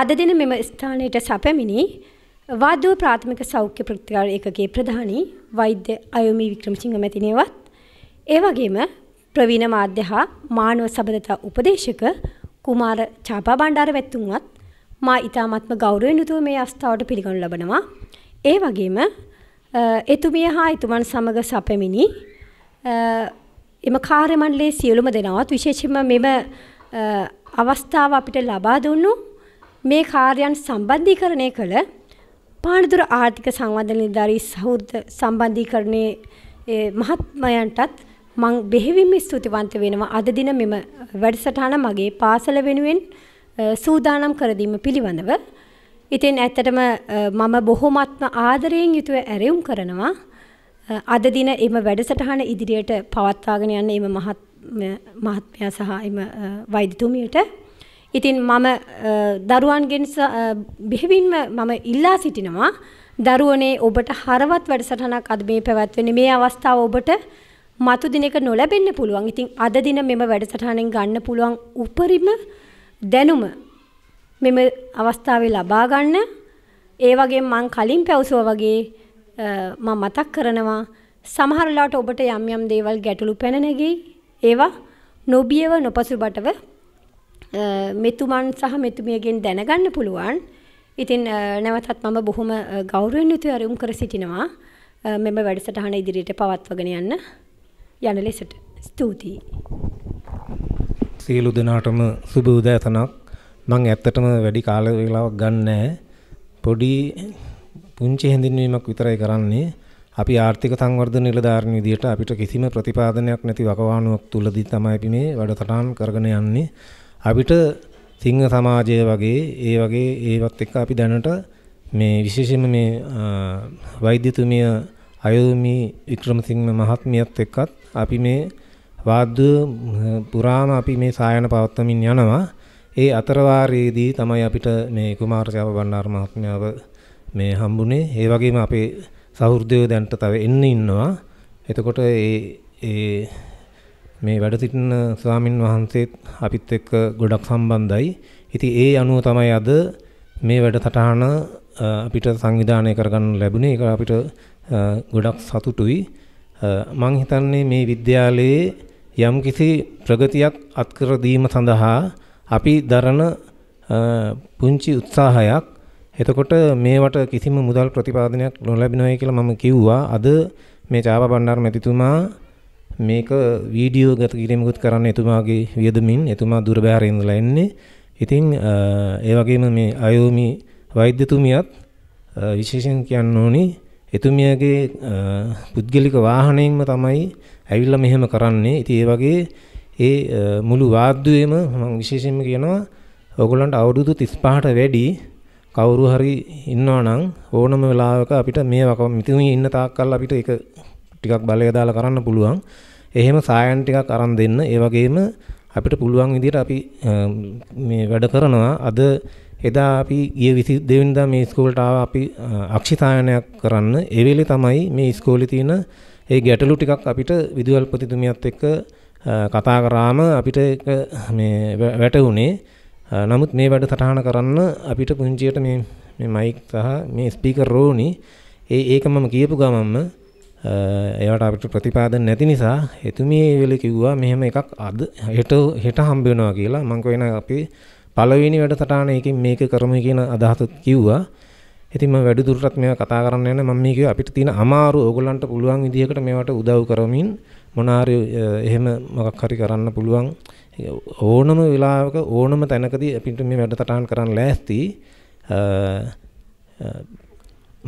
අද දින මෙම ස්ථානයට සැපැමිණි වාදුව ප්‍රාථමික සෞඛ්‍ය ප්‍රතිකාර ඒකකයේ ප්‍රධානී වෛද්‍ය අයෝමි වික්‍රමසිංහ මැතිණියවත් ඒ වගේම ප්‍රවීණ මාධ්‍ය හා මානව සබඳතා උපදේශක කුමාර චාපා බණ්ඩාර වැත්තුන්වත් මා ඉතාමත්ම ගෞරවයෙන් යුතුව මේ අවස්ථාවට පිළිගනු ලබනවා. ඒ වගේම එතුමිය හා එතුමන් සමග සැපැමිණි එම කාර්ය මණ්ඩලයේ සියලුම දෙනාවත් විශේෂයෙන්ම මෙම අවස්ථාව අපිට ලබා දුන්නු මේ කාර්යයන් සම්බන්ධීකරණය කළ පානදුර ආර්ථික සංවර්ධන නිලධාරී සහෘද සම්බන්ධීකරණයේ මහත්මයන්ටත් මං බෙහෙවින්ම ස්තුතිවන්ත වෙනවා අද දින මෙම වැඩසටහන මගේ පාසල වෙනුවෙන් සූදානම් කර දීම පිළිබඳව. ඉතින් ඇත්තටම මම බොහොමත්ම ආදරයෙන් යුතුව ඇරයුම් කරනවා. අද දින එම වැඩසටහන ඉදිරියට පවත්වාගෙන යන්න එම මහත්මයා සහ එම වෛද්‍යතුමියට ඉතින් මම දරුවන්ගෙන් බෙහෙවින්ම මම ඉල්ලා සිටිනවා දරුවනේ ඔබට හරවත් වැඩසටහනක් අද මේ පැවැත්වෙන මේ අවස්ථාව ඔබට මතු දිනක නොලැබෙන්න පුළුවන්. ඉතින් අද දින මෙම වැඩසටහනෙන් ගන්න පුළුවන් උපරිම දැනුම මෙම අවස්ථාවේ ලබා ගන්න. ඒ වගේම මං කලින් පැවසුවා වගේ මම මතක් කරනවා සමහර වෙලාවට ඔබට යම් යම් දේවල් ගැටලු පැන නැගී ඒවා නොබියව නොපසුබටව මෙතුමන් සහ මෙතුමියගෙන් දැනගන්න පුළුවන්. ඉතින් නැවතත් මම බොහොම ගෞරවයෙන් යුතුව අරුම් කර සිටිනවා. මෙම වැඩසටහන ඉදිරියට පවත්වගෙන යන්න යන ලෙසට ස්තුතියි. සියලු දෙනාටම සුබ උදෑසනක්. මම ඇත්තටම වැඩි කාල වේලාවක් ගන්නෑ. පොඩි පුංචි හැඳින්වීමක් විතරයි කරන්නේ. අපි ආර්ථික සංවර්ධන නිලධාරීන් විදියට අපිට කිසිම ප්‍රතිපාදනයක් නැති වකවානුවක් තුලදී තමයි අපි මේ වැඩසටහන් කරගෙන යන්නේ. අපිට සිංහ සමාජය වගේ ඒ වගේ ඒවත් එක්ක අපි දැනට මේ විශේෂයෙන්ම මේ වෛද්‍යතුමිය අයෝමි වික්‍රමසිංහ මහත්මියත් එක්කත් අපි මේ වාද්‍ය පුරාම අපි මේ සායන පවත්වමින් යනවා. ඒ අතරවාරයේදී තමයි අපිට මේ කුමාරජාව බණ්ඩාර මහත්මයාව මේ හම්බුනේ. ඒ වගේම අපේ සහෘදයෝ දැන්ට තව එන්න ඉන්නවා. එතකොට ඒ ඒ මේ වැඩ සිටින ස්වාමින් වහන්සේත් අපිත් එක්ක ගොඩක් සම්බන්ධයි. ඉතින් ඒ අනුව තමයි අද මේ වැඩසටහන අපිට සංවිධානය කරගන්න ලැබුණේ. ඒක අපිට ගොඩක් සතුටුයි. මම හිතන්නේ මේ විද්‍යාලයේ යම්කිසි ප්‍රගතියක් අත්කර දීම සඳහා අපි දරන පුංචි උත්සාහයක් එතකොට මේවට කිසිම මුදල් ප්‍රතිපාදනයක් නොලැබෙනවයි කියලා මම කිව්වා. අද මේ චාපා බණ්ඩාර මැතිතුමා මේක වීඩියෝ ගත කිරීමකුත් කරන්න එතුමාගේ වියදමින් එතුමා දුරබෑර ඉඳලා එන්නේ. ඉතින් ඒ වගේම මේ අයෝමි වෛද්‍යතුමියත් විශේෂයෙන් කියන්න ඕනි එතුමියගේ පුද්ගලික වාහනයෙන්ම තමයි ඇවිල්ලා මෙහෙම කරන්නේ. ඉතින් ඒ වගේ ඒ මුළු වාද්දුවේම මම විශේෂයෙන්ම කියනවා ඔයගොල්ලන්ට අවුරුදු 35ට වැඩි කවුරු හරි ඉන්නවා නම් ඕනම වෙලාවක අපිට මේ වකම මිතුමි ඉන්න තාක් කල් අපිට ඒක ටිකක් බලය දාලා කරන්න පුළුවන්. එහෙම සායන් ටිකක් අරන් දෙන්න. ඒ වගේම අපිට පුළුවන් විදිහට අපි මේ වැඩ කරනවා. අද එදා අපි ගිය 22 වෙනිදා මේ ඉස්කෝලේට ආවා අපි අක්ෂි සායනයක් කරන්න. ඒ වෙලේ තමයි මේ ඉස්කෝලේ තියෙන ඒ ගැටලු ටිකක් අපිට විදුහල් ප්‍රතිතුමියත් එක්ක කතා කරාම අපිට මේ වැටුනේ. නමුත් මේ වැඩසටහන කරන්න අපිට පුංචියට මේ මේ මයික් සහ මේ ස්පීකර් රෝනි ඒ ඒක මම කියපු ගමන්ම ඒවට අපිට ප්‍රතිපාදන නැති නිසා එතුමිය ඒ වෙලේ කිව්වා මෙහෙම එකක් අද හෙට හෙට හම්බ වෙනවා කියලා මං කියන අපි පළවෙනි වැඩසටහන එකකින් මේක කරමු කියන අදහස කිව්වා. ඉතින් මම වැඩිදුරටත් මේවා කතා කරන්න යන මම මේ කිව්වා අපිට තියෙන අමාරු ඕගලන්ට පුළුවන් විදිහකට මේවට උදව් කරමින් මොනාරි එහෙම මොකක් හරි කරන්න පුළුවන් ඕනම වෙලාවක ඕනම තැනකදී අපිට මේ වැඩසටහන් කරන්න ලෑස්ති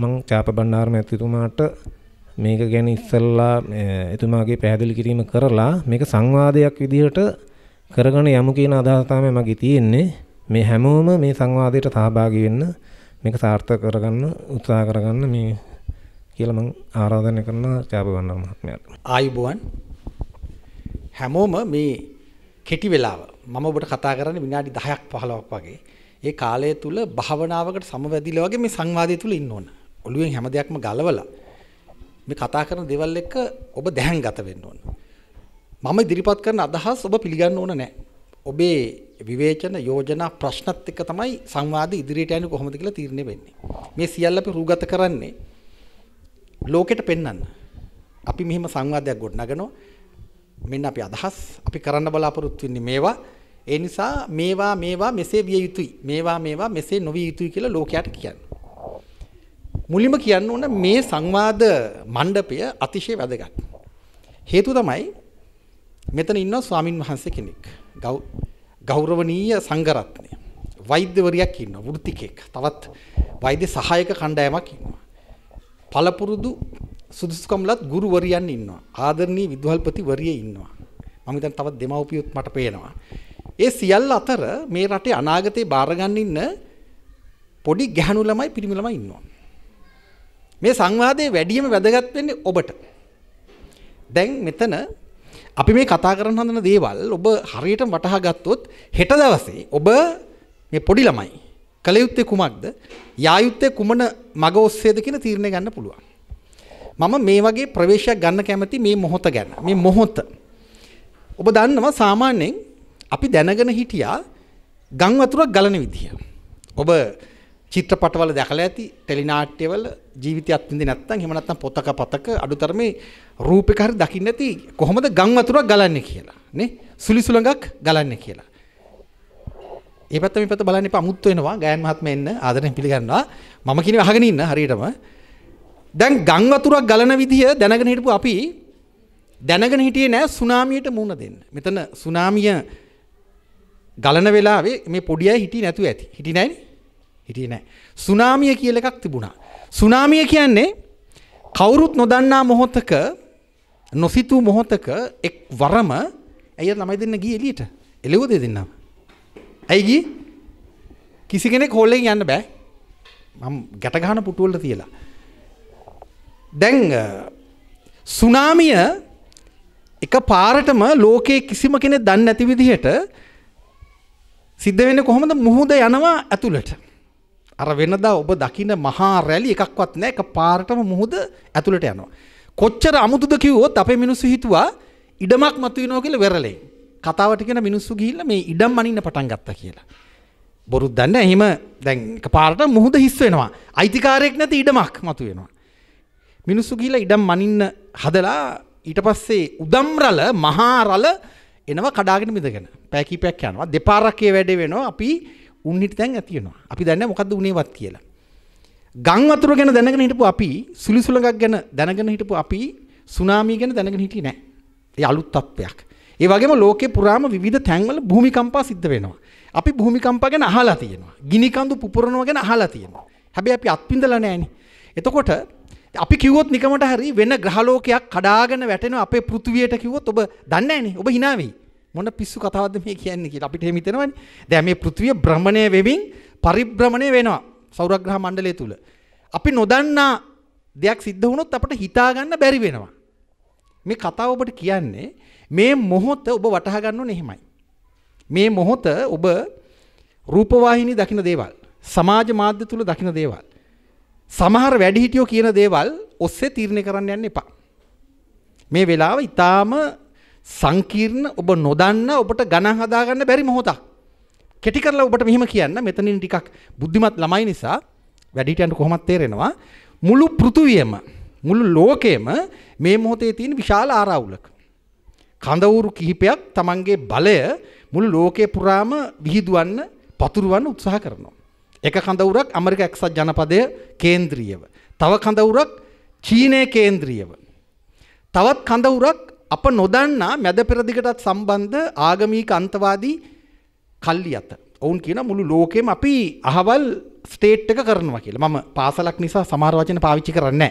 මම කාප බණ්ඩාර මැතිතුමාට මේක ගැන ඉස්සල්ලා එතුමාගේ පැහැදිලි කිරීම කරලා මේක සංවාදයක් විදිහට කරගෙන යමු කියන අදහස තමයි මගේ තියෙන්නේ. මේ හැමෝම මේ සංවාදයට සහභාගී වෙන්න මේක සාර්ථක කරගන්න උත්සාහ කරගන්න මේ කියලා මම ආරාධනා කරන චාබවන්න මහත්මයාට. ආයුබෝවන්. හැමෝම මේ කෙටි වෙලාව මම ඔබට කතා කරන්නේ විනාඩි 10ක් 15ක් වගේ. ඒ කාලය තුල භාවනාවකට සමවැදිලා වගේ මේ සංවාදය තුල ඉන්න ඕන. ඔළුවෙන් හැම දෙයක්ම ගලවලා මේ කතා කරන දේවල් එක්ක ඔබ දැහැන්ගත වෙන්න ඕන. මම ඉදිරිපත් කරන අදහස් ඔබ පිළිගන්න ඕන නැහැ. ඔබේ විවේචන යෝජනා ප්‍රශ්නත් එක්ක තමයි සංවාද ඉදිරියට යන්නේ කොහොමද කියලා තීරණය වෙන්නේ. මේ සියල්ල අපි රූගත කරන්නේ ලෝකෙට පෙන්වන්න. අපි මෙහෙම සංවාදයක් ගොඩනගනවා. මෙන්න අපි අදහස් අපි කරන්න බලාපොරොත්තු වෙන්නේ මේවා. ඒ නිසා මේවා මේවා මෙසේ විය යුතුයි. මේවා මේවා මෙසේ නොවිය යුතුයි කියලා ලෝකයට කියන්නේ. මුලින්ම කියන්න ඕන මේ සංවාද මණ්ඩපය අතිශය වැදගත්. හේතුව තමයි මෙතන ඉන්න ස්වාමින් වහන්සේ කෙනෙක්. ගෞරවනීය සංඝරත්නය. වෛද්‍යවරියක් ඉන්නවා වෘත්තිකයෙක්. තවත් වෛද්‍ය සහායක කණ්ඩායමක් ඉන්නවා. පළපුරුදු සුදුසුකම්ලත් ගුරුවරියන් ඉන්නවා. ආදරණීය විදුහල්පතිවරිය ඉන්නවා. මම හිතන්නේ තවත් දෙමව්පියොත් මට පේනවා. ඒ සියල්ල අතර මේ රටේ අනාගතේ බාරගන්න ඉන්න පොඩි ගැහණු ළමයි පිරිමි ළමයි ඉන්නවා. මේ සංවාදයේ වැඩියම වැදගත් වෙන්නේ ඔබට. දැන් මෙතන අපි මේ කතා කරන්න හදන දේවල් ඔබ හරියට වටහා ගත්තොත් හෙට දවසේ ඔබ මේ පොඩි ළමයි කළ යුත්තේ කුමක්ද? යා යුත්තේ කුමන මග ඔස්සේද කියන තීරණය ගන්න පුළුවන්. මම මේ වගේ ප්‍රවේශයක් ගන්න කැමති මේ මොහොත ගැන. මේ මොහොත. ඔබ දන්නවා සාමාන්‍යයෙන් අපි දැනගෙන හිටියා ගම් වතුරක් ගලන විදිය. ඔබ චිත්‍රපටවල දැකලා ඇති ටෙලිනාට්‍යවල ජීවිතයක් විඳින්නේ නැත්නම් එහෙම නැත්නම් පොතක පතක අඩුතරමේ රූපෙක හරි දකින්න ඇති කොහොමද ගම් වතුරක් ගලන්නේ කියලා නේ සුලි සුලඟක් ගලන්නේ කියලා. ඒ පැත්ත මේ පැත්ත බලන්න එපා අමුත්තු වෙනවා ගෑන් මහත්මයා එන්න ආදරෙන් පිළිගන්නවා මම කියන්නේ අහගෙන ඉන්න හරියටම. දැන් ගම් වතුරක් ගලන විදිය දැනගෙන හිටපු අපි දැනගෙන හිටියේ නෑ සුනාමියට මුහුණ දෙන්න. මෙතන සුනාමිය ගලන වෙලාවේ මේ පොඩි අය හිටියේ නැතුව ඇති. හිටියේ නෑනේ. හිටියේ නැහැ. සුනාමිය කියලා එකක් තිබුණා. සුනාමිය කියන්නේ කවුරුත් නොදන්නා මොහොතක නොසිතූ මොහොතක එක් වරම ඇය ළමයි දෙන්න ගියේ එළියට. එළවුවද දෙන්නම. ඇයි ගියේ? කිසි කෙනෙක් හොල්ලෙන් යන්න බෑ. මම ගැට ගහන පුටුවල තියලා. දැන් සුනාමිය එක පාරටම ලෝකයේ කිසිම කෙනෙක් දන්නේ නැති විදිහට සිද්ධ වෙන්නේ කොහොමද මුහුද යනවා ඇතුළට. අර වෙනදා ඔබ දකින මහා රැලි එකක්වත් නැහැ එක පාරටම මුහුද ඇතුළට යනවා. කොච්චර අමුතුද කිව්වොත් අපේ මිනිස්සු හිතුවා ඉඩමක් මතුවෙනවා කියලා වෙරළෙන්. කතාවට කියන මිනිස්සු ගිහිල්ලා මේ ඉඩම් අනින්න පටන් ගත්තා කියලා. බොරු දන්න එහෙම දැන් එක පාරට මුහුද හිස් වෙනවා. අයිතිකාරයෙක් නැති ඉඩමක් මතුවෙනවා. මිනිස්සු ගිහිල්ලා ඉඩම් අනින්න හදලා ඊට පස්සේ උදම් රළ මහා රළ එනවා කඩාගෙන මිදගෙන. පැකීපයක් යනවා. දෙපාරක් ඒ වැඩේ වෙනවා. අපි උන්හිට දැන් ඇති වෙනවා. අපි දන්නේ මොකද්ද උනේවත් කියලා. ගම් වතුර ගැන දැනගෙන හිටපු අපි සුළි සුළඟක් ගැන දැනගෙන හිටපු අපි සුනාමිය ගැන දැනගෙන හිටියේ නැහැ. ඒ අලුත් තත්ත්වයක්. ඒ වගේම ලෝකේ පුරාම විවිධ තැන්වල භූමිකම්පා සිද්ධ වෙනවා. අපි භූමිකම්පා ගැන අහලා තියෙනවා. ගිනි කඳු පුපුරනවා ගැන අහලා තියෙනවා. හැබැයි අපි අත්විඳලා නැහැනේ. එතකොට අපි කිව්වොත් නිකමට හරි වෙන ග්‍රහලෝකයක් කඩාගෙන වැටෙන අපේ පෘථිවියට කිව්වොත් ඔබ දන්නේ නැහනේ. ඔබ hina වෙයි. මොන පිස්සු කතාවක්ද මේ කියන්නේ කියලා අපිට එහෙම හිතෙනවනේ. දැන් මේ පෘථිවිය භ්‍රමණය වෙමින් පරිභ්‍රමණය වෙනවා සෞරග්‍රහ මණ්ඩලය තුල. අපි නොදන්නා දෙයක් සිද්ධ වුණොත් අපිට හිතා ගන්න බැරි වෙනවා. මේ කතාව ඔබට කියන්නේ මේ මොහොත ඔබ වටහා ගන්න ඕනේ එහෙමයි. මේ මොහොත ඔබ රූපවාහිනී දකින දේවල්, සමාජ මාධ්‍ය තුල දකින දේවල්, සමහර වැඩිහිටියෝ කියන දේවල් ඔස්සේ තීරණය කරන්න යන්න එපා. මේ වෙලාව ඊටාම සංකීර්ණ ඔබ නොදන්න ඔබට ගණන් හදාගන්න බැරි මොහොතක්. කෙටි කරලා ඔබට මෙහෙම කියන්න මෙතනින් ටිකක් බුද්ධිමත් ළමයි නිසා වැඩිහිටියන්ට කොහොමද තේරෙනවා මුළු පෘථුවියම මුළු ලෝකෙම මේ මොහොතේ තියෙන විශාල ආරවුලක. කඳවුරු කිහිපයක් Tamanගේ බලය මුළු ලෝකේ පුරාම විහිදුවන්න පතුරවන්න උත්සාහ කරනවා. එක කඳවුරක් ඇමරික එක්සත් ජනපදය කේන්ද්‍රීයව. තව කඳවුරක් චීනය කේන්ද්‍රීයව. තවත් කඳවුරක් අප නොදන්නා මැද පෙරදිගටත් සම්බන්ධ ආගමීක අන්තවාදී කල්ලි අත. ඔවුන් කියන මුළු ලෝකෙම අපි අහවල් ස්ටේට් එක කරනවා කියලා. මම පාසලක් නිසා සමහර වචන පාවිච්චි කරන්නේ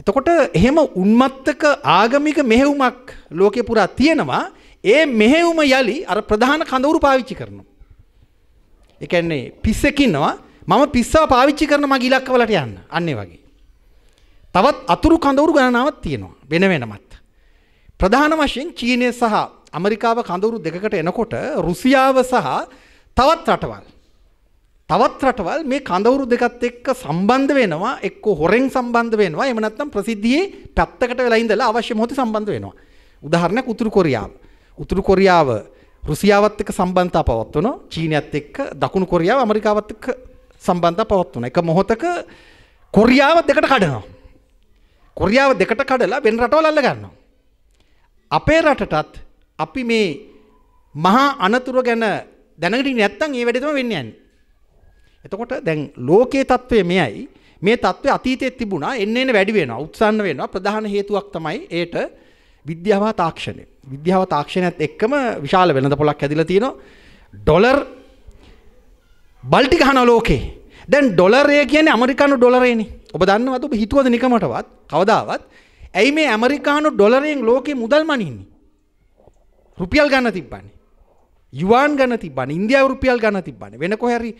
එතකොට එහෙම උන්මත්තක ආගමික මෙහෙවුමක් ලෝකෙ පුරා තියෙනවා. ඒ මෙහෙවුම යලි අර ප්‍රධාන කඳවුරු පාවිච්චි කරනවා. ඒ කියන්නේ පිස්සෙකින්නවා මම පිස්සව පාවිච්චි කරන මගේ ඉලක්කවලට යන්න. අන්න ඒ වගේ. තවත් අතුරු කඳවුරු ගණනාවක් තියෙනවා. වෙන වෙනමත්. ප්‍රධාන වශයෙන් චීනය සහ ඇමරිකාව කඳවුරු දෙකකට එනකොට රුසියාව සහ තවත් රටවල් තවත් රටවල් මේ කඳවුරු දෙකත් එක්ක සම්බන්ධ වෙනවා එක්ක හොරෙන් සම්බන්ධ වෙනවා එහෙම නැත්නම් ප්‍රසිද්ධියේ පැත්තකට වෙලා ඉඳලා අවශ්‍ය මොහොතේ සම්බන්ධ වෙනවා. උදාහරණයක් උතුරු කොරියාව. උතුරු කොරියාව රුසියාවත් එක්ක සම්බන්ධතා පවත්වනවා. චීනයත් එක්ක දකුණු කොරියාව ඇමරිකාවත් එක්ක සම්බන්ධතා පවත්වනවා. එක මොහොතක කොරියාව දෙකට කඩනවා. කොරියාව දෙකට කඩලා වෙන රටවල් අල්ල ගන්නවා. අපේ රටටත් අපි මේ මහා අනතුර ගැන දැනගට නැත්තන් ඒ වැඩිතම වෙන්න යන්. එතකොට දැන් ලෝකයේ තත්ත්වය මෙයයි මේ තත්ත්වය අතීතය තිබුණා එන්න එන වැඩි වෙන උත්සන්න වෙනවා ප්‍රධාන හේතුවක් තමයි ඒට විද්‍යාව තාක්ෂණය විද්‍යාව තාක්ෂණයත් එක්කම විශාල වෙළඳ පොලක් ඇදිලා තියෙනවා ඩොලර් බල්ටි ගහන ලෝකේ දැන් ඩොලරය කියන්නේ ඇමරිකානු ඩොලරේනේ ඔබ දන්නවද ඔබ හිතුවද නිකමටවත් කවදාවත් ඇයි මේ ඇමරිකානු ඩොලරයෙන් ලෝකෙ මුදල් මනින්නේ රුපියල් ගන්න තිබ්බන්නේ යුවන් ගන්න තිබන ඉන්දියාව රුපියල් ගන්න තිබන්නේ වෙන කොහැරි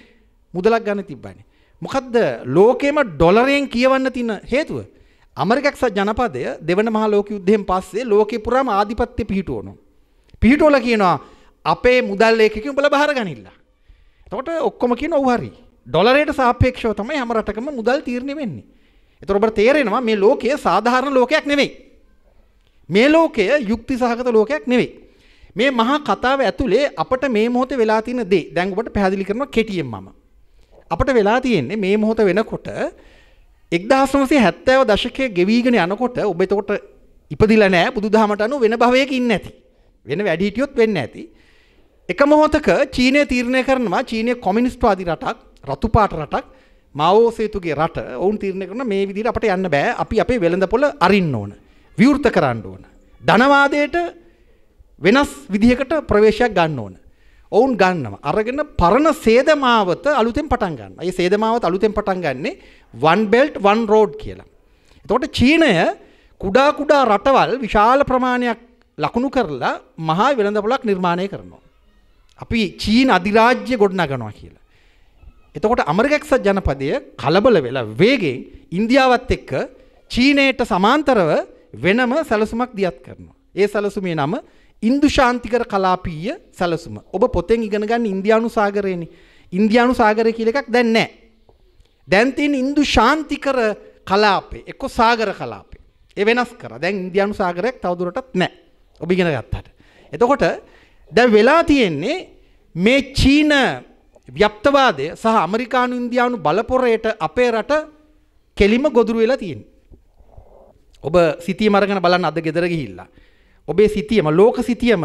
මුදලක් ගන්න තිබන්නේ මොකක්ද ලෝකෙම ඩොලරයෙන් කියවන්න තින හේතුව අමරිකක්ස ජනපදය දෙවන මහා ලෝක යුද්ධයෙන් පස්සේ ලෝකෙ පුරාම ආධිපත්‍ය පිහිටුවනු පිහිටෝල කියනවා අපේ මුදල් ඒකකින් උඹලා බහර ගනිල්ලා තොට ඔක්කොම කියන ඔව් හරි ඩොලරයට සාපේක්ෂව තමයි හැම රටකම මුදල් තීරණය වෙන්නේ එතකොට ඔබට තේරෙනවා මේ ලෝකය සාධාරණ ලෝකයක් නෙමෙයි. මේ ලෝකය යුක්ති සහගත ලෝකයක් නෙමෙයි. මේ මහා කතාව ඇතුලේ අපට මේ මොහොතේ වෙලා තියෙන දේ දැන් ඔබට පැහැදිලි කරනවා කෙටියෙන් මම. අපට වෙලා තියෙන්නේ මේ මොහොත වෙනකොට 1970 දශකයේ ගෙවිගෙන යනකොට ඔබ එතකොට ඉපදිලා නැහැ බුදුදහමට අනුව වෙන භවයක ඉන්නේ නැති. වෙන වැඩි හිටියොත් වෙන්නේ නැති. එක මොහොතක චීනය තීරණය කරනවා චීනය කොමියුනිස්ට්වාදී රටක්, රතු පාට රටක් මවෝසේතුගේ රට ඔවුන් තීරණය කරන මේ විදිහට අපට යන්න බෑ අපි අපේ වෙළඳ පොළ අරින්න ඕන විවෘත කරන්න ඕන ධනවාදයට වෙනස් විදිහකට ප්‍රවේශයක් ගන්න ඕන ඔවුන් ගන්නවා අරගෙන පරණ සේදමාවත අලුතෙන් පටන් ගන්න. ඒ සේදමාවත අලුතෙන් පටන් ගන්නෙ one belt one road කියලා. එතකොට චීනය කුඩා කුඩා රටවල් විශාල ප්‍රමාණයක් ලකුණු කරලා මහා වෙළඳපොළක් නිර්මාණය කරනවා. අපි චීන අධිරාජ්‍ය ගොඩනගනවා කියලා. එතකොට අමරිකක්සත් ජනපදය කලබල වෙලා වේගෙන් ඉන්දියාවත් එක්ක චීනයට සමාන්තරව වෙනම සැලසුමක් දියත් කරනවා. ඒ සැලසුමේ නම ඉන්දු ශාන්තිකර කලාපීය සැලසුම. ඔබ පොතෙන් ඉගෙන ගන්න ඉන්දියානු සාගරයනේ. ඉන්දියානු සාගරය කියලා එකක් දැන් නැහැ. දැන් තියෙන ඉන්දු ශාන්තිකර කලාපේ එක්ක සාගර කලාපේ. ඒ වෙනස් කරා. දැන් ඉන්දියානු සාගරයක් තවදුරටත් නැහැ. ඔබ ඉගෙන ගත්තට. එතකොට දැන් වෙලා තියෙන්නේ මේ චීන ව්‍යප්තවාදය සහ අමරිකානු ඉන්දියානු බලපොරයට අපේ රට කෙලිම ගොදුරු වෙලා තියෙන්. ඔබ සිතිය මරගෙන බලන්න අද ගෙදර ගිහිල්ලා. ඔබේ සිතියම ලෝක සිතියම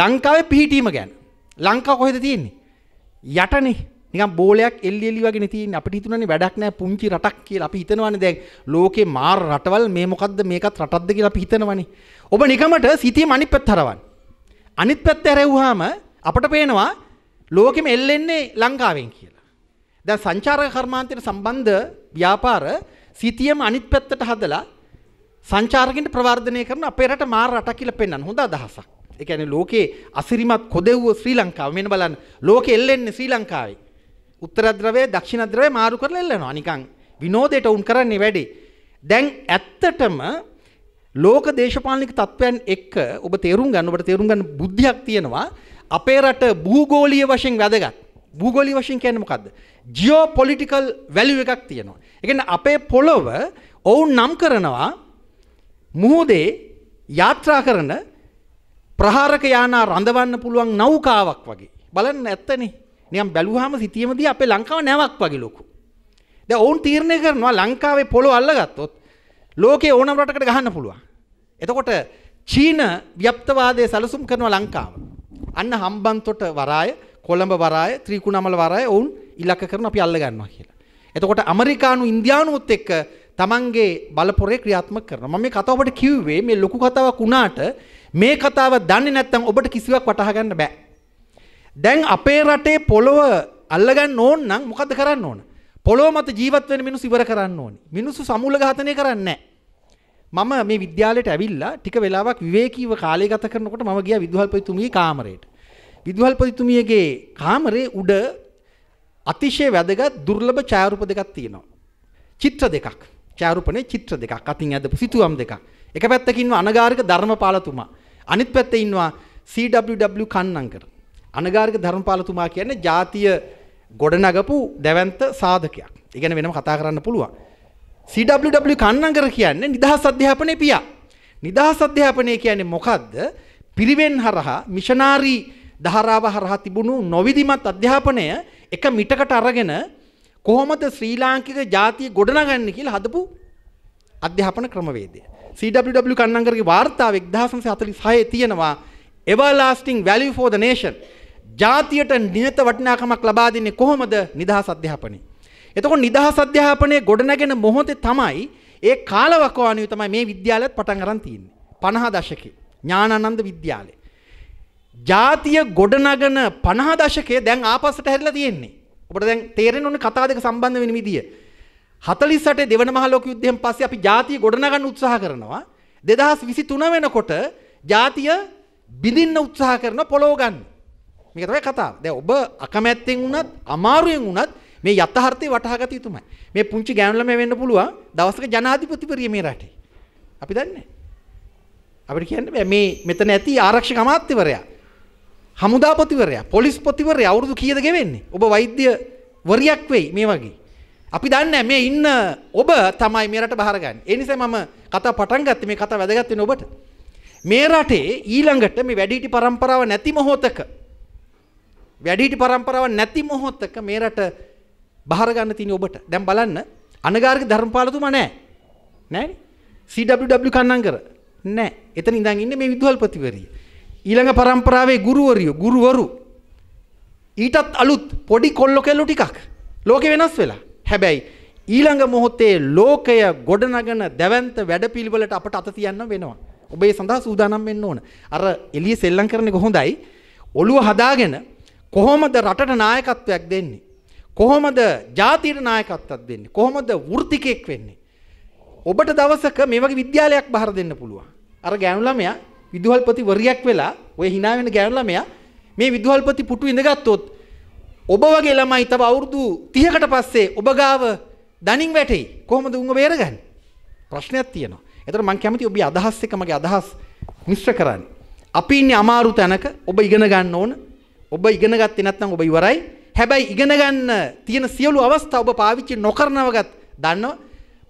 ලංකාවේ පිහිටීම ගැන ලංකා කොහෙද තියෙන්නේ. යටනේ නිකම් බෝලයක් එල්ලි වගෙන තියන් අපි හිතුනනේ වැඩක් නෑ පුංචි රටක් කියලා අපි හිතනවනේ දැන් ලෝකේ මාර රටවල් මේ මොකද්ද මේකත් රටක්ද කියලා අපි හිතනවනේ. ඔබ නිකමට සිතියම අනිත් පැත්ත හරවන්න. අනිත් පැත්ත හැරෙව්වහම අපට පේනවා ලෝකෙම එල්ලෙන්නේ ලංකාවෙන් කියලා. දැන් සංචාරක කර්මාන්තයට සම්බන්ධ ව්‍යාපාර සිතියම අනිත් පැත්තට හදලා සංචාරකින්ට ප්‍රවර්ධනය කරන අපේ රට මාර රටක් කියලා පෙන්වන්න හොඳ අදහසක්. ඒ කියන්නේ ලෝකේ අසිරිමත් කොදෙව්ව ශ්‍රී ලංකාව. මෙන්න බලන්න ලෝකෙ එල්ලෙන්නේ ශ්‍රී ලංකාවේ. උත්තරද්‍රවය දක්ෂිණද්‍රවය මාරු කරලා එල්ලනවා. නිකන් විනෝදයට උන් කරන්නේ වැඩේ. දැන් ඇත්තටම ලෝක දේශපාලනික තත්ත්වයන් එක්ක ඔබ තේරුම් ගන්න ඔබට තේරුම් ගන්න බුද්ධියක් තියෙනවා අපේ රට භූගෝලිය වශයෙන් වැදගත් භූගෝලි වශයෙන් කියනමකක්ද ජියෝ පොලිටිකල් වැලි එකක් තියෙනවා. එකන්න අපේ පොළොව ඔවුන් නම් කරනවා මුහෝදේ යාත්‍රා කරන ප්‍රහාරක යානා රඳවන්න පුළුවන් නෞකාවක් වගේ බලන්න ඇත්තනේ නියම් බැලුහම සිතියමදී අපේ ලංකාව නැවක් වගේ ලොකු. ද ඔවුන් තීරණය කරනවා ලංකාවේ පොළො අල්ලගත්තොත් ලෝකේ ඕනම් රටකට ගහන්න පුළුවන්. එතකොට චීන ව්‍යප්තවාදය සැලසුම් කරනවා ලංකාව. අන්න හම්බන්තොට වරාය කොළඹ වරාය ත්‍රීකුණමල වරාය ඔවුන් ඉලක්ක කරන අපි අල්ල ගන්නවා කියලා. එතකොට ඇමරිකානු ඉන්දියානුවොත් එක්ක තමන්ගේ බලපොරේ ක්‍රියාත්මක කරනවා. මම මේ කතාව ඔබට කිව්වේ මේ ලොකු කතාවක් වුණාට මේ කතාව දන්නේ නැත්නම් ඔබට කිසිවක් වටහා ගන්න බෑ. දැන් අපේ රටේ පොළොව අල්ලගන්න ඕන නම් මොකද කරන්න ඕන? පොළොව මත ජීවත් වෙන මිනිස්සු ඉවර කරන්න ඕනේ. මිනිස්සු සමූල ඝාතනය කරන්නේ නැහැ. මම මේ විද්‍යාලයට ඇවිල්ලා ටික වෙලාවක් විවේකීව කාලය ගත කරනකොට මම ගියා විදුහල්පතිතුමියගේ කාමරයට. විදුහල්පතිතුමියගේ කාමරේ උඩ අතිශය වැදගත් දුර්ලභ ඡායාරූප දෙකක් තියෙනවා. චිත්‍ර දෙකක්. ඡායාරූපනේ චිත්‍ර දෙකක්. අතින් ඇදපු සිතුවම් දෙකක්. එක පැත්තකින් ඉන්නවා අනගාരിക ධර්මපාලතුමා. අනිත් පැත්තේ ඉන්නවා CWW කන්නංකර. අනගාരിക ධර්මපාලතුමා කියන්නේ ජාතිය ගොඩනගපු දැවැන්ත සාධකයක්. ඉගෙන වෙනම කතා කරන්න පුළුවන්. CWW කන්නංගර කියන්නේ නිදහස් අධ්‍යාපනයේ පියා. නිදහස් අධ්‍යාපනය කියන්නේ මොකද්ද? පිරිවෙන් හරහා මිෂනාරි ධාරාව හරහා තිබුණු නොවිධිමත් අධ්‍යාපනය එක මිටකට අරගෙන කොහොමද ශ්‍රී ලාංකික ජාතිය ගොඩනගන්නේ කියලා හදපු අධ්‍යාපන ක්‍රමවේදය. CWW කන්නංගරගේ වාර්තාව 1946 තියෙනවා everlasting value for the nation. ජාතියට නියත වටිනාකමක් ලබා දෙන්නේ කොහොමද? නිදහස් අධ්‍යාපනයේ. එතකොට නිදහස් අධ්‍යාපනය ගොඩනැගෙන මොහොතේ තමයි ඒ කාලවකවානුව තමයි මේ විද්‍යාලයත් පටන් අරන් තියෙන්නේ. 50 දශකේ ඥානානන්ද විද්‍යාලය. ජාතිය ගොඩනගන 50 දශකයේ දැන් ආපස්සට හැරිලා තියෙන්නේ. ඔබට දැන් තේරෙන්න ඕනේ කතා දෙක සම්බන්ධ වෙන විදිය. 48 දෙවන මහ ලෝක යුද්ධයෙන් පස්සේ අපි ජාතිය ගොඩනගන්න උත්සාහ කරනවා. 2023 වෙනකොට ජාතිය බිඳින්න උත්සාහ කරන පොළොව ගන්න. මේක තමයි කතාව. දැන් ඔබ අකමැත්තෙන් වුණත් අමාරුවෙන් වුණත් මේ යථාර්ථය වටහාගත යුතුමයි. මේ පුංචි ගෑනු ළමයා වෙන්න පුළුවන් දවසක ජනාධිපතිවරිය මේ රටේ. අපි දන්නේ අපිට කියන්න බෑ මේ මෙතන ඇති ආරක්ෂක අමාත්‍යවරයා හමුදාපතිවරයා පොලිස් පතිවරයා අවුරුදු කීයද ගෙවෙන්නේ? ඔබ වෛද්‍ය වරියක් වෙයි මේ වගේ. අපි දන්නේ මේ ඉන්න ඔබ තමයි මේ රට බහරගන්නේ. ඒ නිසා මම කතා පටන් ගත්තේ මේ කතා වැදගත් වෙන ඔබට. මේ රටේ ඊළඟට මේ වැඩිහිටි පරම්පරාව නැති මොහොතක වැඩිහිටි පරම්පරාව නැති මොහොතක මේ රට බහරගන්න තින ඔබට දැම් බලන්න අනගාර්ග ධර්මපාලතුම නෑ නෑ CW කන්නංකර නෑ එතන ඉඳන් ඉන්න මේ විදුහල්පතිවරිය ඊළඟ පරම්පරාවේ ගුරුවරියෝ ගුරුවරු ඊටත් අලුත් පොඩි කොල්ලො කෙල්ලු ටිකක් ලෝකෙ වෙනස් වෙලා හැබැයි ඊළඟ මොහොතේ ලෝකය ගොඩනගන දැවන්ත වැඩපිළිවෙලට අපට අත තියන්න වෙනවා ඔබේ සඳහා සූදානම් වෙන්න ඕන අර එළිය සෙල්ලම් කරන්නේ කොහොඳයි ඔළුව හදාගෙන කොහොමද රටට නායකත්වයක් දෙන්නේ කොහොමද ජාතියට නායකත්වයක් දෙන්නේ? කොහොමද වෘත්තිකයෙක් වෙන්නේ? ඔබට දවසක මේ වගේ විද්‍යාලයක් බහර දෙන්න පුළුවන්. අර ගෑනු ළමයා විදුහල්පති වරියක් වෙලා ඔය hina වෙන ගෑනු ළමයා මේ විදුහල්පති පුටු ඉඳගත්තොත් ඔබ වගේ ළමයි තව අවුරුදු 30කට පස්සේ ඔබ ගාව දණින් වැටෙයි. කොහොමද උන්ව බේරගන්නේ? ප්‍රශ්නයක් තියෙනවා. ඒතර මම කැමති ඔබේ අදහස් එක මගේ අදහස් මිශ්‍ර කරන්න. අපි ඉන්නේ අමාරු තැනක ඔබ ඉගෙන ගන්න ඕන. ඔබ ඉගෙන ගත්තේ නැත්නම් ඔබ ඉවරයි. හැබැයි ඉගෙන ගන්න තියෙන සියලු අවස්ථා ඔබ පාවිච්චි නොකරනවගත් දන්නව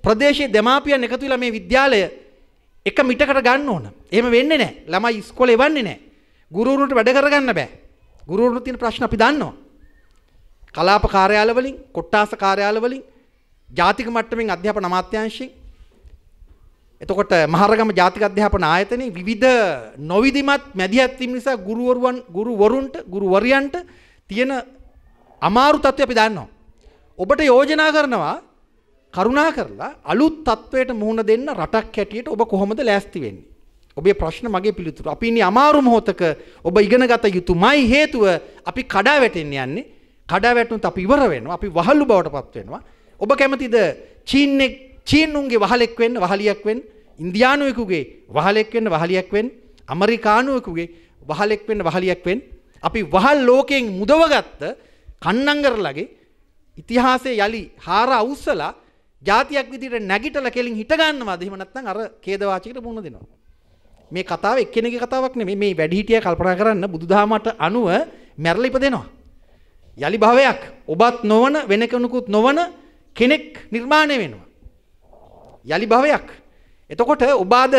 ප්‍රදේශයේ දෙමාපියන් එකතු වෙලා මේ විද්‍යාලය එක මිටකට ගන්න ඕන. එහෙම වෙන්නේ නැහැ. ළමයි ඉස්කෝලේ එවන්නේ නැහැ. ගුරුවරුන්ට වැඩ කරගන්න බෑ. ගුරුවරුන්ට තියෙන ප්‍රශ්න අපි දන්නවා. කලාප කාර්යාල වලින්, කොට්ටාස කාර්යාල වලින්, ජාතික මට්ටමින් අධ්‍යාපන අමාත්‍යාංශයෙන් එතකොට මහරගම ජාතික අධ්‍යාපන ආයතනයේ විවිධ නොවිධිමත් මැදිහත් වීම නිසා ගුරුවරුන් ගුරුවරුන්ට ගුරුවරයන්ට තියෙන අමාරු තත්ත්වය අපි දන්නවා. ඔබට යෝජනා කරනවා කරුණා කරලා අලුත් තත්ත්වයට මුහුණ දෙන්න රටක් හැටියට ඔබ කොහොමද ලෑස්ති වෙන්නේ? ඔබේ ප්‍රශ්න මගේ පිළිතුර. අපි ඉන්නේ අමාරු මොහොතක ඔබ ඉගෙනගත යුතුමයි හේතුව අපි කඩා වැටෙන්න යන්නේ. කඩා වැටුනොත් අපි ඉවර වෙනවා. අපි වහලු බවටපත් වෙනවා. ඔබ කැමතිද චීන්නේ චීනුන්ගේ වහලෙක් වෙන්න, වහලියක් වෙන්න, ඉන්දියානුවෙකුගේ වහලෙක් වෙන්න, වහලියක් වෙන්න, ඇමරිකානුවෙකුගේ වහලෙක් වෙන්න, වහලියක් වෙන්න? අපි වහල් ලෝකයෙන් මුදවගත්ත කන්නංගරලගේ ඉතිහාසය යළි හාර අවුස්සලා ජාතියක් විදිට නැගිටල කෙලින් හිටගන්නවාද එහෙම නැත්නම් අර ඛේදවාචිකට මුහුණ දෙනවා. මේ කතාව එක්කෙනෙකුගේ කතාවක් නෙමෙයි මේ වැඩිහිටිය කල්පනා කරන්න බුදුදහමට අනුව මැරලා ඉපදෙනවා. යලි භවයක් ඔබත් නොවන වෙන කෙනෙකුත් නොවන කෙනෙක් නිර්මාණය වෙනවා. යලි භවයක්. එතකොට ඔබ අද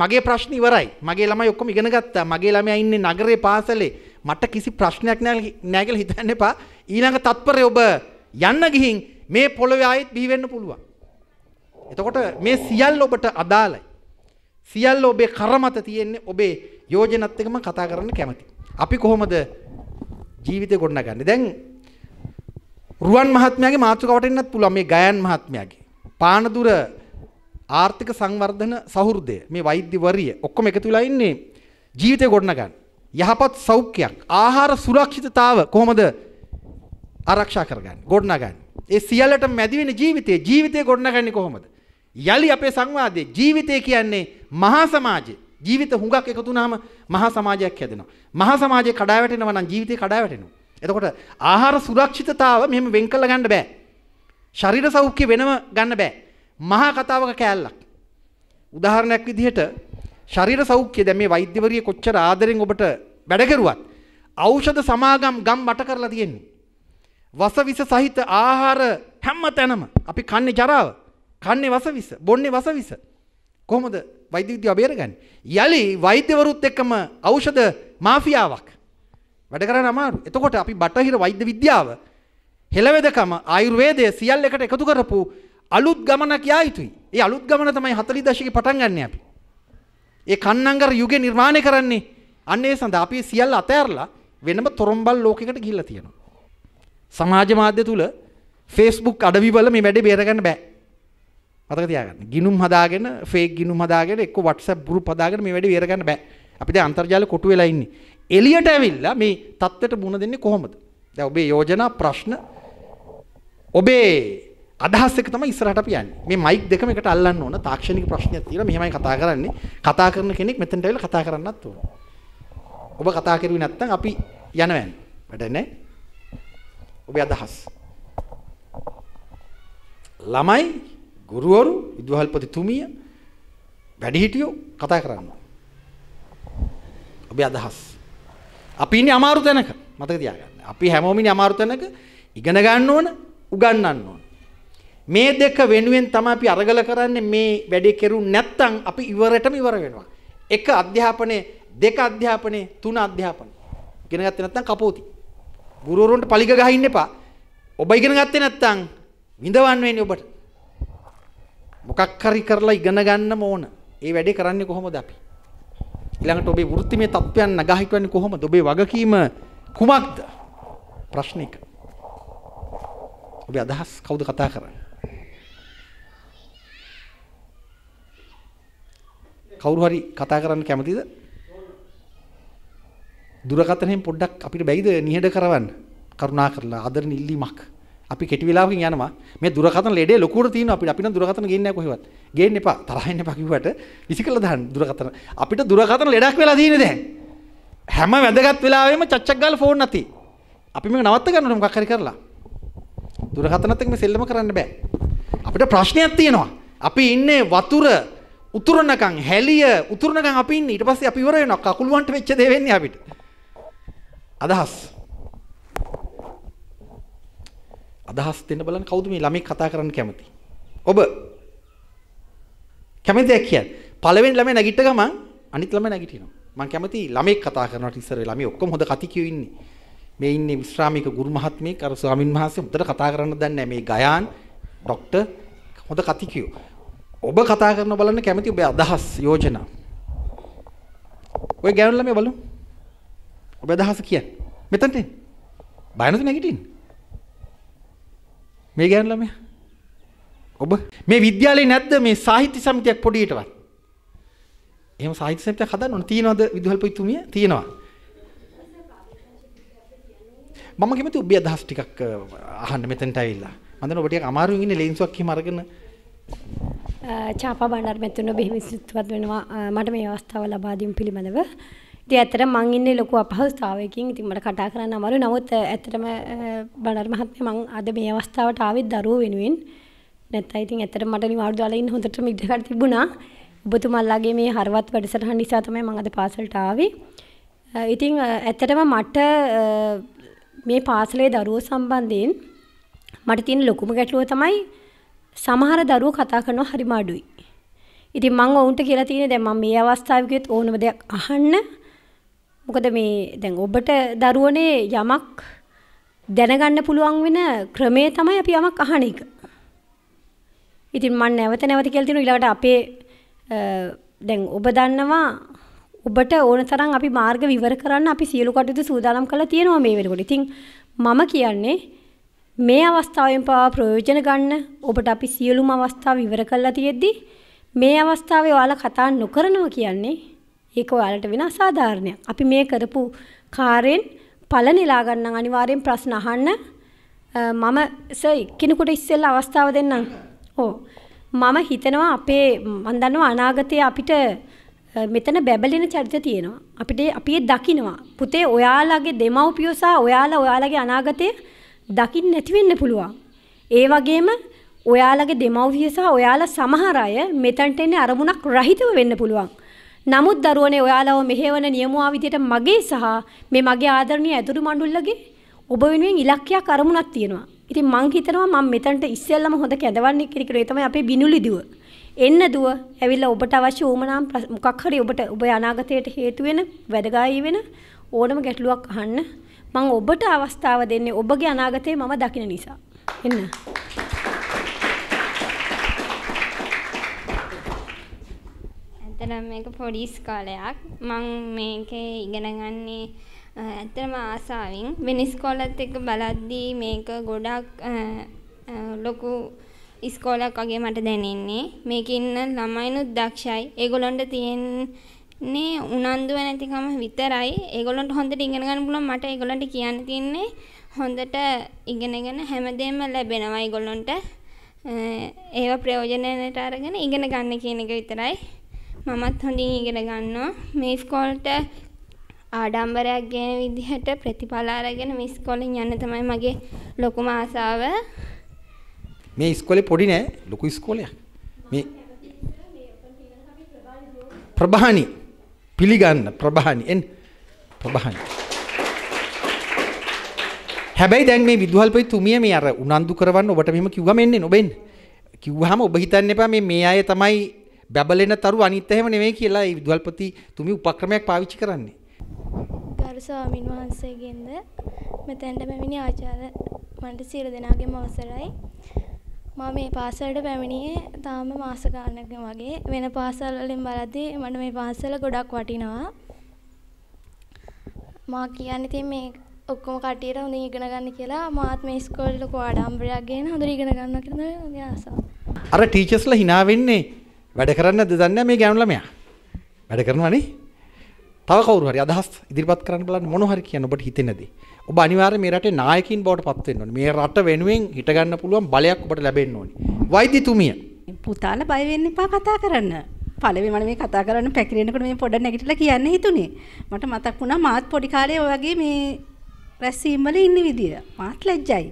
මගේ ප්‍රශ්න ඉවරයි. මගේ ළමයි ඔක්කොම ඉගෙන ගත්තා. මගේ ළමයා ඉන්නේ නගරේ පාසලේ. මට කිසි ප්‍රශ්නයක් නැහැ කියලා හිතන්න එපා. ඊළඟ තත්පරය ඔබ යන්න ගිහින් මේ පොළොවේ ආයෙත් බිහි වෙන්න පුළුවන්. එතකොට මේ සියල්ල ඔබට අදාළයි. සියල්ල ඔබේ කරමත තියෙන්නේ ඔබේ යෝජනත් එක්කම කතා කරන්න කැමති. අපි කොහොමද ජීවිතේ ගොඩනගන්නේ? දැන් රුවන් මහත්මයාගේ මාතෘකාවට එන්නත් පුළුවන් මේ ගයන් මහත්මයාගේ. පානදුර ආර්ථික සංවර්ධන සහෘදය මේ වෛද්‍යවරිය ඔක්කොම එකතු වෙලා ඉන්නේ ජීවිතේ ගොඩනගන්න. යහපත් සෞඛ්‍යයක්, ආහාර සුරක්ෂිතතාව කොහොමද ආරක්ෂා කරගන්න ගොඩනගන්න. ඒ සියල්ලට මැදි වෙන ජීවිතේ ජීවිතේ ගොඩනගන්නේ කොහොමද? යලි අපේ සංවාදයේ ජීවිතය කියන්නේ මහා සමාජය. ජීවිත හුඟක් එකතු වුනහම මහා සමාජයක් හැදෙනවා. මහා සමාජය කඩා වැටෙනවා නම් ජීවිතේ කඩා වැටෙනවා. එතකොට ආහාර සුරක්ෂිතතාව මෙහෙම වෙන් කළ ගන්න බෑ. ශරීර සෞඛ්‍ය වෙනම ගන්න බෑ. මහා කතාවක කෑල්ලක්. උදාහරණයක් විදිහට ශරීර සෞඛ්‍ය දැන් මේ වෛද්‍යවරිය කොච්චර ආදරෙන් ඔබට වැඩ කරුවත් ඖෂධ සමාගම් ගම් මට කරලා තියෙන්නේ. වසවිස සහිත ආහාර හැම තැනම අපි කන්නේ ජරාව, කන්නේ වසවිස, බොන්නේ වසවිස. කොහොමද වෛද්‍ය විද්‍යාව බේරගන්නේ? යලි වෛද්‍යවරුත් එක්කම ඖෂධ මාෆියාවක් වැඩ කරන්න අමාරු. එතකොට අපි බටහිර වෛද්‍ය විද්‍යාව හෙළවෙදකම ආයුර්වේදය සියල්ල එකට එකතු කරපු අලුත් ගමනක් යා යුතුයි. ඒ අලුත් ගමන තමයි 40 දශකේ පටන් ගන්න අපි. ඒ කන්නංගර යුගේ නිර්මාණය කරන්නේ අන්න ඒ සඳහා අපි සියල්ල අතෑරලා වෙනම තොරම්බල් ලෝකයකට ගිහිල්ලා තියෙනවා. සමාජ මාධ්‍ය තුල ෆේස්බුක් අඩවිවල මේ වැඩේ බේරගන්න බෑ. මතක තියාගන්න. ගිනුම් හදාගෙන ෆේක් ගිනුම් හදාගෙන එක්ක WhatsApp group හදාගෙන මේ වැඩේ බේරගන්න බෑ. අපි දැන් අන්තර්ජාල කොටු වෙලා ඉන්නේ. එළියට ඇවිල්ලා මේ தත්ත්වයට මුණ දෙන්නේ කොහොමද? දැන් ඔබේ යෝජනා ප්‍රශ්න ඔබේ අදහස් එක තමයි ඉස්සරහට අපි යන්නේ. මේ මයික් දෙකම එකට අල්ලන්න ඕන තාක්ෂණික ප්‍රශ්නයක් තියෙනවා. මෙහෙමයි කතා කරන්නේ. කතා කරන කෙනෙක් මෙතනට ඇවිල්ලා කතා කරන්නත් ඕන. ඔබ කතා කරුවේ නැත්නම් අපි යනවන්නේ. වැඩ නැහැ. ඔබේ අදහස්. ළමයි, ගුරුවරු, විදුහල්පතිතුමිය වැඩිහිටියෝ කතා කරනවා. ඔබේ අදහස්. අපි ඉන්නේ අමාරු තැනක. මතක තියාගන්න. අපි හැමෝම ඉන්නේ අමාරු තැනක. ඉගෙන ගන්න ඕන, උගන්වන්න ඕන. මේ දෙක වෙනුවෙන් තමයි අපි අරගල කරන්නේ මේ වැඩේ කෙරුව නැත්නම් අපි ඉවරටම ඉවර වෙනවා. එක අධ්‍යාපනයේ දෙක අධ්‍යාපනයේ තුන අධ්‍යාපනයේ ඉගෙන ගත්තේ නැත්නම් කපෝති. ගුරුවරුන්ට පලිග ගහින්න එපා. ඔබ ඉගෙන ගත්තේ නැත්නම් විඳවන්න වෙන්නේ ඔබට. මොකක් හරි කරලා ඉගෙන ගන්නම ඕන. ඒ වැඩේ කරන්නේ කොහොමද අපි? ඊළඟට ඔබේ වෘත්තිමය තත්ත්වයන් නගා හිටවන්නේ කොහොමද? ඔබේ වගකීම කුමක්ද? ප්‍රශ්නික. ඔබේ අදහස් කවුද කතා කරන්නේ? කවුරු හරි කතා කරන්න කැමතිද? දුරකතනෙන් පොඩ්ඩක් අපිට බැයිද නිහඬ කරවන්න කරුණා කරලා ආදරණ ඉල්ලීමක් අපි කෙටි වෙලාවකින් යනවා මේ දුරකතන ලෙඩේ ලොකුවට තියෙන අපිට අපි නම් දුරකතන ගේන්නේ නැහැ කොහෙවත් ගේන්න එපා තරහ වෙන්න එපා කිව්වට විසිකලා දාන්න දුරකතන අපිට දුරකතන ලෙඩක් වෙලා තියෙන්නේ දැන් හැම වැදගත් වෙලාවෙම චච්චක් ගාලා ෆෝන් නැති අපි මේක නවත්ත ගන්න ඕනේ මොකක් හරි කරලා දුරකතනත් එක්ක මේ සෙල්ලම කරන්න බෑ අපිට ප්‍රශ්නයක් තියෙනවා අපි ඉන්නේ වතුර උතුරනකම් හැලිය උතුරනකම් අපි ඉන්නේ ඊට පස්සේ අපි ඉවර වෙනවා කකුල් වන්ට වෙච්ච දේ වෙන්නේ අපිට අදහස් අදහස් දෙන්න බලන්න කවුද මේ ළමයි කතා කරන්න කැමති? ඔබ කැමති දෙයක් කියන්න. පළවෙනි ළමයි නැගිට ගමන් අනිත් ළමයි නැගිටිනවා. මම කැමති ළමෙක් කතා කරනවට ඉස්සර ළමයි ඔක්කොම හොඳ කති කියු ඉන්නේ. මේ ඉන්නේ විශ්‍රාමික ගුරු මහත්මයෙක් අර ස්වාමින් වහන්සේ උඩට කතා කරන්න දන්නේ මේ ගයාන් ડોක්ටර් හොඳ කති කියු. ඔබ කතා කරන බලන්න කැමති ඔබේ අදහස් යෝජනා. ඔය ගෑනු ළමයි බලමු. ඔබ අදහස කියන්න. මෙතනට එන්න. බය නැතුව නැගිටින්න. මේ ගෑනු ළමයා. ඔබ මේ විද්‍යාලේ නැද්ද මේ සාහිත්‍ය සමිතියක් පොඩියටවත්? එහෙම සාහිත්‍ය සමිතියක් හදන්න ඕන තියනවද විදුහල්පතිතුමිය? තියනවා. මම කැමති ඔබේ අදහස් ටිකක් අහන්න මෙතනට ඇවිල්ලා. මම දන්න ඔබ ටිකක් අමාරුවෙන් ඉන්නේ ලේන්සුවක් එහෙම අරගෙන චාපා බණ්ඩාර මෙතුණ බෙහෙවිසිත්වත් වෙනවා මට මේ අවස්ථාව ලබා දීම පිළිබඳව ඉතින් ඇත්තට මං ඉන්නේ ලොකු අපහසුතාවයකින්. ඉතින් මට කතා කරන්න අමාරුයි. නමුත් ඇත්තටම බණාර මහත්මයා මං අද මේ අවස්ථාවට ආවෙත් දරුවෝ වෙනුවෙන්. නැත්නම් ඉතින් ඇත්තට මට නිවාඩු දාලා ඉන්න හොඳටම ඉඩකට තිබුණා. ඔබතුමල්ලාගේ මේ හරවත් වැඩසටහන් නිසා තමයි මම අද පාසලට ආවේ. ඉතින් ඇත්තටම මට මේ පාසලේ දරුවෝ සම්බන්ධයෙන් මට තියෙන ලොකුම ගැටලුව තමයි සමහර දරුවෝ කතා කරනවා හරිම අඩුයි. ඉතින් මම ඔවුන්ට කියලා තියෙන්නේ දැන් මම මේ අවස්ථාවේ කිව්වෙත් ඕනම දෙයක් අහන්න මොකද මේ දැන් ඔබට දරුවනේ යමක් දැනගන්න පුළුවන් වෙන ක්‍රමය තමයි අපි යමක් අහන එක. ඉතින් මම නැවත නැවත කියලා තියෙනවා ඊළඟට අපේ දැන් ඔබ දන්නවා ඔබට ඕන තරම් අපි මාර්ග විවර කරන්න අපි සියලු කටයුතු සූදානම් කරලා තියෙනවා මේ වෙනකොට. ඉතින් මම කියන්නේ මේ අවස්ථාවෙන් පවා ප්‍රයෝජන ගන්න ඔබට අපි සියලුම අවස්ථා විවර කරලා තියෙද්දි මේ අවස්ථාවේ ඔයාලා කතා නොකරනවා කියන්නේ ඒක ඔයාලට වෙන අසාධාරණයක්. අපි මේ කරපු කාර්යෙන් ඵල නෙලා ගන්න අනිවාර්යෙන් ප්‍රශ්න අහන්න මම සර් කෙනෙකුට ඉස්සෙල්ලා අවස්ථාව දෙන්නම්. ඕ මම හිතනවා අපේ මම දන්නවා අනාගතයේ අපිට මෙතන බැබලෙන චරිත තියෙනවා. අපිට අපි දකිනවා. පුතේ ඔයාලගේ දෙමව්පියෝ සහ ඔයාලා ඔයාලගේ අනාගතය දකින්න නැති වෙන්න පුළුවන්. ඒ වගේම ඔයාලගේ දෙමව්පිය සහ ඔයාලා සමහර අය මෙතනට එන්නේ අරමුණක් රහිතව වෙන්න පුළුවන්. නමුත් දරුවනේ ඔයාලව මෙහෙවන නියමුවා විදියට මගේ සහ මේ මගේ ආදරණීය ඇතුරු මණ්ඩුල්ලගේ ඔබ වෙනුවෙන් ඉලක්කයක් අරමුණක් තියෙනවා. ඉතින් මං හිතනවා මම මෙතනට ඉස්සෙල්ලම හොඳ කැඳවන්නේ කියලා කියලා ඒ තමයි අපේ බිනුලි දුව. එන්න දුව ඇවිල්ලා ඔබට අවශ්‍ය උමනාම් මොකක් හරි ඔබට ඔබේ අනාගතයට හේතු වෙන වැදගායී වෙන ඕනම ගැටලුවක් අහන්න මං ඔබට අවස්ථාව දෙන්නේ ඔබගේ අනාගතේ මම දකින නිසා. එන්න. ඇත්තරම් මේක පොඩිස් කාලයක් මං මේකේ ඉගෙනගන්නේ ඇත්තරම ආසාවින් වෙනස්කෝලත් එක බලද්දී මේක ගොඩක් ලොකු ඉස්කෝලක් වගේ මට දැනෙන්නේ මේක ඉන්න ළමයිනුත් දක්ෂයි ඒගොලොන්ට තියෙන්නේ උනන්දුව නැතිකම විතරයි ඒගොලොන්ට හොඳට ඉගෙන ගන්න පුළුවන් මට ඒගොලන්ට කියන්න තියන්නේ හොඳට ඉගෙනගෙන හැමදේම ලැබෙනවා ඒගොල්ලොන්ට ඒව ප්‍රයෝජනයට අරගෙන ඉගෙන ගන්න කියන එක විතරයි මමත් හොඳින් ඉගෙන ගන්නවා. මේ ඉස්කෝලට ආඩම්බරයක් ගෙන විදිහට ප්‍රතිඵල අරගෙන මේ ඉස්කෝලෙන් යන්න තමයි මගේ ලොකුම ආසාව. මේ ඉස්කෝලේ පොඩි නෑ ලොකු ඉස්කෝලයක්. මේ ප්‍රභානි පිළිගන්න ප්‍රභානි එන්න ප්‍රභානි හැබැයි දැන් මේ විදුහල්පති තුමිය මේ අර උනන්දු කරවන්න ඔබට මෙහෙම කිව්වම එන්නේ නොබෙන්න. කිව්වහම ඔබ හිතන්න එපා මේ මේ අය තමයි බැබලෙන තරු අනිත් එහෙම නෙමෙයි කියලා ඒ විදුහල්පති තුමි උපක්‍රමයක් පාවිච්චි කරන්නේ. ගරු ස්වාමින් වහන්සේගෙන්ද මෙතෙන්ට පැමිණි ආචාර්ය මණ්ඩල සියලු දෙනාගේම අවසරයි. මම මේ පාසලට පැමිණියේ තාම මාස ගානක වගේ වෙන පාසල් වලින් බලද්දී මට මේ පාසල ගොඩක් වටිනවා. මා කියන්නේ තින් මේ ඔක්කොම කටියට හොඳින් ඉගෙන ගන්න කියලා මාත් මේ ඉස්කෝලේ ලොකු ආඩම්බරයක් ගේන හොඳට ඉගෙන ගන්නවා කියලා තමයි මගේ ආසාව. අර ටීචර්ස්ලා hina වෙන්නේ වැඩ කරන්න දන්න මේ ගෑනුලමයා වැඩ කරනවනේ තව කවරු හරි අදහස් ඉදිරිපත් කරන්න බලන්න මොන හරි කියන්න ඔබට හිතෙනද ඔබ අනිවාර්යයෙන් මේ රටේ නායකින් බවට පත් වෙන්න ඕනේ මේ රට වෙනුවෙන් හිට ගන්න පුළුවන් බලයක් ඔබට ලැබෙන්න ඕනේ වෛද්‍යතුමිය පුතාලා බය වෙන්න එපා කතා කරන්න පළවෙනි මම මේ කතා කරන්න පැකිරෙනකොට මේ පොඩ නැගිටලා කියන්න හිතුනේ. මට මතක් වුණා මාත් පොඩි කාලේ ඔය වගේ මේ රැස්වීම් වල ඉන්න විදිය. මාත් ලැජ්ජයි.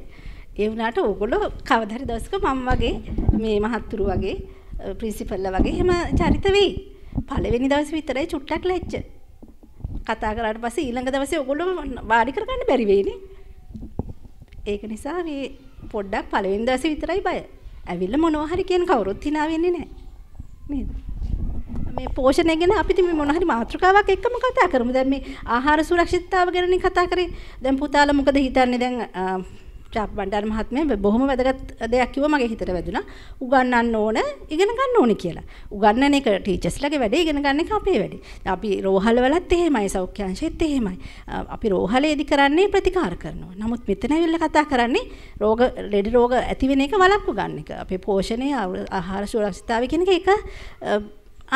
ඒ වුණාට ඕගොල්ලෝ කවදාහරි දවසක මම වගේ මේ මහත්තුරු වගේ ප්‍රින්සිපල්ලා වගේ එහෙම චරිත වෙයි. පළවෙනි දවසේ විතරයි චුට්ටක් ලැජ්ජ. කතා කරාට පස්සේ ඊළඟ දවසේ ඔයගොල්ලෝ වාඩි කරගන්න බැරි වෙයිනේ. ඒක නිසා මේ පොඩ්ඩක් පළවෙනි දවසේ විතරයි බය. ඇවිල්ලා මොනවා හරි කියන කවුරුත් hina වෙන්නේ නැහැ. නේද? මේ පෝෂණය ගැන අපි ඉතින් මේ මොන හරි මාතෘකාවක් එක්කම කතා කරමු. දැන් මේ ආහාර සුරක්ෂිතතාව ගැනනේ කතා කරේ. දැන් පුතාලා මොකද හිතන්නේ දැන් චාප් බණ්ඩාර මහත්මයා බොහොම වැදගත් දෙයක් කිව්වා මගේ හිතට වැදුනා. උගන්වන්න ඕන, ඉගෙන ගන්න ඕනේ කියලා. උගන්වන එක ටීචර්ස්ලාගේ වැඩේ ඉගෙන ගන්න එක අපේ වැඩේ. අපි රෝහලවලත් එහෙමයි සෞඛ්‍යාංශෙත් එහෙමයි. අපි රෝහලේදී කරන්නේ ප්‍රතිකාර කරනවා. නමුත් මෙතන ඇවිල්ලා කතා කරන්නේ රෝග ලෙඩ රෝග ඇති වෙන එක වළක්ව ගන්න එක. අපේ පෝෂණය ආහාර සුරක්ෂිතතාවය කියන එක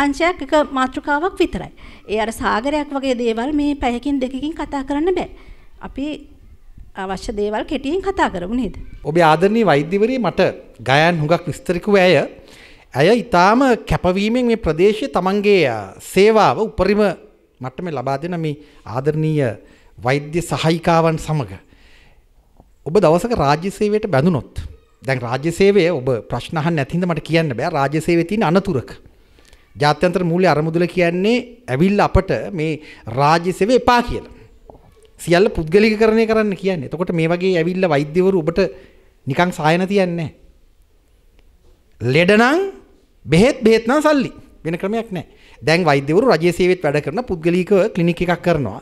අංශයක් එක මාතෘකාවක් විතරයි. ඒ අර සාගරයක් වගේ දේවල් මේ පැයකින් දෙකකින් කතා කරන්න බෑ. අපි අවශ්‍ය දේවල් කෙටියෙන් කතා කරමු නේද. ඔබේ ආදරණී වෛද්‍යවරී මට ගයන් හුඟක් විස්තරිකව ඇය ඇය ඉතාම කැපවීමෙන් මේ ප්‍රදේශය තමන්ගේ සේවාව උපරිම මටම ලබා දෙන මේ ආදරණීය වෛද්‍ය සහයිකාවන් සමඟ. ඔබ දවසක රාජ්‍ය සේවයට බැඳුනොත් දැන් රාජ්‍ය සේවය ඔබ ප්‍රශ්නහන් නැතිද මට කියන්න බෑ රාජ්‍ය සේවතින් අනතුරක. ජාත්‍යන්ත්‍ර මූලය අරමුදුල කියන්නේ ඇවිල් අපට මේ රාජ්‍ය සේවය එපා කියලා. සියල්ල පුද්ගලික කරණය කරන්න කියන්නේ එතකොට මේ වගේ ඇවිල්ල වෛද්‍යවරු ඔබට නිකං සායන තියන්නේ ලෙඩනං බෙහෙත් බෙහෙත් නම් සල්ලි වෙන ක්‍රමයක් නැහැ දැන් වෛද්‍යවරු රජයේ සේවෙත් වැඩ කරන පුද්ගලික ක්ලිනික් එකක් කරනවා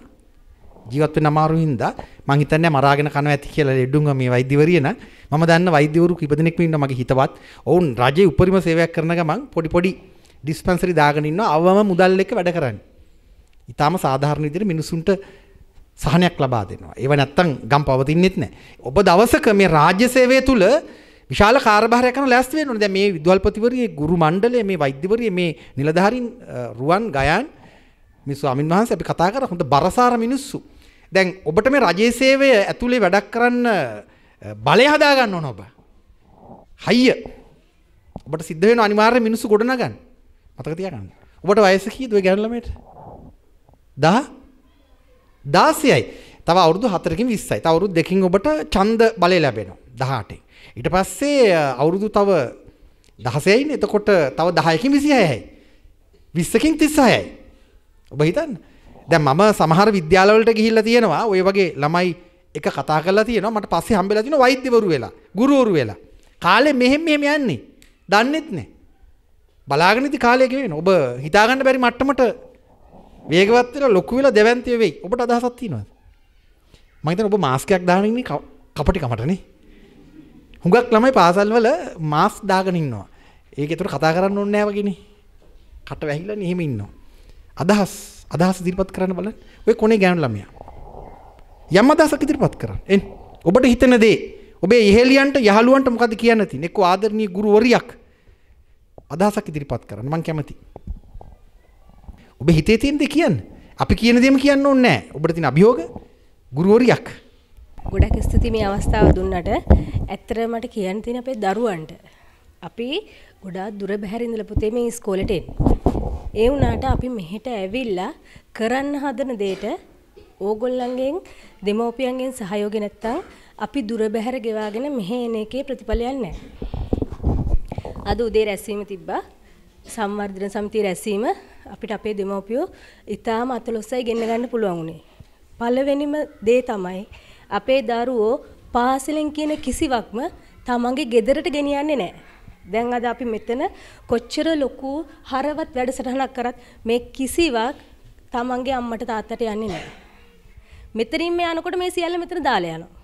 ජීවත් වෙන අමාරු හින්දා මං හිතන්නේ මරාගෙන කනවා ඇති කියලා ලෙඩුංග මේ වෛද්‍යවරියන මම දන්න වෛද්‍යවරු කීප දෙනෙක් ඉන්නවා මගේ හිතවත් ඔවුන් රජයේ උපරිම සේවයක් කරන ගමන් පොඩි පොඩි ඩිස්පැන්සරි දාගෙන ඉන්නවා අවම මුදල් එක වැඩ කරන්නේ. ඊටාම සාධාරණ විදිහට මිනිසුන්ට සහනයක් ලබා දෙනවා. ඒව නැත්තම් ගම් පවතින්නෙත් නැහැ. ඔබ දවසක මේ රාජ්‍ය සේවය තුල විශාල කාර්යභාරයක් කරන ලෑස්ති වෙන්න ඕනේ. දැන් මේ විදුහල්පතිවරියේ ගුරු මණ්ඩලය, මේ වෛද්‍යවරිය, මේ නිලධාරීන් රුවන් ගයාන් මේ ස්වාමින් වහන්සේ අපි කතා කරා හොඳ බරසාර මිනිස්සු. දැන් ඔබට මේ රජයේ සේවය ඇතුලේ වැඩක් කරන්න බලය හදා ගන්න ඕන ඔබ. හයිය. ඔබට සිද්ධ වෙන අනිවාර්ය මිනිස්සු ගොඩනගන්න. මතක තියාගන්න. ඔබට වයස කීයද ඔය ගැන ළමයට? 10 දාසයයි තව අවුරුදු හතරකින් විස්සයි අවුරුදු දෙකින් ඔබට චන්ද බලය ලැබෙනවා දහටෙන් ඊට පස්සේ අවුරුදු තව දහසයයින් එතකොට තව දහයකින් විසිහයයි විස්සකින් තිස්සහයයි ඔබ හිතන්න දැ මම සමහර විද්‍යාලවලට ගිහිල්ල තියෙනවා ඔය වගේ ළමයි එක කතා කරලා තියෙනවා මට පස්සේ හම්බෙලා තියෙන වෛද්‍යවරු වෙලා ගුරුවරු වෙලා කාලේ මෙහෙම මෙහෙම යන්නේ දන්නෙත් නෑ බලාගෙන ඉති කාලයක වෙන ඔබ හිතාගන්න බැරි මට්ටමට වේගවත් වෙලා ලොකු වෙලා දෙවන්තිය වෙයි. ඔබට අදහසක් තියෙනවද? මම හිතන්නේ ඔබ මාස්ක් එකක් දාගෙන ඉන්නේ කපටි කමටනේ. හුඟක් ළමයි පාසල් වල මාස්ක් දාගෙන ඉන්නවා. ඒක ඒතර කතා කරන්න ඕනේ නැහැ වගේනේ. කට වැහිලා නෙහිම ඉන්නවා. අදහස් අදහස් ඉදිරිපත් කරන්න බලන්න. ඔය කොනේ ගෑනු ළමයා. යම් අදහසක් ඉදිරිපත් කරන්න. එන්න. ඔබට හිතෙන දේ ඔබේ ඉහෙලියන්ට යහළුවන්ට මොකද කියන්න තියෙන්නේ? එක්ක ආදරණීය ගුරුවරියක් අදහසක් ඉදිරිපත් කරන්න. මම කැමතියි. ඔබ හිතේ තියෙන දේ කියන්න. අපි කියන දේම කියන්න ඕනේ නැහැ. ඔබට තියෙන අභියෝග ගුරුවරියක්. ගොඩක් ස්තුතියි මේ අවස්ථාව දුන්නට. ඇත්තට මට කියන්න තියෙන අපේ දරුවන්ට අපි ගොඩාක් දුර බැහැර ඉඳලා පුතේ මේ ඉස්කෝලේට ඒ වුණාට අපි මෙහෙට ඇවිල්ලා කරන්න හදන දෙයට ඕගොල්ලන්ගෙන් දෙමෝපියන්ගෙන් සහයෝගය නැත්තම් අපි දුර බැහැර ගෙවාගෙන මෙහෙ එන එකේ ප්‍රතිඵලයක් නැහැ. අද උදේ රැස්වීම තිබ්බා. සංවර්ධන සමිතිය රැස්වීම අපිට අපේ දෙමව්පියෝ ඉතාම අතලොස්සයි ගෙන්න ගන්න පුළුවන් උනේ. පළවෙනිම දේ තමයි අපේ දරුවෝ පාසලෙන් කියන කිසිවක්ම තමන්ගේ ගෙදරට ගෙනියන්නේ නැහැ. දැන් අද අපි මෙතන කොච්චර ලොකු හරවත් වැඩසටහනක් කරත් මේ කිසිවක් තමන්ගේ අම්මට තාත්තට යන්නේ නැහැ. මෙතනින් මේ යනකොට මේ සියල්ල මෙතන දාලා යනවා.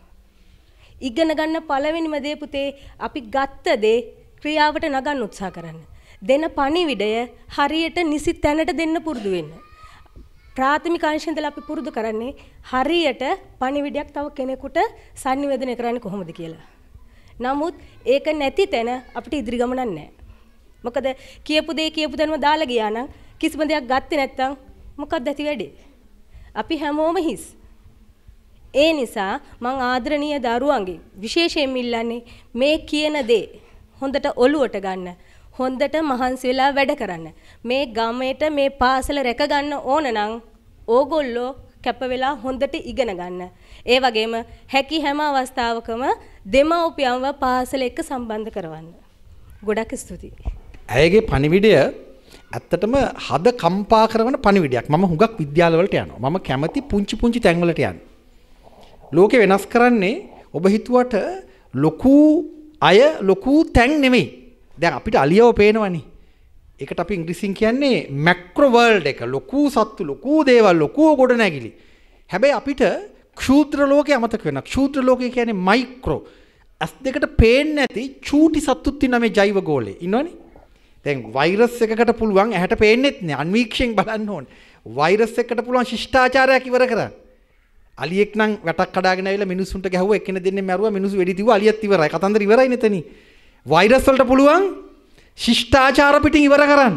ඉගෙන ගන්න පළවෙනිම දේ පුතේ අපි ගත්ත දේ ක්‍රියාවට නගන්න උත්සාහ කරන්න. දෙන පණිවිඩය හරියට නිසි තැනට දෙන්න පුරුදු වෙන්න. ප්‍රාථමික අංශෙන් ඉඳලා අපි පුරුදු කරන්නේ හරියට පණිවිඩයක් තව කෙනෙකුට sannivedanaya කරන්නේ කොහොමද කියලා. නමුත් ඒක නැති තැන අපිට ඉදිරි ගමනක් නැහැ. මොකද කියපු දේ කියපු තැනම දාලා ගියා නම් කිසිම දෙයක් ගත්තේ නැත්නම් මොකක්ද ඇති වැඩේ? අපි හැමෝම හිස්. ඒ නිසා මං ආදරණීය දරුවන්ගෙන් විශේෂයෙන් ඉල්ලන්නේ මේ කියන දේ හොඳට ඔලුවට ගන්න. හොඳට මහන්සි වෙලා වැඩ කරන්න. මේ ගමේට මේ පාසල රැක ගන්න ඕන නම් ඕගොල්ලෝ කැප වෙලා හොඳට ඉගෙන ගන්න. ඒ වගේම හැකි හැම අවස්ථාවකම දෙමව්පියන්ව පාසල එක්ක සම්බන්ධ කරවන්න. ගොඩක් ස්තුතියි. ඇයගේ පණිවිඩය ඇත්තටම හද කම්පා කරන පණිවිඩයක් මම හුඟක් විද්‍යාලවලට යනවා. මම කැමති පුංචි පුංචි තැන්වලට යන්න. ලෝකේ වෙනස් කරන්නේ ඔබ හිතුවට ලොකු අය ලොකු තැන් නෙමෙයි. දැන් අපිට අලියව පේනවනේ. ඒකට අපි ඉංග්‍රීසියෙන් කියන්නේ මැක්‍රෝ වර්ල්ඩ් එක. ලොකු සත්තු, ලොකු දේවල්, ලොකු ගොඩනැගිලි. හැබැයි අපිට ක්ෂූත්‍ර ලෝකේ අමතක වෙනවා. ක්ෂූත්‍ර ලෝකේ කියන්නේ මයික්‍රෝ. ඇස් දෙකට පේන්නේ නැති චූටි සත්තුත් ඉන්නවා මේ ජෛව ගෝලේ. ඉන්නවනේ. දැන් වෛරස් එකකට පුළුවන් ඇහැට පේන්නෙත් නෑ. අන්වීක්ෂයෙන් බලන්න ඕනේ. වෛරස් එකකට පුළුවන් ශිෂ්ටාචාරයක් ඉවර කරන්න. අලියෙක් නම් වැටක් කඩාගෙන ඇවිල්ලා මිනිස්සුන්ට ගැහුවා එක්කෙනෙක් දෙන්නේ මැරුවා මිනිස්සු වෙඩි තිබ්බා අලියත් ඉවරයි. කතන්දර ඉවරයි නෙතනි. වෛරස් වලට පුළුවන් ශිෂ්ටාචාර පිටින් ඉවර කරන්න.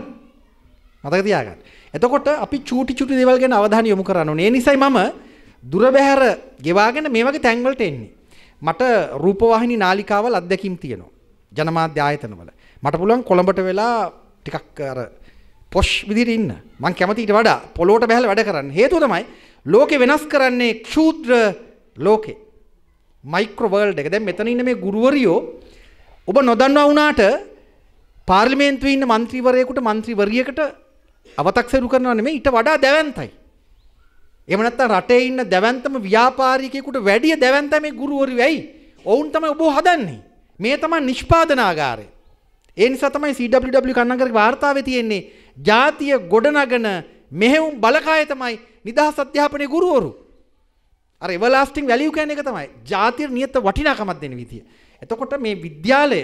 මතක තියාගන්න. එතකොට අපි චූටි චූටි දේවල් ගැන අවධානය යොමු කරන්න ඕනේ. ඒ නිසයි මම දුර බැහැර ගෙවාගෙන මේ වගේ තැන් වලට එන්නේ. මට රූපවාහිනී නාලිකාවල් අත්දැකීම් තියෙනවා. ජනමාධ්‍ය ආයතනවල. මට පුළුවන් කොළඹට වෙලා ටිකක් අර පොෂ් විදිහට ඉන්න. මං කැමති ඊට වඩා පොළොවට බැහැලා වැඩ කරන්න. හේතුව තමයි ලෝකේ වෙනස් කරන්නේ ක්ෂූද්‍ර ලෝකේ. මයික්‍රෝ වර්ල්ඩ් එක. දැන් මෙතන ඉන්න මේ ගුරුවරියෝ ඔබ නොදන්නවා වුණාට පාර්ලිමේන්තුවේ ඉන්න മന്ത്രിවරයෙකුට മന്ത്രിවරියකට අව탁සරු කරනවා නෙමෙයි ඊට වඩා දැවැන්තයි. එහෙම නැත්නම් රටේ ඉන්න දැවැන්තම ව්‍යාපාරිකයෙකුට වැඩිය දැවැන්තයි මේ ගුරුවරු වෙයි. ඔවුන් තමයි ඔබව හදන්නේ. මේ තමයි නිෂ්පාදනාගාරය. ඒ නිසා තමයි CWW කන්නංගරගේ වාර්තාවේ තියෙන්නේ ජාතිය ගොඩනගන මෙහෙයුම් බලකාය තමයි නිදහස් අධ්‍යාපනයේ ගුරුවරු. අර එවර්ලාස්ටිං වැලියු කියන්නේ ඒක තමයි. ජාතිය නියත වටිනාකමක් දෙන විදිය. එතකොට මේ විද්‍යාලය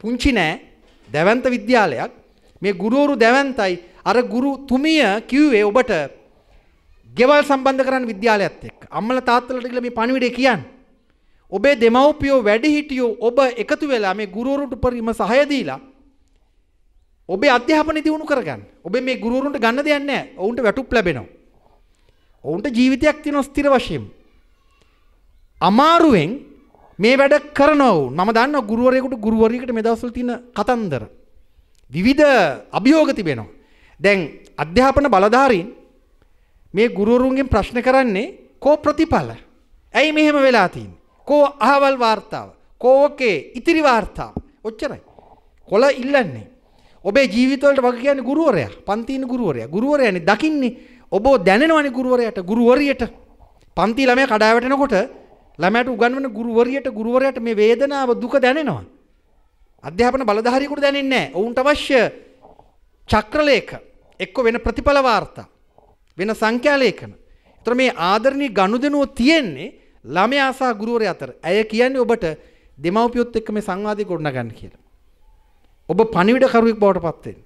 පුංචි නෑ දැවන්ත විද්‍යාලයක් මේ ගුරුවරු දැවන්තයි අර ගුරු තුමිය කිව්වේ ඔබට ගෙවල් සම්බන්ධ කරන්න විද්‍යාලයත් එක්ක අම්මල තාත්තලට කියලා මේ පණිවිඩය කියන්න. ඔබේ දෙමව්පියෝ වැඩිහිටියෝ ඔබ එකතු වෙලා මේ ගුරුවරුන්ට උපරිම සහාය දීලා ඔබේ අධ්‍යාපනය දියුණු කරගන්න. ඔබේ මේ ගුරුවරුන්ට ගන්න දෙයක් නැහැ. ඔවුන්ට වැටුප් ලැබෙනවා. ඔවුන්ට ජීවිතයක් තියෙනවා ස්ථිර වශයෙන්. අමාරුවෙන් මේ වැඩ කරනවුන් මම දන්න ගුරුවරයෙකුට ගුරුවරයකට මේ දවස්වල තියෙන කතන්දර විවිධ අභියෝග තිබෙනවා. දැන් අධ්‍යාපන බලධාරීන් මේ ගුරුවරුන්ගෙන් ප්‍රශ්න කරන්නේ කෝ ප්‍රතිඵල? ඇයි මෙහෙම වෙලා තියෙන්නේ? කෝ අහවල් වார்த்தාව? කෝ ඔකේ ඉතිරි වார்த்தාව? ඔච්චරයි. කොළ ඉල්ලන්නේ. ඔබේ ජීවිතවලට වග කියන්නේ ගුරුවරයා, පන්ති ඉන්න ගුරුවරයා. ගුරුවරයානේ දකින්නේ ඔබ දැනෙනවනේ ගුරුවරයාට, ගුරුවරියට. පන්ති ළමයා කඩාවැටෙනකොට ළමයට උගන්වන ගුරුවරියට ගුරුවරයාට මේ වේදනාව දුක දැනෙනවා. අධ්‍යාපන බලධාරීකුට දැනෙන්නේ නැහැ. ඔවුන්ට අවශ්‍ය චක්‍රලේඛ එක්ක වෙන ප්‍රතිඵල වාර්තා වෙන සංඛ්‍යා ලේඛන. ඒතර මේ ආදරණීය ගනුදෙනුව තියෙන්නේ ළමයා සහ ගුරුවරයා අතර. ඇය කියන්නේ ඔබට දෙමව්පියොත් එක්ක මේ සංවාදය ගොඩනගන්න කියලා. ඔබ පණිවිඩකරුවෙක් බවට පත් වෙන්න.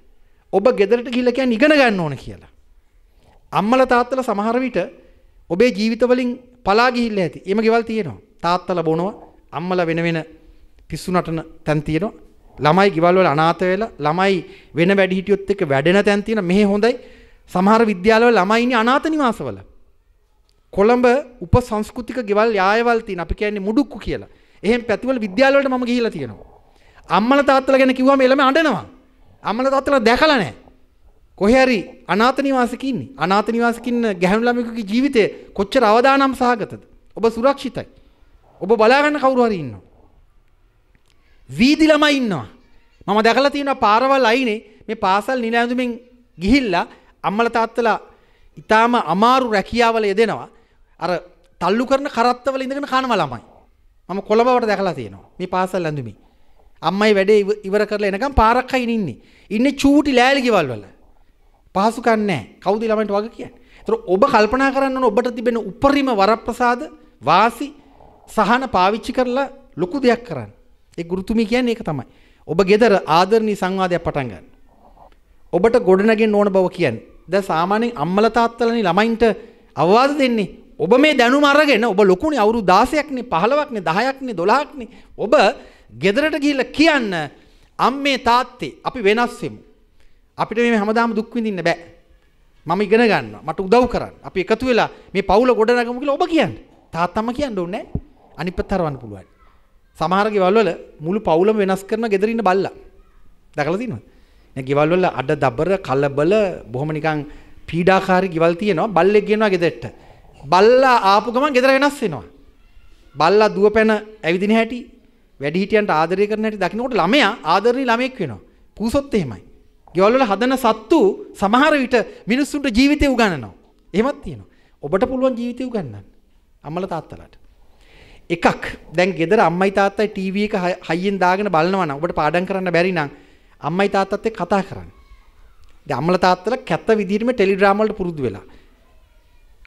ඔබ ගෙදරට ගිහිල්ලා කියන්නේ ඉගෙන ගන්න ඕන කියලා. අම්මලා තාත්තලා සමහර විට ඔබේ ජීවිතවලින් පලා ගිහිල්ලා ඇති. එම ගෙවල් තියෙනවා. තාත්තලා බොනවා, අම්මලා වෙන වෙන පිස්සු නටන තැන් තියෙනවා. ළමයි ගෙවල් වල අනාථ වෙලා ළමයි වෙන වැඩිහිටියොත් එක්ක වැඩෙන තැන් තියෙනවා. මෙහි හොඳයි. සමහර විද්‍යාලවල ළමයි ඉන්නේ අනාථ නිවාසවල. කොළඹ උප සංස්කෘතික ගෙවල් යායවල් තියෙන අපි කියන්නේ මුඩුක්කු කියලා. එහෙන් පැතිවල විද්‍යාලවලට මම ගිහිලා තියෙනවා. අම්මලා තාත්තලා ගැන කිව්වම එළම අඬනවා. අම්මලා තාත්තලා දැකලා නැහැ. කොහේ හරි අනාථ නිවාසෙක ඉන්නේ. අනාථ නිවාසෙක ඉන්න ගැහැණු ළමයෙකුගේ ජීවිතය කොච්චර අවදානම් සහගතද? ඔබ සුරක්ෂිතයි. ඔබ බලාගන්න කවුරු හරි ඉන්නවා. වීදි ළමයි ඉන්නවා. මම දැකලා තියෙනවා පාරවල් අයිනේ මේ පාසල් නිල ඇඳුමින් ගිහිල්ලා අම්මලා තාත්තලා ඊටාම අමාරු රැකියාවල යෙදෙනවා. අර තල්ලු කරන කරත්තවල ඉඳගෙන කනවා ළමයි. මම කොළඹවට දැකලා තියෙනවා. මේ පාසල් ඇඳුමින්. අම්මයි වැඩේ ඉවර කරලා එනකම් පාරක් අයින් ඉන්නේ. ඉන්නේ චූටි ලෑලි ගෙවල් වල. පහසුකම් නැහැ. කවුද ළමයින්ට වග කියන්නේ? ඒතර ඔබ කල්පනා කරන්න ඕන ඔබට තිබෙන උපරිම වරප්‍රසාද වාසි සහන පාවිච්චි කරලා ලොකු දෙයක් කරන්න. ඒ ගුරුතුමී කියන්නේ ඒක තමයි. ඔබ gedara ආදරණීය සංවාදයක් පටන් ගන්න. ඔබට ගොඩනගෙන්න ඕන බව කියන්නේ. දැන් සාමාන්‍යයෙන් අම්මලා තාත්තලානේ ළමයින්ට අවවාද දෙන්නේ. ඔබ මේ දැනුම අරගෙන ඔබ ලොකුනේ අවුරුදු 16ක්නේ 15ක්නේ 10ක්නේ 12ක්නේ ඔබ ගෙදරට ගිහිල්ලා කියන්න අම්මේ තාත්තේ අපි වෙනස් වෙමු. අපිට මේ හැමදාම දුක් විඳින්න බෑ. මම ඉගෙන ගන්නවා. මට උදව් කරන්න. අපි එකතු වෙලා මේ පවුල ගොඩනගමු කියලා ඔබ කියන්න. තාත්තම කියන්න ඕනේ නැහැ. අනිත් පැත්ත හරවන්න පුළුවන්. සමහර ගෙවල් වල මුළු පවුලම වෙනස් කරන ගෙදර ඉන්න බල්ලා. දැකලා තියෙනවද? දැන් ගෙවල් වල අඩ දබර කලබල බොහොම නිකන් පීඩාකාරී ගෙවල් තියෙනවා. බල්ලෙක් ගෙනවා ගෙදරට. බල්ලා ආපු ගමන් ගෙදර වෙනස් වෙනවා. බල්ලා දුවපැන ඇවිදින හැටි වැඩිහිටියන්ට ආදරය කරන හැටි දකින්නකොට ළමයා ආදරණීය ළමයෙක් වෙනවා. පූසොත් එහෙමයි. ගෙවල් වල හදන සත්තු සමහර විට මිනිස්සුන්ට ජීවිතය උගන්වනවා. එහෙමත් තියෙනවා. ඔබට පුළුවන් ජීවිතය උගන්වන්න. අම්මලා තාත්තලාට. එකක් දැන් ගෙදර අම්මයි තාත්තයි ටීවී එක හයියෙන් දාගෙන බලනවා නම් ඔබට පාඩම් කරන්න බැරි නම් අම්මයි තාත්තත් එක්ක කතා කරන්න. දැන් අම්මලා තාත්තලා කැත විදිහටම ටෙලිග්‍රාම් වලට පුරුදු වෙලා.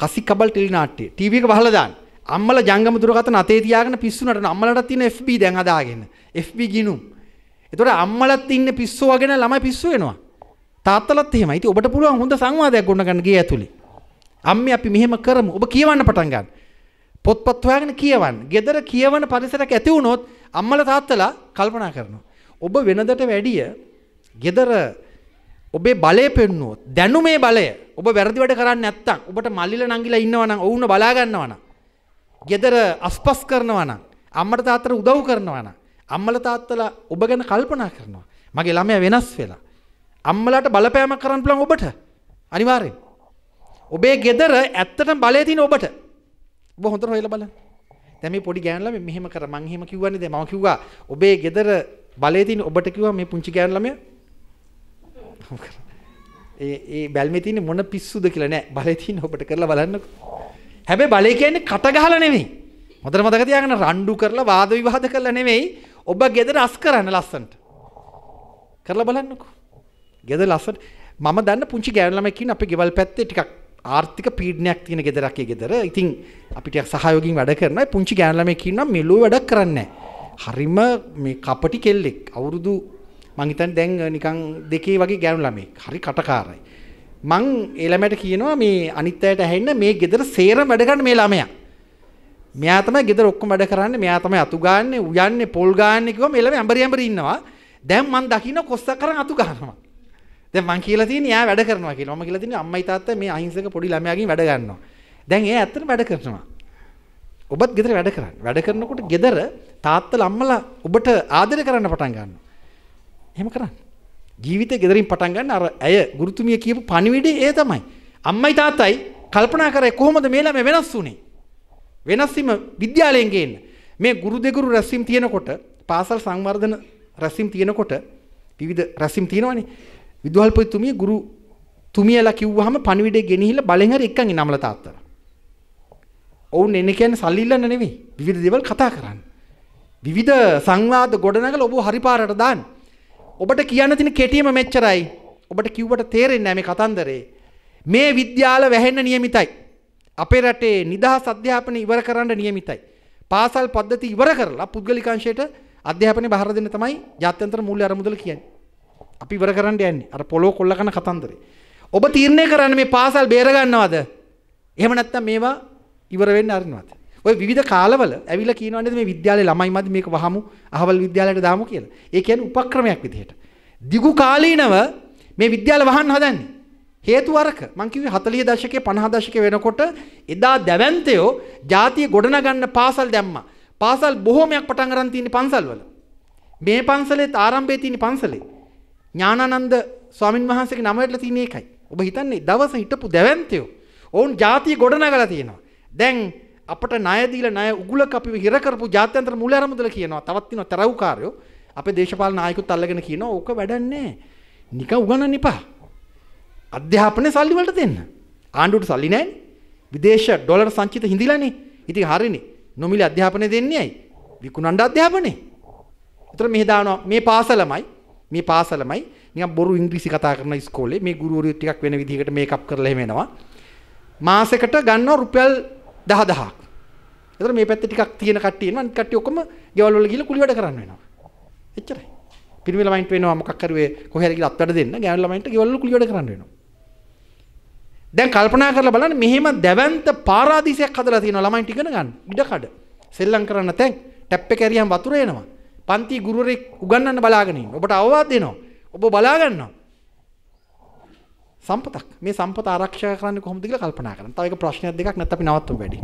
කසි කබල් ටෙලි නාට්‍ය ටීවී එක බහලා දාන්න. අම්මලා ජංගම දුරකථන අතේ තියාගෙන පිස්සුනට අම්මලාට තියෙන FB දැන් හදාගෙන. FB ගිනුම්. එතකොට අම්මලත් ඉන්න පිස්සෝ වගේ නම් ළමයි පිස්සු වෙනවා. තාත්තලත් එහෙමයි. ඉතින් ඔබට පුළුවන් හොඳ සංවාදයක් ගොඩ ගන්න ගේ ඇතුලේ. අම්මේ අපි මෙහෙම කරමු. ඔබ කියවන්න පටන් ගන්න. පොත්පත් හොයාගෙන කියවන්න. ගෙදර කියවන පරිසරයක් ඇති වුණොත් අම්මලා තාත්තලා කල්පනා කරනවා. ඔබ වෙනදට වැඩිය ගෙදර ඔබේ බලය පෙන්නුවොත් දැනුමේ බලය ඔබ වැරදි වැඩ කරන්නේ නැත්තම් ඔබට මල්ලිල නංගිලා ඉන්නවා නම් ඔවුන්ව බලා ගන්නවා නම් ගෙදර අස්පස් කරනවා නම් අම්මට තාත්තට උදව් කරනවා නම් අම්මල තාත්තලා ඔබ ගැන කල්පනා කරනවා. මගේ ළමයා වෙනස් වෙලා. අම්මලාට බලපෑමක් කරන්න පුළුවන් ඔබට. අනිවාර්යෙන්. ඔබේ ගෙදර ඇත්තටම බලය තියෙන ඔබට. ඔබ හොඳට හොයලා බලන්න. දැන් මේ පොඩි ගෑනු මෙහෙම කර මං එහෙම කිව්වන්නේ දැන් මම කිව්වා ඔබේ ගෙදර බලය තියෙන ඔබට කිව්වා මේ පුංචි ගෑනු ළමයා ඒ ඒ බැල්මේ තියෙන මොන පිස්සුද කියලා නෑ බලේ තියෙන ඔබට කරලා බලන්නකෝ. හැබැයි බලේ කියන්නේ කට ගහලා නෙමෙයි. හොඳට මතක තියාගන්න රණ්ඩු කරලා වාද විවාද කරලා නෙමෙයි. ඔබ ගෙදර අස් කරන්න ලස්සන්ට. කරලා බලන්නකු. ගෙද ලස්සට මම දන්න පුංචි ගෑනලමකින් අප ගෙවල් පැත්තේ ටිකක් ආර්ථික පීඩනයක් තියෙන ගෙදරක්ේ ගෙදර ඉතින් අපිට සහයෝගින් වැඩ කරන පුංචි ගෑනලමකින්නම් මෙලෝ වැඩක් කරන්න. හරිම මේ කපටි කෙල්ලෙක් අවුරුදු මංහිතන් දැන් නිකං දෙකේ වගේ ගෑනු ළමේ හරි කටකාරයි. මං එළමැට කියනවා මේ අනිත්තයට ඇහෙන්න මේ ගෙදර සේර වැඩගන්න මේ ළමයා මෙයා තමයි ගෙදර ඔක්කොම වැඩ කරන්නේ මෙයා තමයි අතු ගන්නෙ උයන්නේ පොල් ගන්නෙ කිව්වම එළම ඇඹරි ඇඹරි ඉන්නවා දැන් මං දකින්න කොස්සක් කරන් අතු ගන්නවා දැන් මං කියලා තියෙන්නේ එයා වැඩ කරනවා කියලා මම කියලා තියෙන්නේ අම්මයි තාත්තා මේ අහිංසක පොඩි ළමයාගෙන් වැඩ ගන්නවා දැන් එයා ඇත්තටම වැඩ කරනවා ඔබත් ගෙදර වැඩ කරන්න වැඩ කරනකොට ගෙදර තාත්තලා අම්මලා ඔබට ආදරය කරන්න පටන් ගන්නවා එහෙම කරන්න ජීවිතේ ගෙදරින් පටන් ගන්න අර ඇය ගුරුතුමිය කියපු පණිවිඩය ඒ තමයි අම්මයි තාත්තයි කල්පනා කරේ කොහොමද මේ ළමයා වෙනස් වුනේ වෙනස්වීම විද්‍යාලයෙන් ගේන්න. මේ ගුරු දෙගුරු රැස්වීම් තියෙනකොට පාසල් සංවර්ධන රැස්වීම් තියෙනකොට විවිධ රැස්වීම් තියෙනවනේ. විදුහල්පතිතුමිය ගුරු තුමියලා කිව්වහම පණිවිඩය ගෙනහිලා බලෙන් හරි එක්කන් ඉනමල තාත්තලා. ඔවුන් එන්නේ කියන්නේ සල්ලි ඉල්ලන්න නෙවෙයි. විවිධ දේවල් කතා කරන්න. විවිධ සංවාද ගොඩනගලා ඔබ හරි පාරට දාන්න. ඔබට කියන්න තියෙන කෙටියම මෙච්චරයි. ඔබට කිව්වට තේරෙන්නේ නැහැ මේ කතන්දරේ. මේ විද්‍යාල වැහෙන්න නියමිතයි. අපේ රටේ නිදහස් අධ්‍යාපනය ඉවර කරන්න නියමිතයි. පාසල් පද්ධති ඉවර කරලා පුද්ගලිකාංශයට අධ්‍යාපනය බහර දෙන්න තමයි ජාත්‍යන්තර මූල්‍ය අරමුදල කියන්නේ. අපි ඉවර කරන්න යන්නේ. අර පොලෝ කොල්ල කන කතන්දරේ. ඔබ තීරණය කරන්න මේ පාසල් බේර ගන්නවද? එහෙම නැත්නම් මේවා ඉවර වෙන්න අරිනවද? ඔය විධ කාලවල ඇවිල කියනවන්නේ මේ විද්‍යාලය ළමයි මද මේක වහමු අහවල් විද්‍යාලයට දාමු කියලා. ඒ කියන්නේ උපක්‍රමයක් විදිහට. දිගු කාලීනව මේ විද්‍යාල වහන්න හදන්නේ. හේතුව අරක. මං කිව්වේ 40 දශකයේ 50 දශකයේ වෙනකොට එදා දැවැන්තයෝ ජාතිය ගොඩනගන්න පාසල් දැම්මා. පාසල් බොහොමයක් පටන් අරන් තියෙන පන්සල්වල. මේ පන්සලෙත් ආරම්භයේ තියෙන පන්සලේ ඥානানন্দ ස්වාමින් වහන්සේගේ නම වෙලා තියෙන එකයි. ඔබ හිතන්නේ දවස හිටපු දැවැන්තයෝ ඔවුන් ජාතිය ගොඩනගලා තියෙනවා. දැන් අපට ණය දීලා ණය උගුලක් අපිව හිර කරපු ජාත්‍යන්තර මූල්‍ය ආරමුදල කියනවා. තවත් තියෙනවා තරවුකාරයෝ. අපේ දේශපාලන නායකයොත් අල්ලගෙන කියනවා ඕක වැඩක් නැහැ. නිකන් උගන්නන්න එපා. අධ්‍යාපනය සල්ලි වලට දෙන්න. ආණ්ඩුවට සල්ලි නැහැනේ. විදේශ ඩොලර් සංචිත හිඳිලානේ. ඉතින් හරිනේ. නොමිලේ අධ්‍යාපනය දෙන්නේ ඇයි? විකුණන්න අධ්‍යාපනේ. ඒතර මෙහෙ දානවා මේ පාසලමයි මේ පාසලමයි නිකන් බොරු ඉංග්‍රීසි කතා කරන ඉස්කෝලේ මේ ගුරුවරු ටිකක් වෙන විදිහකට මේකප් කරලා එහෙම එනවා. මාසෙකට ගන්නවා රුපියල් 10000ක්. ඒතර මේ පැත්තේ ටිකක් තියෙන කට්ටිය ඉන්නවා අනිත් කට්ටිය ඔක්කොම ගෙවල් වල ගිහලා කුලි වැඩ කරන්න වෙනවා. එච්චරයි. පිරිමි ළමයින්ට වෙනවා මොකක් කරුවේ කොහේ හරි ගිහලා අත්වැඩ දෙන්න ගෑනු ළමයින්ට ගෙවල් වල කුලි වැඩ කරන්න වෙනවා. දැන් කල්පනා කරලා බලන්න මෙහෙම දැවැන්ත පාරාදීසයක් හදලා තියෙනවා ළමයින්ට ඉගෙන ගන්න. ඉඩකඩ. සෙල්ලම් කරන්න තැන්. ටැප් එකේ ඇරියම් වතුර එනවා. පන්ති ගුරුවරෙක් උගන්වන්න බලාගෙන ඉන්න. ඔබට අවවාද දෙනවා. ඔබ බලා ගන්නවා. සම්පතක්. මේ සම්පත ආරක්ෂා කරන්න කොහොමද කියලා කල්පනා කරන්න. තව එක ප්‍රශ්නයක් දෙකක් නැත්නම් අපි නවත්වමු වැඩි.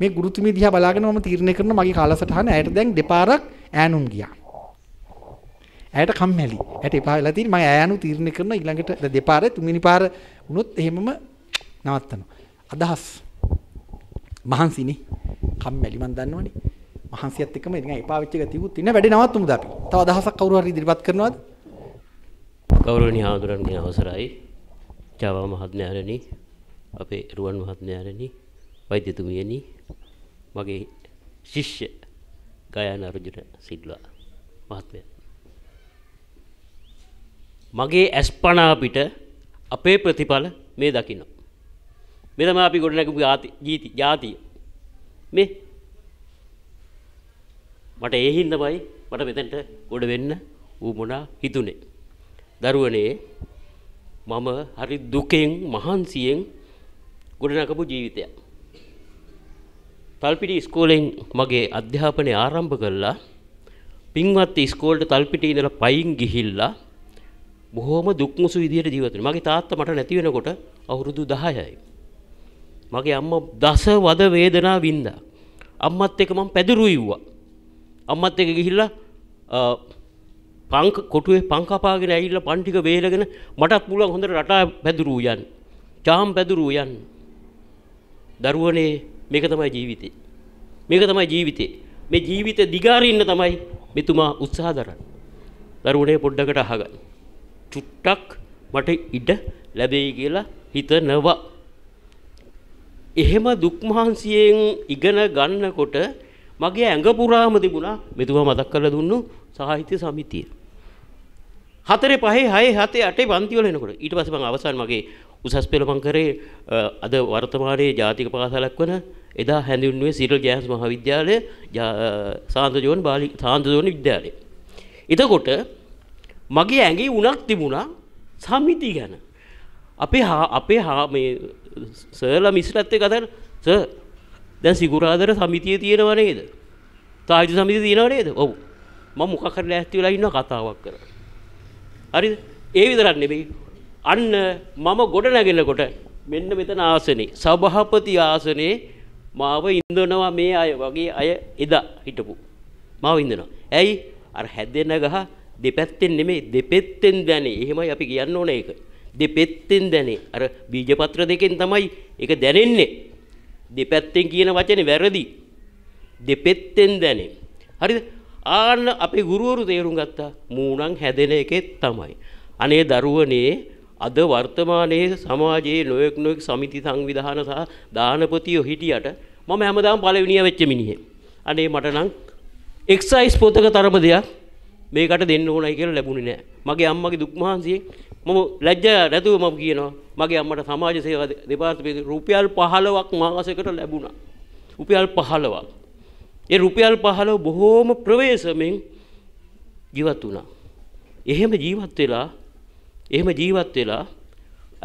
මේ ගුරුතුමිය දිහා බලාගෙන මම තීරණය කරනවා මගේ කාලසටහන ඇයට දැන් දෙපාරක් ඈනුම් ගියා. ඇයට කම්මැලි. ඇයට එපා වෙලා තියෙන මම ඈනු තීරණය කරන ඊළඟට දෙපාරේ තුන්වෙනි පාර වුණොත් එහෙමම නවත්තනවා. අදහස් මහන්සිනේ කම්මැලි මන් දන්නවනේ. මහන්සියත් එක්කම ඉතින් එපා වෙච්ච එක තිබුත් ඉන්න වැඩේ නවත්තුමුද අපි. තව අදහසක් කවුරු හරි ඉදිරිපත් කරනවද? ගෞරවනීය ආදරණීය අවසරයි. ජාවා මහත්මයාණනි අපේ රුවන් මහත්මයාණනි වෛද්‍යතුමියනි මගේ ශිෂ්‍ය ගයාන අර්ජුන සිල්වා මහත්මයා මගේ ඇස්පනා පිට අපේ ප්‍රතිඵල මේ දකින්න. මේ තමයි අපි ගොඩනැගපු ආති ජීති ජාතිය. මේ මට ඒ හින්දාමයි මට මෙතෙන්ට ගොඩ වෙන්න ඌමනා හිතුනේ. දරුවනේ මම හරි දුකෙන් මහන්සියෙන් ගොඩනගපු ජීවිතයක්. තල්පිටි ඉස්කෝලෙන් මගේ අධ්‍යාපනය ආරම්භ කළා. පින්වත් ඉස්කෝලේට තල්පිටි ඉඳලා පයින් ගිහිල්ලා බොහොම දුක්මුසු විදිහට ජීවත් වෙනවා. මගේ තාත්තා මට නැති වෙනකොට අවුරුදු 10යි. මගේ අම්මා දස වද වේදනාව වින්දා. අම්මත් එක්ක මම පැදුරු ඉව්වා. අම්මත් එක්ක ගිහිල්ලා පංක කොටුවේ පං කපාගෙන ඇවිල්ලා පන් ටික වේලගෙන මටත් පුළුවන් හොඳට රටා පැදුරු යන්න. චාම් පැදුරු යන්න. දරුවනේ මේක තමයි ජීවිතේ. මේක තමයි ජීවිතේ. මේ ජීවිත දිගාරින්න තමයි මෙතුමා උත්සාහ දරන්නේ. දරුවනේ පොඩ්ඩකට අහගන්න. චුට්ටක් මට ඉඩ ලැබෙයි කියලා හිතනවා. එහෙම දුක්මහන්සියෙන් ඉගෙන ගන්නකොට මගේ ඇඟ පුරාම තිබුණා මෙතුමා මතක් කරලා දුන්නු සාහිත්‍ය සමිතිය. හතරේ පහේ හයේ හතේ අටේ පන්ති වල එනකොට ඊට පස්සේ මම අවසන් මගේ උසස් පෙළ මං කරේ අද වර්තමානයේ ජාතික පාසලක් වන එදා හැඳින්වුවේ සිරල් ජයන්ස් මහාවිද්‍යාලය සාන්ත ජෝන් බාලි සාන්ත ජෝන් විද්‍යාලය. එතකොට මගේ ඇගේ උනක් තිබුණා සමිති ගැන. අපේ හා අපේ හා මේ සර්ල මිස්ලත්තේ කතර ස දැන් සිගුරාදර සමිතිය තියෙනව නේද? තාජු සමිතිය තියෙනව නේද? ඔව්. මම මොකක් හරි ලෑස්ති වෙලා ඉන්න කතාවක් කරා. හරිද? ඒ විතරක් නෙමෙයි. අන්න මම ගොඩ නැගෙනකොට මෙන්න මෙතන ආසනේ සභාපති ආසනේ මාව ඉඳනවා මේ අය වගේ අය එදා හිටපු. මාව ඉඳනවා. ඇයි? අර හැදෙන ගහ දෙපැත්තෙන් නෙමෙයි දෙපෙත්තෙන් දැනේ. එහෙමයි අපි කියන්න ඕනේ ඒක. දෙපෙත්තෙන් දැනේ. අර බීජ පත්‍ර දෙකෙන් තමයි ඒක දැනෙන්නේ. දෙපැත්තෙන් කියන වචනේ වැරදි. දෙපෙත්තෙන් දැනේ. හරිද? ආන්න අපේ ගුරුවරු තේරුම් ගත්තා. මූණන් හැදෙන එකෙත් තමයි. අනේ දරුවනේ අද වර්තමානයේ සමාජයේ නොයෙක් නොයෙක් සමිති සංවිධාන සහ දානපතියෝ හිටියට මම හැමදාම පළවෙනියා වෙච්ච මිනිහෙක්. අනේ මට නම් එක්සයිස් පොතක තරම දෙයක් මේකට දෙන්න ඕනයි කියලා ලැබුණේ නැහැ. මගේ අම්මගේ දුක් මහන්සියෙන් මම ලැජ්ජා නැතුව මම කියනවා මගේ අම්මට සමාජ සේවා දෙපාර්තමේන්තුවේ රුපියල් 15ක් මාසයකට ලැබුණා. රුපියල් 15ක්. ඒ රුපියල් 15 බොහෝම ප්‍රවේශමෙන් ජීවත් වුණා. එහෙම ජීවත් වෙලා එහෙම ජීවත් වෙලා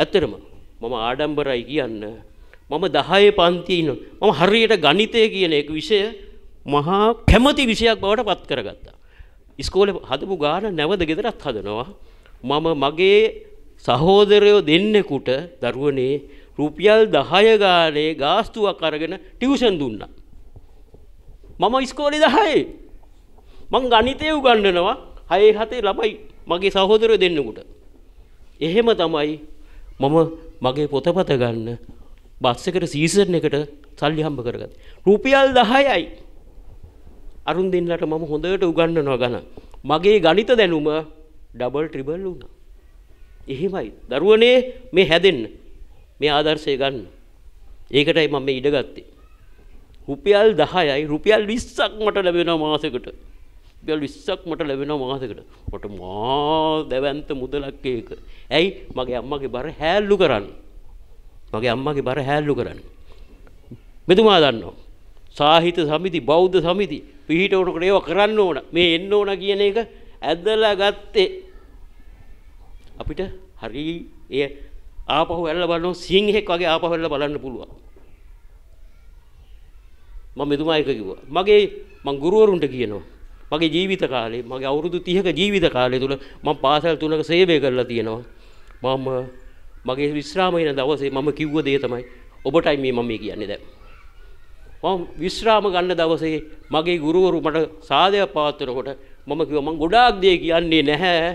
ඇත්තටම මම ආඩම්බරයි කියන්න මම 10 පන්තියේ ඉන්නවා. මම හරියට ගණිතය කියන එක විෂය මහා කැමැති විෂයක් බවට පත් කරගත්තා. ඉස්කෝලේ හදපු ගාන නැවත ගෙදරත් හදනවා. මම මගේ සහෝදරයෝ දෙන්නෙකුට දරුවනේ රුපියල් 10 ගානේ ගාස්තුවක් අරගෙන ටියුෂන් දුන්නා. මම ඉස්කෝලේ 10යි. මං ගණිතය උගන්වනවා 6 7 ළමයි මගේ සහෝදරයෝ දෙන්නෙකුට. එහෙම තමයි මම මගේ පොතපත ගන්න බස් එකට සීසන් එකට සල්ලි හම්බ කරගත්තේ. රුපියල් 10යි. අරුන් දෙන්නට මම හොඳට උගන්වනවා ගණන්. මගේ ගණිත දැනුම ඩබල් ට්‍රිබල් වුණා. එහෙමයි. දරුවනේ මේ හැදෙන්න. මේ ආදර්ශය ගන්න. ඒකටයි මම මේ ඉඩගත්තේ. රුපියල් 10යි රුපියල් 20ක් මට ලැබෙනවා මාසෙකට. රුපියල් 20ක් මට ලැබෙනවා මාසෙකට. මට මා දැවැන්ත මුදලක් ඒක. ඇයි? මගේ අම්මගේ බර හැල්ලු කරන්න. මගේ අම්මගේ බර හැල්ලු කරන්න. මෙතුමා දන්නවා. සාහිත්‍ය සමිති, බෞද්ධ සමිති පිහිටවරකට ඒව කරන්න ඕන මේ එන්න ඕන කියන එක ඇදලා ගත්තේ අපිට හරි එය ආපහු ඇල්ල බලනවා සිංහෙක් වගේ ආපහු ඇල්ල බලන්න පුළුවන් මම මෙතුමා එක කිව්වා මගේ මං ගුරුවරුන්ට කියනවා මගේ ජීවිත කාලේ මගේ අවුරුදු 30ක ජීවිත කාලය තුල මම පාසල් තුනක සේවය කරලා තියෙනවා මම මගේ විශ්‍රාමයේ දවසේ මම කිව්ව දේ තමයි ඔබටයි මේ මම කියන්නේ දැන් මම විශ්‍රාම ගන්න දවසේ මගේ ගුරුවරු මට සාදයක් පවත්වනකොට මම කිව්වා මම ගොඩාක් දේ කියන්නේ නැහැ.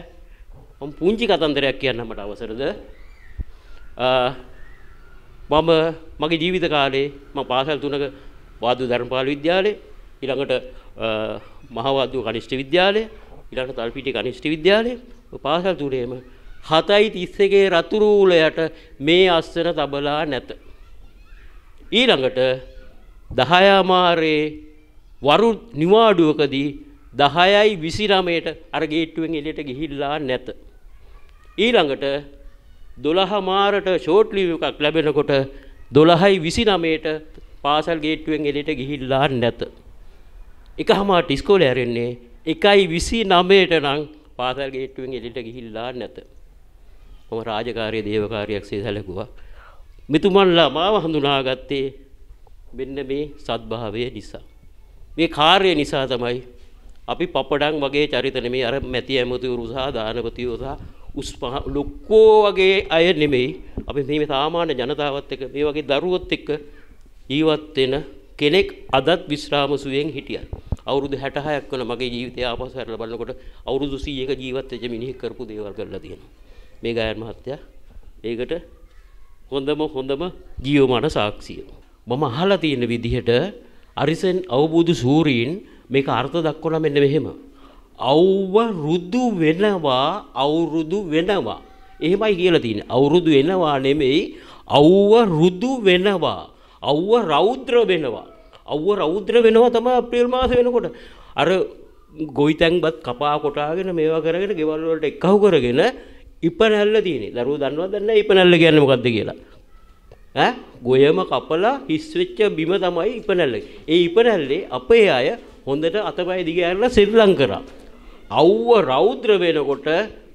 මම පුංචි කතන්දරයක් කියන්න මට අවසරද? මම මගේ ජීවිත කාලේ මම පාසල් තුනක වාදු ධර්මපාල විද්‍යාලේ ඊළඟට මහවාදු කනිෂ්ඨ විද්‍යාලය ඊළඟට තල්පිටිය කනිෂ්ඨ විද්‍යාලය පාසල් තුනේම 7.31 ගේ රතුරු උලයට මේ අස්සර තබලා නැත. ඊළඟට දහයාමාරයේ වරු නිවාඩුවකදී දහයයි විසිනමයට අර ගේට්ටුවෙන් එලට ගිහිල්ලා නැත. ඊළඟට දොළහමාරට ෂෝට්ලිව එකක් ලැබෙනකොට දොළහයි විසිනමයට පාසල් ගේට්ටුවෙන් එලට ගිහිල්ලා නැත. එක හමාට ඉස්කෝල ඇරෙන්නේ එකයි විසි නමයට නං පාසල් ගේට්ටුවෙන් එලට ගිහිල්ලා නැත. මම රාජකාරය දේවකාරයක් සේ සැලකුවා. මෙතුමන්ලා මාව හඳුනාගත්තේ මෙන්න මේ සත්භාවය නිසා. මේ කාර්ය නිසා තමයි අපි පපඩම් වගේ චරිත නෙමෙයි අර මැති ඇමතිවරු සහ දානපතිවරු සහ උස් ලොක්කෝ වගේ අය නෙමෙයි අපි මේ සාමාන්‍ය ජනතාවත් එක්ක මේ වගේ දරුවොත් එක්ක ජීවත් වෙන කෙනෙක් අදත් විශ්‍රාම සුවයෙන් හිටියා. අවුරුදු 66ක් වන මගේ ජීවිතය ආපස්සට හැරලා බලනකොට අවුරුදු 100ක ජීවත් වෙච්ච මිනිහෙක් කරපු දේවල් කරලා තියෙනවා. මේ ගායන මහත්තයා ඒකට හොඳම හොඳම ජීවමාන සාක්ෂිය. මම අහලා තියෙන විදිහට අරිසෙන් අවබෝධ සූරීන් මේක අර්ථ දක්වන මෙන්න මෙහෙම. අවුව රුදු වෙනවා අවුරුදු වෙනවා. එහෙමයි කියලා තියෙන්නේ. අවුරුදු වෙනවා නෙමෙයි අවුව රුදු වෙනවා. අවුව රෞද්‍ර වෙනවා. අවුව රෞද්‍ර වෙනවා තමයි අප්‍රේල් මාසේ වෙනකොට. අර ගොවිතැන්පත් කපා කොටාගෙන මේවා කරගෙන ගෙවල් වලට එකහුව කරගෙන ඉපනැල්ල තියෙන්නේ. දරුවෝ දන්නවද නැහැ ඉපනැල්ල කියන්නේ මොකද්ද කියලා. ඈ ගොයම කපලා හිස් වෙච්ච බිම තමයි ඉපනැල්ලේ. ඒ ඉපනැල්ලේ අපේ අය හොඳට අතපය දිග ඇරලා සෙල්ලම් කරා. අවුව රෞද්‍ර වෙනකොට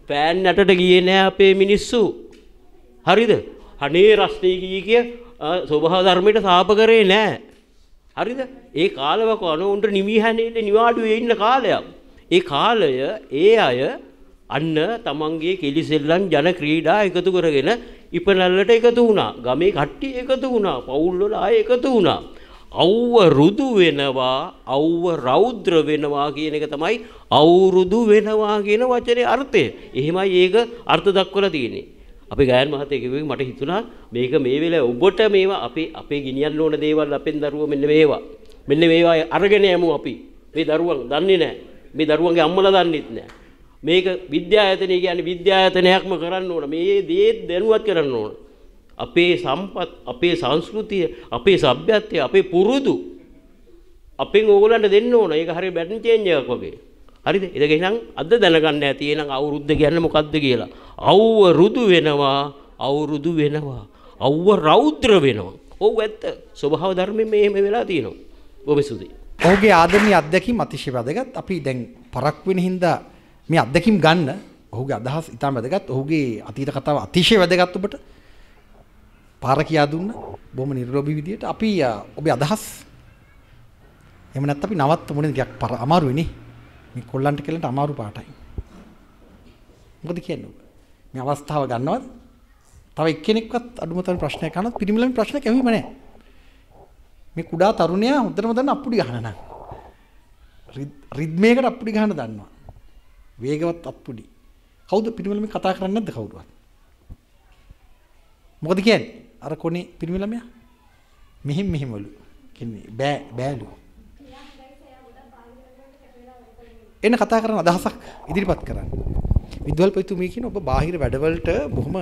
පෑන් නැටට ගියේ නෑ අපේ මිනිස්සු. හරිද? අනේ රස්නේ කී කිය ස්වභාව ධර්මයට සාප කරේ නෑ. හරිද? ඒ කාලවක අනුන්ට නිවිහැනේ නිවාඩුවේ ඉන්න කාලයක්. ඒ කාලය ඒ අය අන්න තමන්ගේ කෙලිසෙල්ලන් ජන ක්‍රීඩා එකතු කරගෙන ඉපනල්ලට එකතු වුණා. ගමේ කට්ටිය එකතු වුණා. පවුල්වල ආය එකතු වුණා. අව්ව රුදු වෙනවා, අව්ව රෞද්‍ර වෙනවා කියන එක තමයි අවුරුදු වෙනවා කියන වචනේ අර්ථය. එහෙමයි ඒක අර්ථ දක්වලා තියෙන්නේ. අපි ගායන් මහත්තය කිව්වේ මට හිතුණා මේක මේ වෙලාවේ ඔබට මේවා අපේ අපේ ගිනියන්න ඕන දේවල් අපෙන් දරුවෝ මෙන්න මේවා. මෙන්න මේවා අරගෙන යමු අපි. මේ දරුවන් දන්නේ නැහැ. මේ දරුවන්ගේ අම්මලා දන්නෙත් නැහැ. මේක විද්‍යායතනය කියන්නේ විද්‍යායතනයක්ම කරන්න ඕන. මේ දේ දැනුවත් කරන්න ඕන. අපේ සම්පත්, අපේ සංස්කෘතිය, අපේ සભ્યත්වය, අපේ පුරුදු අපෙන් ඕගොල්ලන්ට දෙන්න ඕන. ඒක හරිය බැටන් චේන්ජ් එකක් වගේ. හරිද? ඒක එහෙනම් අද දැනගන්න ඇති. එහෙනම් අවුරුද්ද කියන්නේ මොකද්ද කියලා. අවුරුදු වෙනවා, අවුරුදු වෙනවා. අවුව රෞද්‍ර වෙනවා. ඔව් ඇත්ත. ස්වභාව ධර්මෙම එහෙම වෙලා තියෙනවා. ඔබ සුදී. ඔහුගේ ආදරණීය අත්දැකීම් අතිශය වැදගත්. අපි දැන් පරක් වෙන හින්දා මේ අත්දැකම් ගන්න ඔහුගේ අදහස් ඉතා වැදගත් ඔහුගේ අතීත කතාව අතිශය වැදගත්තුබට පාර කියා දුන්න බොම නිර්ලෝබි විදියට අපි ඔබේ අදහස් එමනත් අපි නවත් මොන දෙයක් පර අමාරුවනේ මේ කොල්ලන්ට කෙලට අමාරු පාටයි මොකද කියන්න මේ අවස්ථාව ගන්නවත් තව එක්කෙනෙක්වත් අඩුමතන ප්‍රශ්නයක් අහනත් පිරිමිලන් ප්‍රශ්න කැවීම නැහැ මේ කුඩා තරුණයා හොඳටම දන්න අප්පුඩි ගහන නම් රිද්මේකට අප්පුඩි ගහන දන්නවා වේගවත් අත්පුඩි. කවුද පිරිමි ළමයා කතා කරන්නේ නැද්ද කවුරුවත්? මොකද කියන්නේ? අර කොනේ පිරිමි ළමයා මෙහෙම මෙහෙමලු. කියන්නේ බෑ බෑලු. එන්න කතා කරන අදහසක් ඉදිරිපත් කරන්න. විද්වල් පොයිතුමී කියන ඔබ බාහිර වැඩවලට බොහොම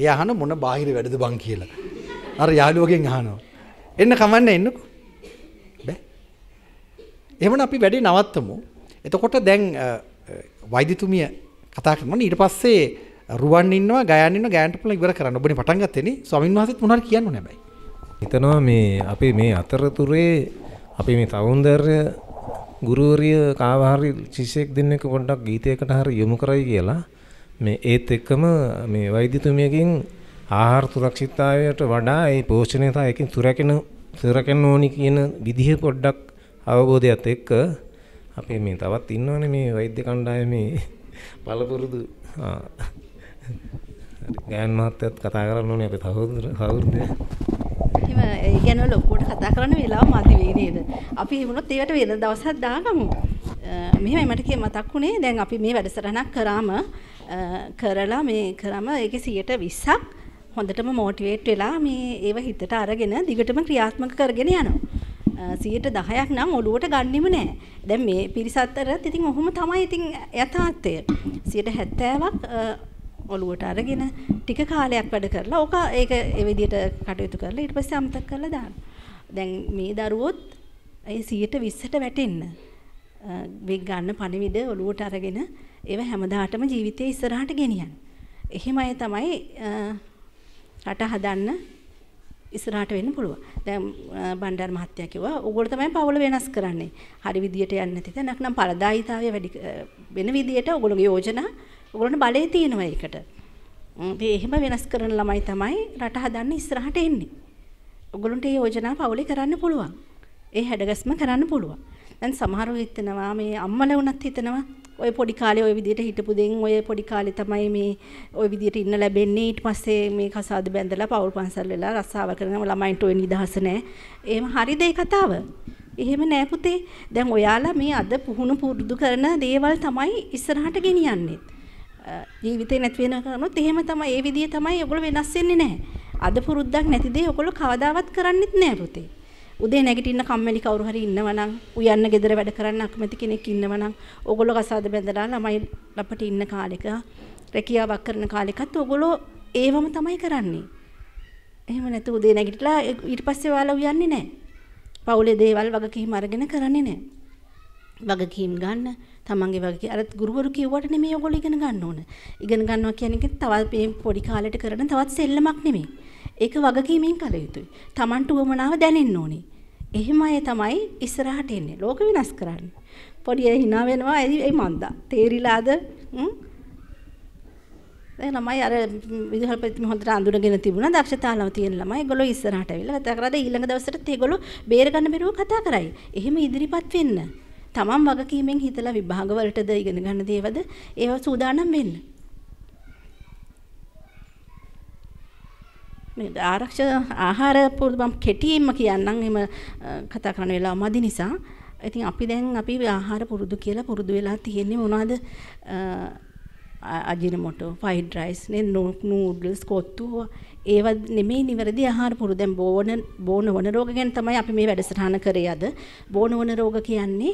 එයා අහන මොන බාහිර වැඩද බං කියලා. අර යාළුවගෙන් අහනවා. එන්න කමන්න එන්නකෝ. බෑ. එහෙමනම් අපි වැඩේ නවත්තමු. එතකොට දැන් වෛදිතුමිය කතා කරන ඊට පස්සේ රුවන් ඉන්නවා ගයන්න ගෑන්ටපල ඉවර කරන්න ඔබනි පටන්ගත්තෙන ස්වමින් වහසත් මුණට කියන්න නැබයි හිතනවා මේ අපේ මේ අතරතුරේ අපි මේ තවුන්දර්ය ගුරුවරිය කාවාහරි ශිෂයෙක් දෙන්නෙක් පොඩ්ඩක් ගීතයකට හරි යොමු කරයි කියලා මේ ඒත් එක්කම මේ වෛද්‍යතුමියකින් ආහාර සුරක්ෂිතතාවයට වඩා ඒ පෝෂණය තමයි එකින් සුරකින සුරකන්න ඕනි කියන විදිහ පොඩ්ඩක් අවබෝධයත් එක්ක අපේ මේ තවත් ඉන්නවනේ මේ වෛද්‍ය කණ්ඩායමේ පළපුරුදු ගෑන් මහත්තයත් කතා කරන්න ඕනේ අපේ සහෝදර සහෝදරය. එහෙම ඒ ගැන ලොකුට කතා කරන්න වෙලාව මදි වෙයි නේද? අපි වුණොත් ඒකට වෙන දවසක් දාගමු. මෙහෙමයි මට මතක් වුණේ දැන් අපි මේ වැඩසටහනක් කරාම කරලා මේ කරාම ඒකේ 120ක් හොඳටම මොටිවේට් වෙලා මේ ඒව හිතට අරගෙන දිගටම ක්‍රියාත්මක කරගෙන යනවා. 100ට 10ක් නම් ඔළුවට ගන්නෙම නෑ. දැන් මේ පිරිස අතරත් ඉතින් ඔහොම තමයි ඉතින් යථාර්ථය. 170ක් ඔළුවට අරගෙන ටික කාලයක් වැඩ කරලා ඕක ඒක ඒ විදිහට කටයුතු කරලා ඊට පස්සේ අමතක කරලා දානවා. දැන් මේ දරුවොත් ඒ 120ට වැටෙන්න වෙග් ගන්න පණිවිඩ ඔළුවට අරගෙන ඒව හැමදාටම ජීවිතයේ ඉස්සරහට ගෙනියන්න. එහෙම අය තමයි රට හදන්න ඉස්සරහට වෙන්න පුළුවන්. දැන් බණ්ඩාර මහත්තයා කිව්වා ඕගොල්ලෝ තමයි පවුල වෙනස් කරන්නේ. හරි විදියට යන්නේ නැති තැනක් නම් පළදායිතාවය වැඩි වෙන විදියට ඕගොල්ලෝගේ යෝජනා ඕගොල්ලන්ට බලය තියෙනවා ඒකට. ඒ එහෙම වෙනස් කරන ළමයි තමයි රට හදන්න ඉස්සරහට එන්නේ. ඔගොල්ලන්ට මේ යෝජනා පවුලේ කරන්න පුළුවන්. ඒ හැඩගැස්ම කරන්න පුළුවන්. දැන් සමහරව හිතනවා මේ අම්මලා වුණත් හිතනවා ඔය පොඩි කාලේ ඔය විදිහට හිටපු දෙන් ඔය පොඩි කාලේ තමයි මේ ඔය විදිහට ඉන්න ලැබෙන්නේ ඊට පස්සේ මේ කසාද බැඳලා පවුල් පන්සල් වෙලා රස්සාව කරනම ළමයින්ට ඔය නිදහස නැහැ. එහෙම හරිද ඒ කතාව? එහෙම නෑ පුතේ. දැන් ඔයාලා මේ අද පුහුණු පුරුදු කරන දේවල් තමයි ඉස්සරහට ගෙනියන්නේ. ජීවිතේ නැති වෙන කරනොත් එහෙම තමයි ඒ විදිය තමයි ඔයගොල්ලෝ වෙනස් වෙන්නේ නැහැ. අද පුරුද්දක් නැති දේ ඔයගොල්ලෝ කවදාවත් කරන්නෙත් නැහැ පුතේ. උදේ නැගිටින්න කම්මැලි කවුරු හරි ඉන්නවනම් උයන්න ගෙදර වැඩ කරන්න අකමැති කෙනෙක් ඉන්නවනම් ඕගොල්ලෝ කසාද බැඳලා ළමයි ළපට ඉන්න කාලෙක රැකියාවක් කරන කාලෙකත් ඕගොල්ලෝ ඒවම තමයි කරන්නේ. එහෙම නැතු උදේ නැගිටලා ඊට පස්සේ ඔයාලා උයන්නේ නැහැ. පවුලේ දේවල් වගකීම් අරගෙන කරන්නේ නැහැ. වගකීම් ගන්න තමන්ගේ වගේ අර ගුරුවරු කිව්වට නෙමෙයි ඔයගොල්ලෝ ඉගෙන ගන්න ඕන. ඉගෙන ගන්නවා කියන එක තවත් මේ පොඩි කාලෙට කරන තවත් සෙල්ලමක් නෙමෙයි. ඒක වගකීමෙන් කළ යුතුයි. Tamanට උවමනාව දැනෙන්න ඕනේ. එහෙම අය තමයි ඉස්සරහට එන්නේ. ලෝක විනාශ කරන්නේ. පොඩි අය hina වෙනවා එයි මන්දා. තේරිලාද? දැන් ළමයි අර විදුහල්පති හොඳට අඳුනගෙන තිබුණා දක්ෂතාවලම තියෙන ළමයි ඒගොල්ලෝ ඉස්සරහට ඇවිල්ලා කතා කරාද ඊළඟ දවසට ඒගොල්ලෝ බේර ගන්න බැරුව කතා කරයි. එහෙම ඉදිරිපත් වෙන්න. තමන් වගකීමෙන් හිතලා විභාගවලටද ඉගෙන ගන්න දේවද ඒව සූදානම් වෙන්න. මේ ආරක්ෂක ආහාර පුරුදු කෙටියෙන්ම කියන්නම් එහෙම කතා කරන්න වෙලාව මදි නිසා. ඉතින් අපි දැන් අපි ආහාර පුරුදු කියලා පුරුදු වෙලා තියෙන්නේ මොනවද? Ajinomoto, fried rice, noodles, kottu ඒව නෙමෙයි නිවැරදි ආහාර පුරුදු. දැන් බෝන බෝන වන රෝග ගැන තමයි අපි මේ වැඩසටහන කරේ අද. බෝන වන රෝග කියන්නේ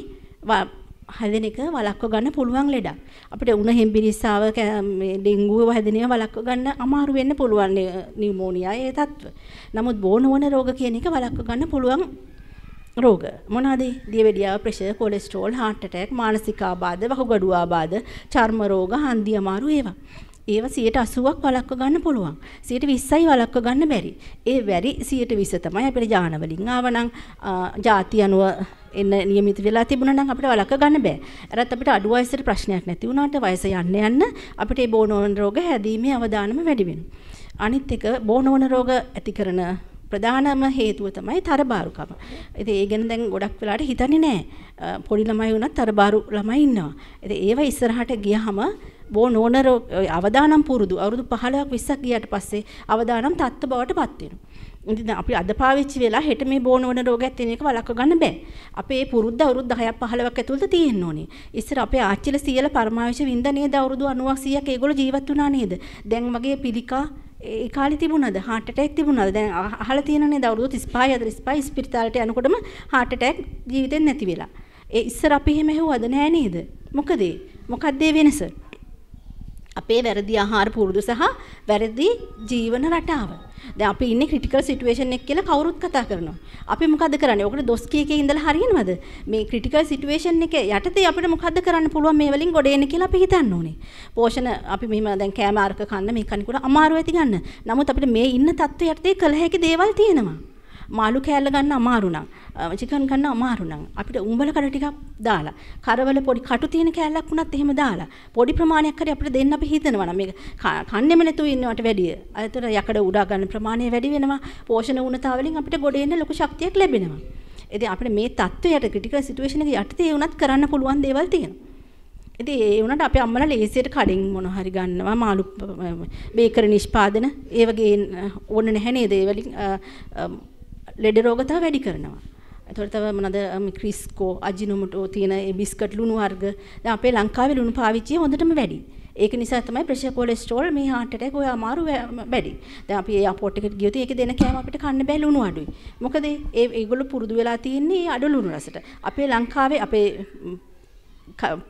හැදෙන එක වළක්ව ගන්න පුළුවන් ලෙඩක්. අපිට උණ හෙම්බිරිස්සාව මේ ඩෙන්ගුව හැදෙන ඒවා වළක්ව ගන්න අමාරු වෙන්න පුළුවන් නියුමෝනියා ඒ తত্ত্ব. නමුත් බෝනවන රෝග කියන එක වළක්ව ගන්න පුළුවන් රෝග මොනවාද? දියවැඩියාව, ප්‍රෙෂර්, කොලෙස්ටරෝල්, heart attack, මානසික ආබාධ, වකුගඩු ආබාධ, චර්ම රෝග, හන්දිය අමාරු ඒවා. ඒව 180ක් වළක්ව ගන්න පුළුවන්. 120යි වළක්ව ගන්න බැරි. ඒ බැරි 120 තමයි අපිට ඥාන වලින් ආවනම් ಜಾති අනුව එන්න નિયમિત වෙලා තිබුණා නම් අපිට වළක්ව ගන්න බෑ. අරත් අපිට අඩු වයසට ප්‍රශ්නයක් නැති වුණාට වයස යන්න යන්න අපිට මේ බෝනෝන රෝග හැදීමේ අවදානම වැඩි වෙනවා. අනිත් එක බෝනෝන රෝග ඇති කරන ප්‍රධානම හේතුව තමයි තරබාරුකම. ඉතින් ඒ ගැන දැන් ගොඩක් වෙලාට හිතන්නේ නැහැ. පොඩි ළමයි වුණත් තරබාරු ළමයි ඉන්නවා. ඉතින් ඒව ඉස්සරහට ගියහම බෝන් ඕනර් අවදානම් පුරුදු අවුරුදු 15ක් 20ක් ගියාට පස්සේ අවදානම් තත්ත්ව බවට පත් වෙනවා. ඉතින් අපි අද පාවිච්චි වෙලා හෙට මේ බෝන වන රෝගයක් තියෙන එක වළක්ව ගන්න බෑ. අපේ පුරුද්ද අවුරුදු 10ක් 15ක් ඇතුළත තියෙන්න ඕනේ. ඉස්සර අපේ ආච්චිලා සීයලා පරමාවශ වින්ද නේද අවුරුදු 90ක් 100ක් ඒගොල්ලෝ ජීවත් වුණා නේද? දැන් වගේ පිළිකා ඒ කාලේ තිබුණාද? heart attack තිබුණාද? දැන් අහලා තියෙන නේද අවුරුදු 35 45 ස්පිරිතාලට යනකොටම heart attack ජීවිතෙන් නැති වෙලා. ඒ ඉස්සර අපි එහෙම ඇහුවද නෑ නේද? මොකද මොකක්ද ඒ වෙනස? අපේ වැරදි ආහාර පුරුදු සහ වැරදි ජීවන රටාව. දැන් අපි ඉන්නේ ක්‍රිටිකල් සිටුේෂන් එක කියලා කවුරුත් කතා කරනවා. අපි මොකද්ද කරන්නේ? ඔකට දොස් කිය කේ ඉඳලා හරියනවද? මේ ක්‍රිටිකල් සිටුේෂන් එක යටතේ අපිට මොකද්ද කරන්න පුළුවන් මේ වලින් ගොඩ එන්න කියලා අපි හිතන්න ඕනේ. පෝෂණ අපි මෙහෙම දැන් කෑම අරක කන්න මේ කනිකුර අමාරු ඇති ගන්න. නමුත් අපිට මේ ඉන්න තත්ත්වයට යටතේ කළ හැකි දේවල් තියෙනවා. මාළු කෑල්ල ගන්න අමාරු නම් චිකන් ගන්න අමාරු නම් අපිට උඹලකට ටිකක් දාලා කරවල පොඩි කටු තියෙන කෑල්ලක් වුණත් එහෙම දාලා පොඩි ප්‍රමාණයක් හරි අපිට දෙන්න අපි හිතනවා නම් මේක කන්නේම නැතුව ඉන්නවට වැඩිය. අතට යකඩ උඩා ගන්න ප්‍රමාණය වැඩි වෙනවා. පෝෂණ වුණතාව වලින් අපිට ගොඩ එන්න ලොකු ශක්තියක් ලැබෙනවා. ඉතින් අපිට මේ තත්ත්වයට ක්‍රිටිකල් සිටුේෂන් එක යටතේ වුණත් කරන්න පුළුවන් දේවල් තියෙනවා. ඉතින් ඒ වුණාට අපි අම්මලා ලේසියට කඩින් මොන හරි ගන්නවා මාළු බේකරි නිෂ්පාදන ඒ වගේ ඕන නැහැ නේද ඒ වලින් ලෙඩ රෝග තව වැඩි කරනවා. එතකොට තව මොනද ක්‍රිස්කෝ අජිනොමොටෝ තියෙන ඒ බිස්කට් ලුණු වර්ග දැන් අපේ ලංකාවේ ලුණු පාවිච්චිය හොඳටම වැඩි. ඒක නිසා තමයි ප්‍රෙෂර් කොලෙස්ටරෝල් මේ heart attack ඔය අමාරු වැඩි. දැන් අපි ඒ අපෝට් එකට ගියොත් ඒක දෙන කෑම අපිට කන්න බෑ ලුණු අඩුයි. මොකද ඒ ඒගොල්ලෝ පුරුදු වෙලා තියෙන්නේ අඩු ලුණු රසට. අපේ ලංකාවේ අපේ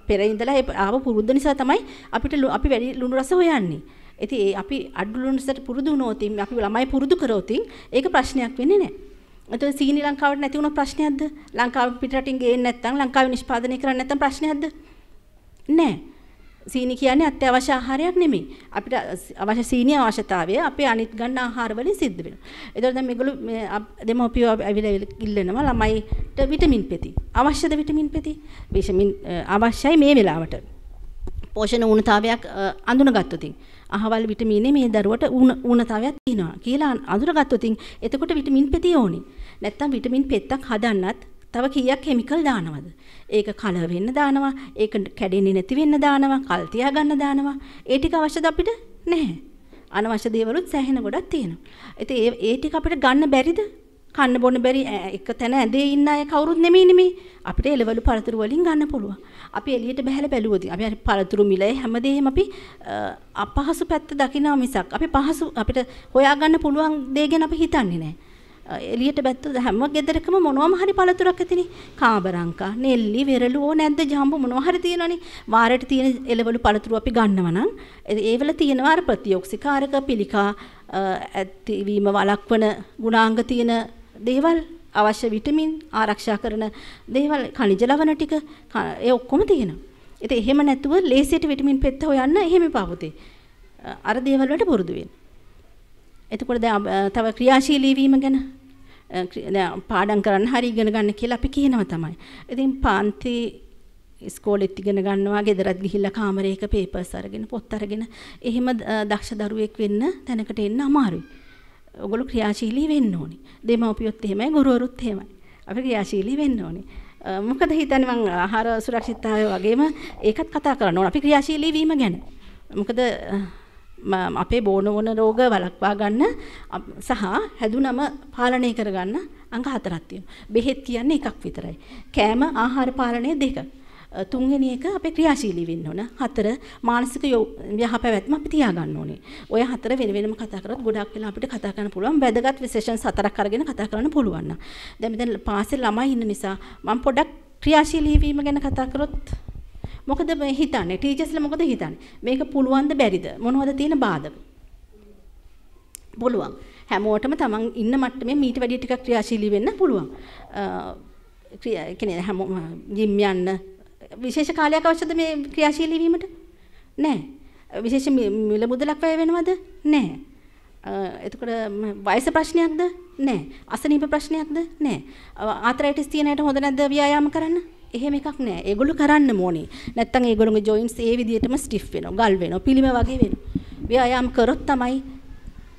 පෙර ඉඳලා ඒ ආව පුරුද්ද නිසා තමයි අපිට අපි වැඩි ලුණු රස හොයන්නේ. ඉතින් ඒ අපි අඩු ලුණු රසට පුරුදු වුණොත් අපි ළමයි පුරුදු කරොත් ඒක ප්‍රශ්නයක් වෙන්නේ නැහැ. එතකොට සීනි ලංකාවට නැති වුණ ප්‍රශ්නයක්ද? ලංකාව පිටරටින් ගේන්නේ නැත්නම් ලංකාවේ නිෂ්පාදනය කරන්නේ නැත්නම් ප්‍රශ්නයක්ද? නැහැ. සීනි කියන්නේ අත්‍යවශ්‍ය ආහාරයක් නෙමෙයි. අපිට අවශ්‍ය සීනි අවශ්‍යතාවය අපේ අනිත් ගන්න ආහාර වලින් සිද්ධ වෙනවා. ඒතකොට දැන් මේගොල්ලෝ දෙමෝපියෝ අවිල ඉල්ලනවා ළමයිට විටමින් පෙති. අවශ්‍යද විටමින් පෙති? විටමින් අවශ්‍යයි මේ වෙලාවට. පෝෂණ ඌණතාවයක් අඳුනගත්තොතින්. අහවල් විටමිනේ මේ දරුවට ඌණ ඌණතාවයක් තියෙනවා කියලා අඳුරගත්තොත් එතකොට විටමින් පෙති ඕනේ. නැත්තම් විටමින් පෙත්තක් හදන්නත් තව කීයක් කිමිකල් දානවද? ඒක කල වෙන්න දානවා, ඒක කැඩෙන්නේ නැති වෙන්න දානවා, කල් තියාගන්න දානවා. ඒ ටික අවශ්‍යද අපිට? නැහැ. අනවශ්‍ය දේවලුත් සෑහෙන ගොඩක් තියෙනවා. ඉතින් ඒ ටික අපිට ගන්න බැරිද? කන්න බොන්න බැරි එක තැන ඇඳේ ඉන්න අය කවුරුත් නෙමෙයිනේ මේ. අපිට එළවලු පළතුරු වලින් ගන්න පුළුවන්. අපි එළියට බහැලා බැලුවොත් අපි හරි පළතුරු මිලේ හැමදේම අපි අපහසු පැත්ත දකිනවා මිසක් අපි පහසු අපිට හොයාගන්න පුළුවන් දේ ගැන අපි හිතන්නේ නැහැ. එළියට බැත්තොත් හැම ගෙදරකම මොනවම හරි පළතුරක් ඇතිනේ. කාබරංකා, නෙල්ලි, වෙරළු ඕ නැද්ද ජම්බු මොනව හරි තියෙනවනේ. වාරයට තියෙන එළවලු පළතුරු අපි ගන්නවා නම් ඒවල තියෙනවා අර ප්‍රතිඔක්සිකාරක පිළිකා ඇතිවීම වළක්වන ගුණාංග තියෙන දේවල් අවශ්‍ය විටමින් ආරක්ෂා කරන දේවල් ඛනිජ ලවණ ටික ඒ ඔක්කොම තියෙනවා. ඉතින් එහෙම නැතුව ලේසියට විටමින් පෙත්ත හොයන්න එහෙම එපා පුතේ. අර දේවල් වලට පුරුදු වෙන්න. එතකොට දැන් තව ක්‍රියාශීලී වීම ගැන දැන් පාඩම් කරන්න හරි ඉගෙන ගන්න කියලා අපි කියනවා තමයි. ඉතින් පාන්ති ඉස්කෝලෙත් ඉගෙන ගන්නවා, ගෙදරත් ගිහිල්ලා කාමරයක පේපර්ස් අරගෙන පොත් අරගෙන එහෙම දක්ෂ දරුවෙක් වෙන්න තැනකට එන්න අමාරුයි. ඔගොල්ලෝ ක්‍රියාශීලී වෙන්න ඕනේ. දෙමව්පියොත් එහෙමයි, ගුරුවරුත් එහෙමයි. අපි ක්‍රියාශීලී වෙන්න ඕනේ. මොකද හිතන්නේ මං ආහාර සුරක්ෂිතතාවය වගේම ඒකත් කතා කරන්න ඕනේ. අපි ක්‍රියාශීලී වීම ගැන. මොකද අපේ බෝන වන රෝග වළක්වා ගන්න සහ හැදුනම පාලනය කරගන්න අංග හතරක් තියෙනවා. බෙහෙත් කියන්නේ එකක් විතරයි. කෑම ආහාර පාලනය දෙක. තුන්වෙනි එක අපේ ක්‍රියාශීලී වෙන්න ඕන. හතර මානසික යහපැවැත්ම අපි තියාගන්න ඕනේ. ඔය හතර වෙන වෙනම කතා කරත් ගොඩක් වෙලා අපිට කතා කරන්න පුළුවන්. වැදගත් විශේෂණ හතරක් අරගෙන කතා කරන්න පුළුවන් නම්. දැන් මෙතන පාසෙ ළමයි ඉන්න නිසා මම පොඩ්ඩක් ක්‍රියාශීලී වීම ගැන කතා කරොත් මොකද මේ හිතන්නේ? ටීචර්ස්ලා මොකද හිතන්නේ? මේක පුළුවන්ද බැරිද? මොනවද තියෙන බාධක? පුළුවන්. හැමෝටම තමන් ඉන්න මට්ටමේ මීට වැඩිය ටිකක් ක්‍රියාශීලී වෙන්න පුළුවන්. ක්‍රියා කියන්නේ හැම ජිම් යන්න විශේෂ කාලයක් අවශ්‍යද මේ ක්‍රියාශීලී වීමට? නැහැ. විශේෂ මිල මුදලක් වැය වෙනවද? නැහැ. එතකොට වයස ප්‍රශ්නයක්ද? නැහැ. අසනීප ප්‍රශ්නයක්ද? නැහැ. ආතරයිටිස් තියෙන අයට හොඳ නැද්ද ව්‍යායාම කරන්න? එහෙම එකක් නැහැ. ඒගොල්ලෝ කරන්න ඕනේ. නැත්තම් ඒගොල්ලෝගේ ජොයින්ට්ස් ඒ විදිහටම ස්ටිෆ් වෙනවා, ගල් වෙනවා, පිළිම වගේ වෙනවා. ව්‍යායාම කරොත් තමයි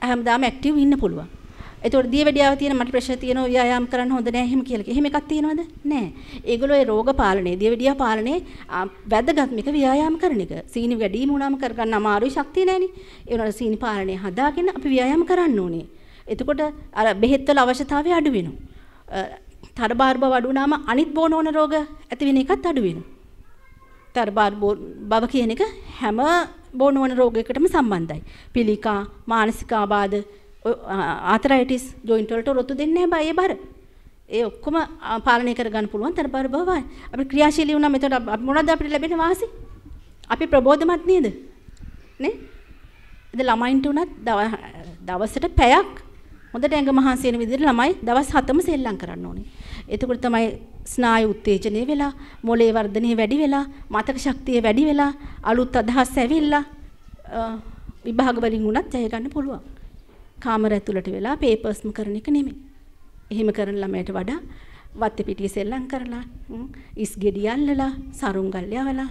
හැමදාම ඇක්ටිව් ඉන්න පුළුවන්. එතකොට දියවැඩියාව තියෙන මට ප්‍රෙෂර් තියෙනවා ව්‍යායාම කරන්න හොඳ නෑ එහෙම කියලා. එහෙම එකක් තියෙනවද? නෑ. ඒගොල්ලෝ ඒ රෝග පාලනයේ දියවැඩියා පාලනයේ වැදගත්මික ව්‍යායාම කරන එක. සීනි වැඩිම වුණාම කරගන්න අමාරුයි ශක්තිය නෑනේ. ඒ වුණාට සීනි පාලනය හදාගෙන අපි ව්‍යායාම කරන්න ඕනේ. එතකොට අර බෙහෙත් වල අවශ්‍යතාවය අඩු වෙනවා. තරබාර බව අඩු වුණාම අනිත් බෝන ඕන රෝග ඇති වෙන එකත් අඩු වෙනවා. තරබාර බව කියන එක හැම බෝන ඕන රෝගයකටම සම්බන්ධයි. පිළිකා, මානසික ආබාධ, ආතරයිටිස් ජොයින්ට් වලට රොතු දෙන්නේ නැහැ බය බර. ඒ ඔක්කොම පාලනය කරගන්න පුළුවන් තර බර බවයි. අපි ක්‍රියාශීලී වුණා මෙතන මොනවද අපිට ලැබෙන වාසි? අපි ප්‍රබෝධමත් නේද? නේ? ඉත ළමයින්ට උනත් දවසට පැයක් හොඳට ඇඟ මහන්සි වෙන විදිහට ළමයි දවස් 7ම සෙල්ලම් කරන්න ඕනේ. එතකොට තමයි ස්නායු උත්තේජනය වෙලා, මොළේ වර්ධනය වැඩි වෙලා, මතක ශක්තිය වැඩි වෙලා, අලුත් අදහස් ඇවිල්ලා විභාග වලින් උනත් ජය ගන්න පුළුවන්. කාමර ඇතුළට වෙලා පේපර්ස්ම කරන එක නෙමෙයි. එහෙම කරන ළමයට වඩා වත්ති පිටිය සෙල්ලම් කරලා, ඉස් ගෙඩි අල්ලලා, සරුංගල් යවලා,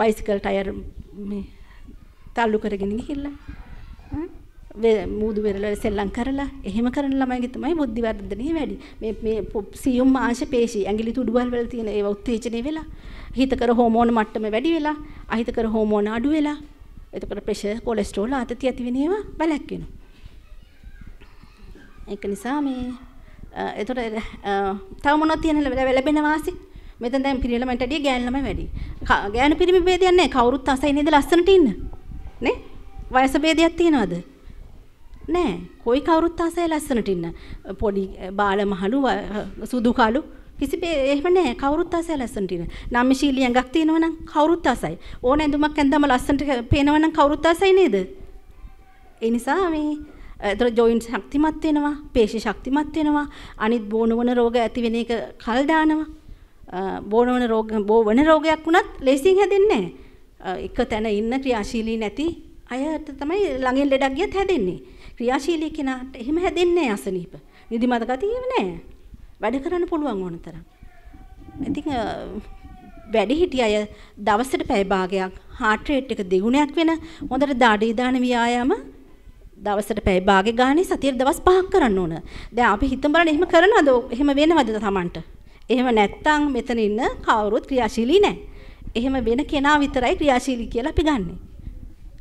බයිසිකල් ටයර් මේ තල්ලු කරගෙන ගිහිල්ලා මූදු වෙරළ සෙල්ලම් කරලා එහෙම කරන ළමයිගේ තමයි බුද්ධි වර්ධනය වැඩි. මේ මේ සියුම් ආංශ පේශී ඇඟිලි තුඩුවල් වල තියෙන ඒවා උත්තේජනය වෙලා හිතකර හෝමෝන මට්ටම වැඩි වෙලා අහිතකර හෝමෝන අඩු වෙලා එතකොට ප්‍රෙෂර් කොලෙස්ටරෝල් ආතති ඇති වෙන ඒවා වැළැක්වෙනවා. ඒක නිසා මේ එතකොට තව මොනවද තියෙන ලැබෙන වාසි? මෙතන දැන් පිරිලමට ඇඩිය ගෑන් ළමයි වැඩි. ගෑනු පිරිමි ભેදයක් නැහැ. කවුරුත් අසයිනේ ඉඳලා ලස්සනට ඉන්න. නේ? වයස ભેදයක් තියනවද? නෑ. කොයි කවුරුත් අසයි ලස්සනට ඉන්න. පොඩි බාල මහලු සුදු කළු කිසි එහෙම නෑ. කවුරුත් අසයි ලස්සනට ඉන්න. නම්මිශීලී ඇඟක් තියෙනවනම් කවුරුත් අසයි. ඕන ඇඳුමක් ඇඳම ලස්සනට පේනවනම් කවුරුත් අසයි නේද? ඒ නිසා මේ එතකොට ජොයින්ට් ශක්තිමත් වෙනවා, පේශි ශක්තිමත් වෙනවා, අනිත් බෝනවන රෝග ඇති වෙන එක කල් දානවා. බෝනවන රෝග බෝවන රෝගයක් වුණත් ලේසියෙන් හැදෙන්නේ නැහැ. එක තැන ඉන්න ක්‍රියාශීලී නැති අයට තමයි ළඟින් ලෙඩක් ගියත් හැදෙන්නේ. ක්‍රියාශීලී කෙනාට එහෙම හැදෙන්නේ නැහැ අසනීප. නිදිමත ගතියෙම නැහැ. වැඩ කරන්න පුළුවන් ඕන තරම්. ඉතින් වැඩි හිටිය අය දවසට පැය භාගයක් heart rate එක දෙගුණයක් වෙන හොඳට දඩේ දාන ව්‍යායාම දවසට පැය භාගෙ ගානේ සතියට දවස් පහක් කරන්න ඕන. දැන් අපි හිතමු බලන්න එහෙම කරනවද? එහෙම වෙනවද Tamanට? එහෙම නැත්තම් මෙතන ඉන්න කවුරුත් ක්‍රියාශීලී නැහැ. එහෙම වෙන කෙනා විතරයි ක්‍රියාශීලී කියලා අපි ගන්නෙ.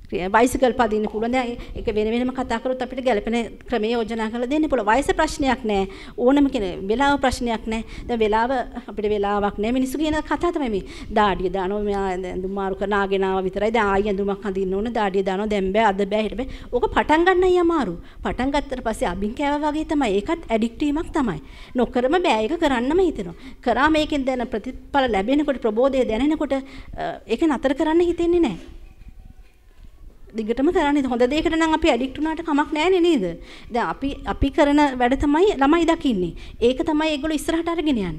බයිසිකල් පදින්න පුළුවන්. දැන් ඒක වෙන වෙනම කතා කරොත් අපිට ගැළපෙන ක්‍රමයේ යෝජනා කරලා දෙන්න පුළුවන්. වයස ප්‍රශ්නයක් නෑ. ඕනම කෙනෙක් වෙලාව ප්‍රශ්නයක් නෑ. දැන් වෙලාව අපිට වෙලාවක් නෑ. මිනිස්සු කියන කතා තමයි මේ. දාඩිය දානවා මෙයා ඇඳුම් මාරු කරන ආගෙනාව විතරයි. දැන් ආයි ඇඳුමක් අඳින්න ඕන. දාඩිය දානවා දැන් බෑ අද බෑ හෙට බෑ. ඕක පටන් ගන්නයි අමාරු. පටන් ගත්තට පස්සේ අබින් කෑවා වගේ තමයි. ඒකත් ඇඩික්ට් වීමක් තමයි. නොකරම බෑ ඒක කරන්නම හිතෙනවා. කරා මේකෙන් දැන ප්‍රතිඵල ලැබෙනකොට ප්‍රබෝධය දැනෙනකොට ඒක නතර කරන්න හිතෙන්නේ නෑ. දිගටම කරන්නේ. හොඳ දෙයකට නම් අපි ඇඩික්ට් වුණාට කමක් නැහැ නේද? දැන් අපි අපි කරන වැඩ තමයි ළමයි දකින්නේ. ඒක තමයි ඒගොල්ලෝ ඉස්සරහට අරගෙන යන්නේ.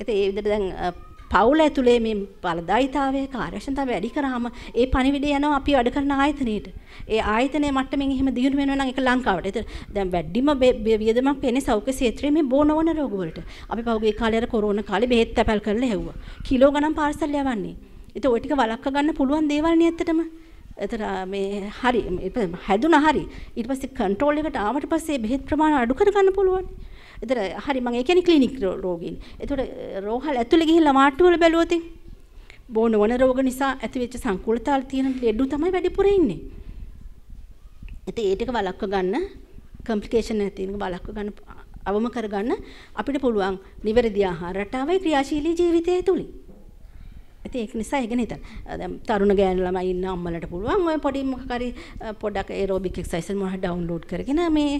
ඒතේ ඒ විදිහට දැන් පවුල ඇතුලේ මේ බලදායිතාවය කාර්යක්ෂමතාවය වැඩි කරාම ඒ පණිවිඩය යනවා අපි වැඩ කරන ආයතනයේට. ඒ ආයතනයේ මට්ටමින් එහෙම දියුණු වෙනවා නම් ඒක ලංකාවට. ඒතර දැන් වැඩිම වියදමක් එන්නේ සෞඛ්‍ය ක්ෂේත්‍රයේ මේ බෝනවන රෝග වලට. අපි පහුගිය කාලේ අර කොරෝනා කාලේ බෙහෙත් තැපැල් කරලා හැව්වා. කිලෝ ගණන් පාර්සල් යවන්නේ. ඒතර ওই ටික වළක්වා ගන්න පුළුවන් දේවල් නේ ඇත්තටම. එතන මේ හරි හැදුනා හරි ඊට පස්සේ කන්ට්‍රෝල් එකට ආවට පස්සේ බෙහෙත් ප්‍රමාණය අඩු කරගන්න පුළුවන්. එතන හරි මම ඒ කියන්නේ ක්ලිනික් රෝගීන්. එතකොට රෝහල් ඇතුලේ ගිහිල්ලා මාට්ටු වල බැලුවොත් බෝන වන රෝග නිසා ඇතිවෙච්ච සංකූලතාවල තියෙන ලෙඩු තමයි වැඩිපුර ඉන්නේ. ඉතින් ඒ ටික වළක්ව ගන්න කම්ප්ලිකේෂන් නැති එක වළක්ව ගන්න අවම කරගන්න අපිට පුළුවන් නිවැරදි ආහාර රටාවයි ක්‍රියාශීලී ජීවිතය තුලින්. ඉතින් ඒක නිසා ඒක හිතන. දැන් තරුණ ගෑනු ළමයි ඉන්න අම්මලට පුළුවන් ඔය පොඩි මොකක් හරි පොඩක් ඒරෝබික් එක්සර්සයිස් මොනවා හරි ඩවුන්ලෝඩ් කරගෙන මේ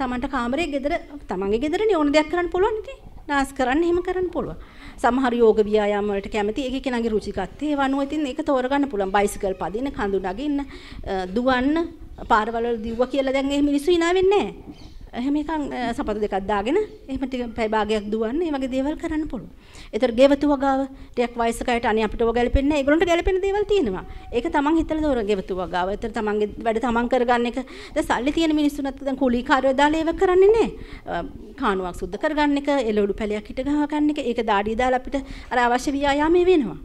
තමන්ට කාමරේ ගෙදර තමන්ගේ ගෙදරනේ ඕන දෙයක් කරන්න පුළුවන් ඉතින්. නාස් කරන්න එහෙම කරන්න පුළුවන්. සමහර යෝග ව්‍යායාම වලට කැමති ඒක කෙනාගේ රුචිකත්වය වනුව ඉතින් ඒක තෝරගන්න පුළුවන්. බයිසිකල් පදින්න, කඳු නගින්න, දුවන්න, පාරවල දිව්වා කියලා දැන් ඒ මිනිස්සු hina වෙන්නේ නැහැ. එහෙම නිකන් සපතු දෙකක් දාගෙන එහෙම ටික පැය භාගයක් දුවන්න මේ වගේ දේවල් කරන්න පුළුවන්. ඒතර ගෙවතු වගාව ටිකක් වයසක අයට අනේ අපිට ඔය ගැලපෙන්නේ නැහැ. ඒගොල්ලන්ට ගැලපෙන දේවල් තියෙනවා. ඒක තමන් හිතලා තෝරන ගෙවතු වගාව. ඒතර තමන්ගේ වැඩ තමන් කරගන්න එක. දැන් සල්ලි තියෙන මිනිස්සුන්ත් දැන් කුලීකාරයෝ දාලා ඒව කරන්නේ නැහැ. කාණුවක් සුද්ධ කරගන්න එක, එළවලු පැලයක් හිට ගහ ගන්න එක, ඒක දාඩිය දාලා අපිට අර අවශ්‍ය ව්‍යායාමය වෙනවා.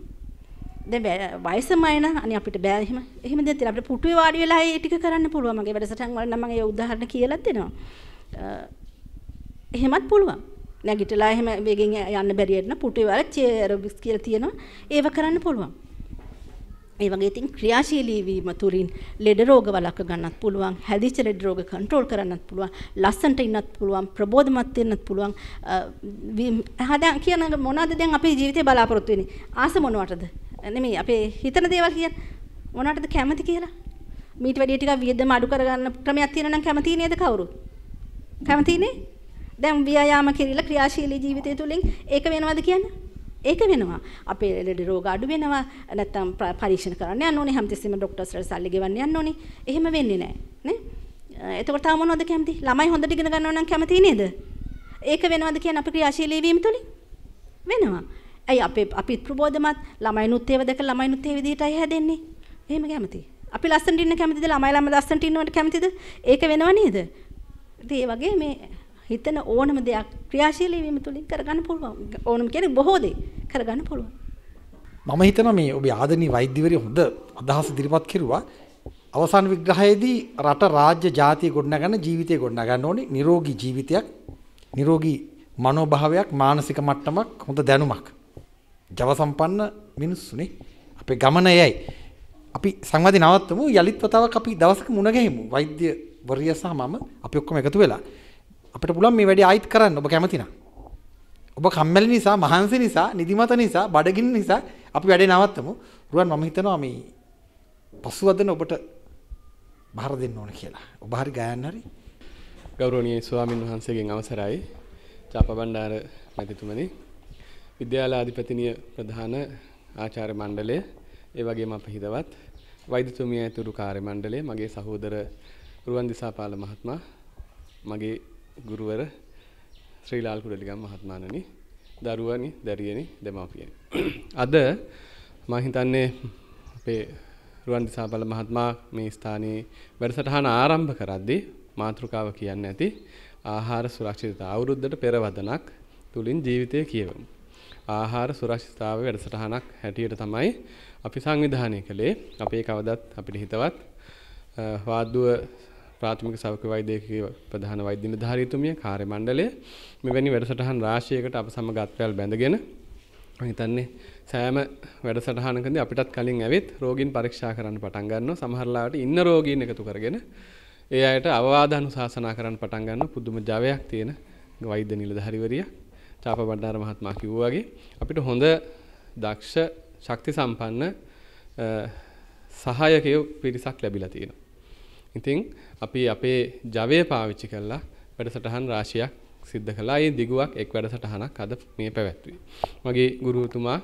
දැන් වයසම අය නම් අනේ අපිට බෑ එහෙම එහෙම දෙයක් තියෙනවා අපිට පුටුවේ වාඩි වෙලා ඒ ටික කරන්න පුළුවන් මගේ වැඩසටහන් වල නම් මම ඒ උදාහරණ කියලා දෙනවා එහෙමත් පුළුවන්. නැගිටලා එහෙම වේගෙන් යන්න බැරි වෙන පුටුවේ වල චේරොබික්ස් කියලා තියෙනවා. ඒව කරන්න පුළුවන්. ඒ වගේ ඉතින් ක්‍රියාශීලී වීම තුළින් ලෙඩ රෝග වළක්ව ගන්නත් පුළුවන් හැදිච්ච ලෙඩ රෝග කන්ට්‍රෝල් කරන්නත් පුළුවන් ලස්සනට ඉන්නත් පුළුවන් ප්‍රබෝධමත් වෙන්නත් පුළුවන් හදා කියන මොනවද දැන් අපේ ජීවිතේ බලාපොරොත්තු වෙන්නේ ආස මොනවටද නෙමෙයි අපේ හිතන දේවල් කියන මොනවටද කැමති කියලා මීට වැඩිය ටිකක් වියදම අඩු කරගන්න ක්‍රමයක් තියෙනවා නම් කැමති නේද කවුරුත් කැමතිනේ? දැන් ව්‍යායාම කිරීලා ක්‍රියාශීලී ජීවිතය තුළින් ඒක වෙනවද කියන්නේ? ඒක වෙනවා. අපේ ලෙඩ රෝග අඩු වෙනවා. නැත්තම් පරීක්ෂණ කරන්න යන්න ඕනේ. හැමතිස්සෙම ඩොක්ටර්ස්ලා සල්ලි ගෙවන්න යන්න ඕනේ. එහෙම වෙන්නේ නැහැ. නේ? එතකොට තාම මොනවද කැමති? ළමයි හොඳට ඉගෙන ගන්නව නම් කැමති නේද? ඒක වෙනවද කියන අපේ ක්‍රියාශීලී වීම තුලින්? වෙනවා. ඇයි අපේ අපි ප්‍රබෝධමත් ළමයිනුත් ඒව දැක ළමයිනුත් ඒ විදිහටයි හැදෙන්නේ. එහෙම කැමති. අපි ලස්සනට ඉන්න කැමතිද? ළමයි ළම ලස්සනට ඉන්නවට කැමතිද? ඒක වෙනව නේද? ඉතින් ඒ වගේ මේ හිතන ඕනම දෙයක් ක්‍රියාශීලී වීම තුලින් කරගන්න පුළුවන්. ඕනම කියන්නේ බොහෝ දේ කරගන්න පුළුවන්. මම හිතනවා මේ ඔබේ ආදරණීය වෛද්‍යවරිය හොඳ අදහස් ඉදිරිපත් කෙරුවා. අවසාන විග්‍රහයේදී රට රාජ්‍ය ජාතිය ගොඩනගන්න ජීවිතය ගොඩනගන්න ඕනේ නිරෝගී ජීවිතයක් නිරෝගී මනෝභාවයක් මානසික මට්ටමක් හොඳ දැනුමක් ජව සම්පන්න මිනිස්සුනේ අපේ ගමන එයයි අපි සංවාදී නවත්තමු යලිත් වතාවක් අපි දවසක මුණ ගැහිමු වෛද්‍ය වරිය සහ මම අපි ඔක්කොම එකතු වෙලා අපිට පුළුවන් මේ වැඩේ ආයිත් කරන්න ඔබ කැමති නම්. ඔබ කම්මැලි නිසා, මහන්සි නිසා, නිදිමත නිසා, බඩගින්න නිසා අපි වැඩේ නවත්තමු. රුවන් මම හිතනවා මේ පසුවදන ඔබට බාර දෙන්න ඕන කියලා. ඔබ හරි ගයන්න හරි. ගෞරවනීය ස්වාමින් වහන්සේගෙන් අවසරයි. චාපබණ්ඩාර මැතිතුමනි විද්‍යාල අධිපතිනිය ප්‍රධාන ආචාර්ය මණ්ඩලය ඒ වගේම අප හිතවත් වෛද්‍යතුමිය ඇතුළු කාර්ය මණ්ඩලය මගේ සහෝදර රුවන් දිසාපාල මහත්මයා මගේ ගුරුවර ශ්‍රී ලාල් කුඩලිගම් මහත්මයාණනි දරුවනි දැරියනි දෙමාපියනි අද මම හිතන්නේ අපේ රුවන් දිසාපාල මහත්මයා මේ ස්ථානයේ වැඩසටහන ආරම්භ කරද්දී මාතෘකාව කියන්නේ ඇති ආහාර සුරක්ෂිතතාව අවුරුද්දට පෙරවදනක් තුලින් ජීවිතය කියවමු ආහාර සුරක්ෂිතතාව වැඩසටහනක් හැටියට තමයි අපි සංවිධානය කළේ අපේ කවදත් අපිට හිතවත් වාද්දුව ප්‍රාථමික සෞඛ්‍ය වෛද්‍යකීය ප්‍රධාන වෛද්‍ය නිලධාරීතුමිය කාර්ය මණ්ඩලය මෙවැනි වැඩසටහන් රාශියකට අප සමග අත්වැල් බැඳගෙන මම හිතන්නේ සෑම වැඩසටහනකදී අපිටත් කලින් ඇවිත් රෝගීන් පරීක්ෂා කරන්න පටන් ගන්නවා සමහරලාට ඉන්න රෝගීන් එකතු කරගෙන ඒ අයට අවවාද අනුශාසනා කරන්න පටන් ගන්න පුදුම ජවයක් තියෙන වෛද්‍ය නිලධාරිවරිය චාප බණ්ඩාර මහත්මයා කිව්වා වගේ අපිට හොඳ දක්ෂ ශක්ති සම්පන්න සහායකයෝ පිරිසක් ලැබිලා තියෙනවා ඉතින් අපි අපේ ජවය පාවිච්චි කරලා වැඩසටහන් රාශියක් සිද්ධ කළා. ඒ දිගුවක් එක් වැඩසටහනක් අද මේ පැවැත්වුවේ. මගේ ගුරුතුමා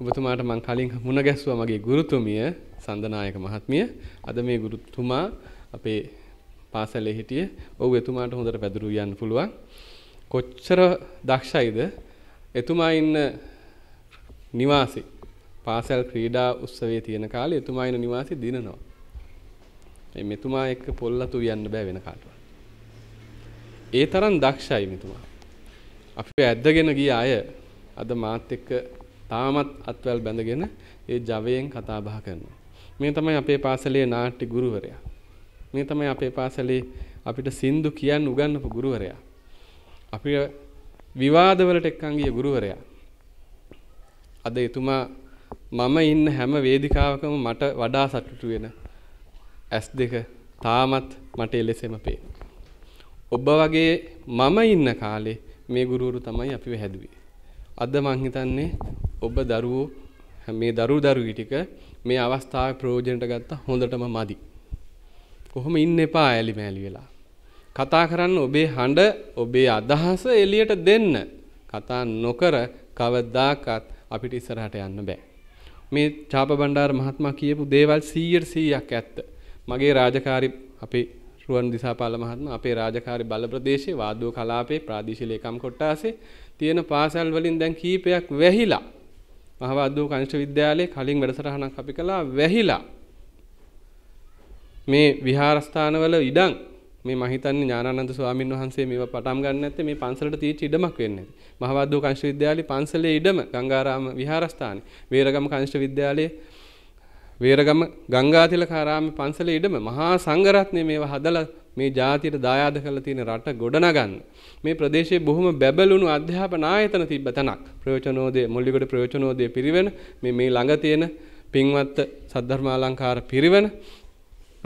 ඔබතුමාට මං කලින් මුණ ගැස්සුවා මගේ ගුරුතුමිය සඳනායක මහත්මිය. අද මේ ගුරුතුමා අපේ පාසලේ හිටියේ. ඔව් එතුමාට හොඳට පැදුරු යන්න පුළුවන්. කොච්චර දක්ෂයිද? එතුමා ඉන්න නිවාසී පාසල් ක්‍රීඩා උත්සවයේ තියෙන කාලේ එතුමා ඉන්න නිවාසී දිනනවා. මේ මෙතුමා එක්ක පොල්ලතු වියන්න බෑ වෙන කාටවත්. ඒ තරම් දක්ෂයි මෙතුමා. අපි ඇද්දගෙන ගිය අය අද මාත් එක්ක තාමත් අත්වැල් බැඳගෙන ඒ ජවයෙන් කතා බහ කරනවා. මේ තමයි අපේ පාසලේ නාට්‍ය ගුරුවරයා. මේ තමයි අපේ පාසලේ අපිට සින්දු කියන්න උගන්වපු ගුරුවරයා. අපි විවාදවලට එක්කන් ගිය ගුරුවරයා. අද එතුමා මම ඉන්න හැම වේදිකාවකම මට වඩා සතුටු වෙන ඇස් දෙක තාමත් මට එලෙසම පේන. ඔබ වගේ මම ඉන්න කාලේ මේ ගුරුවරු තමයි අපිව හැදුවේ. අද මං හිතන්නේ ඔබ දරුවෝ මේ දරු දරුවී ටික මේ අවස්ථාවේ ප්‍රයෝජනට ගත්ත හොඳටම මදි. කොහොම ඉන්න එපා ඇලි මෑලි වෙලා. කතා කරන්න ඔබේ හඬ ඔබේ අදහස එළියට දෙන්න. කතා නොකර කවදාකත් අපිට ඉස්සරහට යන්න බෑ. මේ චාප බණ්ඩාර මහත්මයා කියපු දේවල් 100 100ක් ඇත්ත. මගේ රාජකාරි අපේ රුවන් දිසාපාල මහත්මයා අපේ රාජකාරි බල ප්‍රදේශයේ වාදුව කලාපේ ප්‍රාදේශීය ලේකම් කොට්ටාසේ තියෙන පාසල් වලින් දැන් කීපයක් වැහිලා මහවාදුව කනිෂ්ඨ විද්‍යාලයේ කලින් වැඩසටහනක් අපි කළා වැහිලා මේ විහාරස්ථානවල ඉඩම් මේ මම හිතන්නේ ඥානানন্দ ස්වාමින් වහන්සේ මේවා පටන් ගන්න නැත්තේ මේ පන්සලට තීච්ච ඉඩමක් වෙන්නේ. මහවද්දෝ කංශ විද්‍යාලේ පන්සලේ ඉඩම ගංගාරාම විහාරස්ථානේ. වේරගම කංශ විද්‍යාලයේ වේරගම ගංගාතිලකාරාමේ පන්සලේ ඉඩම මහා සංඝරත්නය මේවා හදලා මේ ජාතියට දායාද කරලා තියෙන රට ගොඩනගන්න මේ ප්‍රදේශයේ බොහොම බැබළුණු අධ්‍යාපන ආයතන තිබ්බ තැනක් ප්‍රයෝජනෝදය මුල්ලිගොඩ ප්‍රයෝජනෝදය පිරිවෙන මේ මේ ළඟ තියෙන පින්වත් සද්ධර්මාලංකාර පිරිවෙන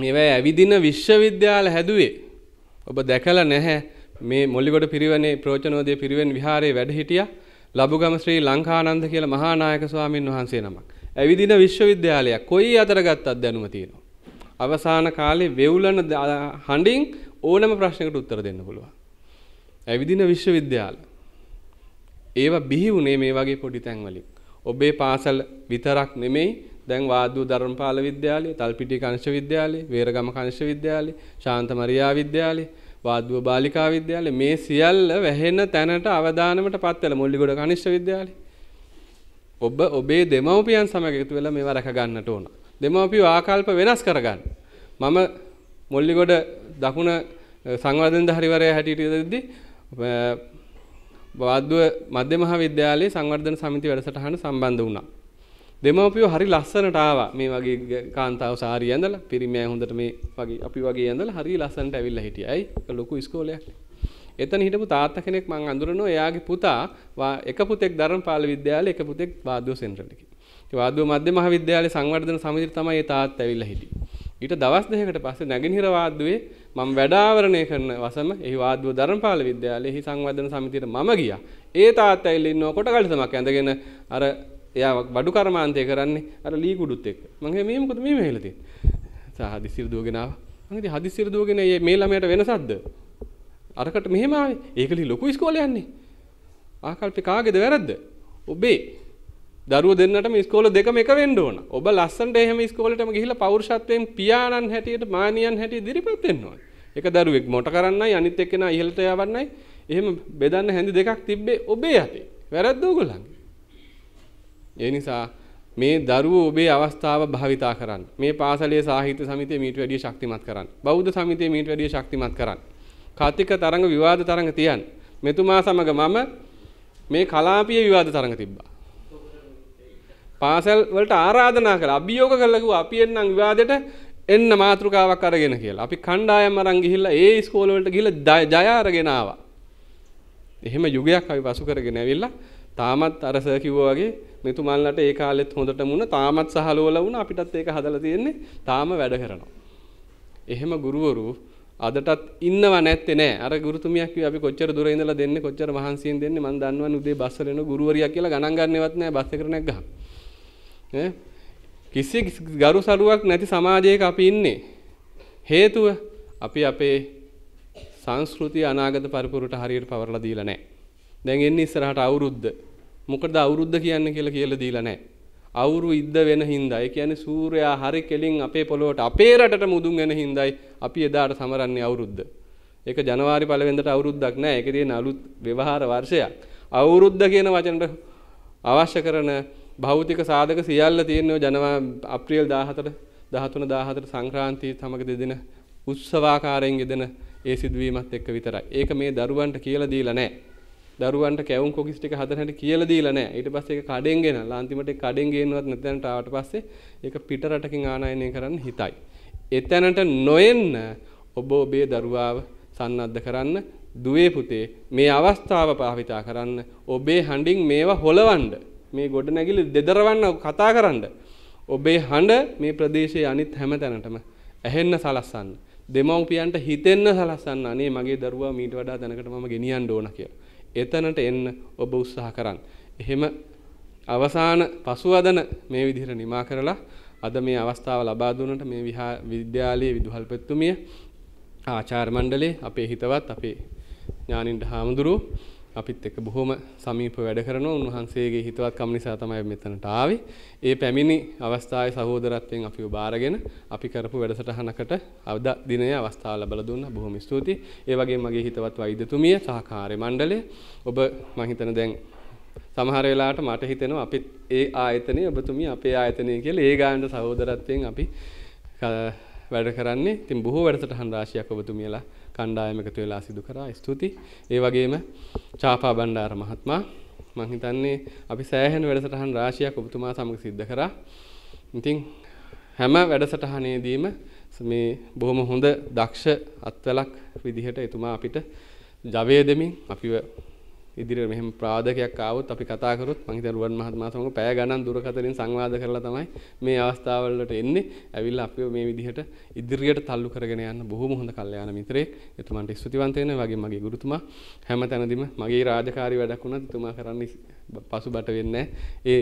මේවා ඇවිදින විශ්වවිද්‍යාල හැදුවේ ඔබ දැකලා නැහැ මේ මොල්ලිගොඩ පිරිවෙනේ ප්‍රයෝජනෝදය පිරිවෙන් විහාරයේ වැඩ හිටියා ලබුගම ශ්‍රී ලංකානන්ද කියලා මහානායක ස්වාමින් වහන්සේ නමක් ඇවිදින විශ්වවිද්‍යාලයක් කොයි අතර ගත්තත් දැනුම තියෙනවා. අවසාන කාලේ වෙවුලන හඬින් ඕනම ප්‍රශ්නයකට උත්තර දෙන්න පුළුවන්. ඇවිදින විශ්වවිද්‍යාල. ඒවා බිහි වුණේ මේ වගේ පොඩි තැන්වලින්. ඔබේ පාසල් විතරක් නෙමෙයි දැන් වාදුව ධර්මපාල විද්‍යාලය, තල්පිටිය කංශ විද්‍යාලය, වේරගම කංශ විද්‍යාලය, ශාන්ත මරියා විද්‍යාලය, වාදුව බාලිකා විද්‍යාලය මේ සියල්ල වැහෙන තැනට අවදානමට පත් වෙලා මොල්ලිගොඩ කනිෂ්ඨ විද්‍යාලය ඔබ ඔබේ දෙමව්පියන් සමග එකතු වෙලා මේවා රැක ගන්නට ඕන. දෙමව්පියෝ ආකල්ප වෙනස් කරගන්න. මම මොල්ලිගොඩ දකුණ සංවර්ධන ධාරිවරයා හැටියට ඉඳද්දී වාද්දුව මධ්‍ය මහාවිද්‍යාලයේ සංවර්ධන සමිති වැඩසටහන සම්බන්ධ වුණා. දෙමව්පියෝ හරි ලස්සනට ආවා මේ වගේ කාන්තාව සාරිය ඇඳලා පිරිමියා හොඳට මේ වගේ අපි වගේ ඇඳලා හරි ලස්සනට ඇවිල්ලා හිටියයි. ඒක ලොකු ඉස්කෝලයක්නේ. එතන හිටපු තාත්තා කෙනෙක් මම අඳුරනවා එයාගේ පුතා එක පුතෙක් ධර්මපාල විද්‍යාලේ එක පුතෙක් වාදුව සෙන්ට්‍රල් එකේ. ඉතින් වාදුව මධ්‍ය මහාවිද්‍යාලේ සංවර්ධන සමිතියේ තමයි ඒ තාත්තා ඇවිල්ලා හිටියේ. ඊට දවස් දෙකකට පස්සේ නැගිනහිර වාදුවේ මම වැඩාවරණය කරන වසම එහි වාදුව ධර්මපාල විද්‍යාලයේ එහි සංවර්ධන සමිතියට මම ගියා. ඒ තාත්තා ඇවිල්ලා ඉන්නව කොට කලිසමක් ඇඳගෙන අර එයා බඩු කර්මාන්තය කරන්නේ අර ලී කුඩුත් එක්ක. මම හිතුවා මේ මොකද මේ මෙහෙලා තියෙන්නේ. සහ හදිසියට දුවගෙන ආවා. මම හිතුවා හදිසියට දුවගෙන මේ ළමයට වෙනසක්ද? අරකට මෙහෙම ආවේ. ඒකලි ලොකු ඉස්කෝලේ යන්නේ. ආකල්පේ කාගේද වැරද්ද? ඔබේ. දරුව දෙන්නටම ඉස්කෝල දෙකම එක වෙන්න ඕන. ඔබ ලස්සනට එහෙම ඉස්කෝලේටම ගිහිල්ලා පෞරුෂත්වයෙන් පියාණන් හැටියට මානියන් හැටියට ඉදිරිපත් වෙන්න ඕන. එක දරුවෙක් මොට කරන්නයි අනිත් එක්කෙනා ඉහළට යවන්නයි. එහෙම බෙදන්න හැඳි දෙකක් තිබ්බේ ඔබේ යතේ. වැරද්ද ඕගොල්ලන්ගේ. ඒ නිසා මේ දරුවෝ ඔබේ අවස්ථාව භාවිතා කරන්න. මේ පාසලේ සාහිත්‍ය සමිතිය මීට වැඩිය ශක්තිමත් කරන්න. බෞද්ධ සමිතිය මීට වැඩිය ශක්තිමත් කරන්න. කතික තරඟ විවාද තරඟ තියන්. මෙතුමා සමග මම මේ කලාපීය විවාද තරඟ තිබ්බා. පාසල් වලට ආරාධනා කළා අභියෝග කළා කිව්වා අපි එන්නම් විවාදෙට එන්න මාතෘකාවක් අරගෙන කියලා. අපි කණ්ඩායම් අරන් ගිහිල්ලා ඒ ස්කෝල වලට ගිහිල්ලා ජය අරගෙන ආවා. එහෙම යුගයක් අපි පසු කරගෙන ඇවිල්ලා තාමත් අර සර් කිව්වා වගේ මෙතුමන්ලට ඒ කාලෙත් හොඳට මුණ තාමත් සහලවල වුණා අපිටත් ඒක හදලා තියෙන්නේ තාම වැඩ කරනවා. එහෙම ගුරුවරු අදටත් ඉන්නව නැත්තේ නෑ අර ගුරුතුමියක් කිව්වා අපි කොච්චර දුර ඉඳලා දෙන්නේ කොච්චර මහන්සියෙන් දෙන්නේ මම දන්නවනේ උදේ බස් වල එන ගුරුවරියා කියලා ගණන් ගන්නවත් නෑ බස් එකට නැග්ගහම ඈ කිසි ගරු සරුවක් නැති සමාජයක අපි ඉන්නේ හේතුව අපි අපේ සංස්කෘතිය අනාගත පරිපුරට හරියට පවරලා දීලා නෑ දැන් එන්නේ ඉස්සරහට අවුරුද්ද මොකද අවුරුද්ද කියන්නේ කියලා කියලා දීලා නෑ අවුරු ඉද්ද වෙන හින්දා. ඒ කියන්නේ සූර්යයා හරි කෙලින් අපේ පොළොවට අපේ රටට මුදුන් වෙන හින්දායි අපි එදාට සමරන්නේ අවුරුද්ද. ඒක ජනවාරි පළවෙනිදට අවුරුද්දක් නෑ. ඒකේ තියෙන අලුත් ව්‍යවහාර වර්ෂයක්. අවුරුද්ද කියන වචනට අවශ්‍ය කරන භෞතික සාධක සියල්ල තියෙනවා ජනවා අප්‍රේල් 14 13 14 සංක්‍රාන්ති සමග දෙදෙන උත්සවාකාරයෙන් යෙදෙන ඒ සිදුවීමත් එක්ක විතරයි. ඒක මේ දරුවන්ට කියලා දීලා නැහැ. දරුවන්ට කැවුම් කොකිස් ටික හදන හැටි කියලා දීලා නැහැ. ඊට පස්සේ ඒක කඩෙන් ගෙනල්ලා අන්තිමට ඒක කඩෙන් ගේන්නවත් නැතනට ආවට පස්සේ ඒක පිට රටකින් ආනයනය කරන්න හිතයි. එතැනට නොයෙන්න ඔබ ඔබේ දරුවාව සන්නද්ධ කරන්න දුවේ පුතේ මේ අවස්ථාව පාවිතා කරන්න ඔබේ හඬින් මේවා හොලවන්න මේ ගොඩ නැගිලි දෙදරවන්න කතා කරන්න ඔබේ හඬ මේ ප්‍රදේශයේ අනිත් හැම තැනටම ඇහෙන්න සලස්සන්න දෙමව්පියන්ට හිතෙන්න සලස්සන්න අනේ මගේ දරුවා මීට වඩා දැනකට මම ගෙනියන්න ඕන කියලා එතනට එන්න ඔබ උත්සාහ කරන්න. එහෙම අවසාන පසුවදන මේ විදිහට නිමා කරලා අද මේ අවස්ථාව ලබා දුන්නට මේ විද්‍යාලයේ විදුහල්පැතුමිය ආචාර්ය මණ්ඩලයේ අපේ හිතවත් අපේ ඥානින්ද හාමුදුරුවෝ අපිත් එක්ක බොහොම සමීපව වැඩ කරනවා. උන්වහන්සේගේ හිතවත්කම නිසා තමයි මෙතනට ආවේ. ඒ පැමිණි අවස්ථාවේ සහෝදරත්වයෙන් අපිව බාරගෙන අපි කරපු වැඩසටහනකට අද දිනයේ අවස්ථාව ලැබලා දුන්නා. බොහොම ස්තුතියි. ඒ වගේම මගේ හිතවත් වෛද්‍යතුමිය සහ කාර්ය මණ්ඩලය ඔබ මම හිතන දැන් සමහර වෙලාවට මට හිතෙනවා අපිත් ඒ ආයතනය ඔබතුමිය අපේ ආයතනය කියලා ඒ ගානට සහෝදරත්වයෙන් අපි වැඩ කරන්නේ. ඉතින් බොහෝ වැඩසටහන් රාශියක් ඔබතුමියලා කණ්ඩායම එකතු වෙලා සිදු කරා. ස්තුති. ඒ වගේම චාපා බණ්ඩාර මහත්මයා මං හිතන්නේ අපි සෑහෙන වැඩසටහන් රාශියක් ඔබතුමා සමග සිද්ධ කරා. ඉතින් හැම වැඩසටහනේදීම මේ බොහොම හොඳ දක්ෂ අත්වලක් විදිහට එතුමා අපිට ජවය දෙමින් අපිව ඉදිරියට මෙහෙම ප්‍රාදකයක් ආවොත් අපි කතා කරොත් මං හිතනවා රුවන් මහත්මයා සමග පැය ගණන් දුරකථනින් සංවාද කරලා තමයි මේ අවස්ථාවවලට එන්නේ. ඇවිල්ලා අපිව මේ විදිහට ඉදිරියට තල්ලු කරගෙන යන්න බොහොම හොඳ කල්යාණ මිත්‍රයෙක්. එතුමන්ට ස්තුතිවන්ත වෙනවා. වගේ මගේ ගුරුතුමා හැම තැනදීම මගේ රාජකාරී වැඩක් වුණත් එතුමා කරන්නේ පසුබට වෙන්නේ ඒ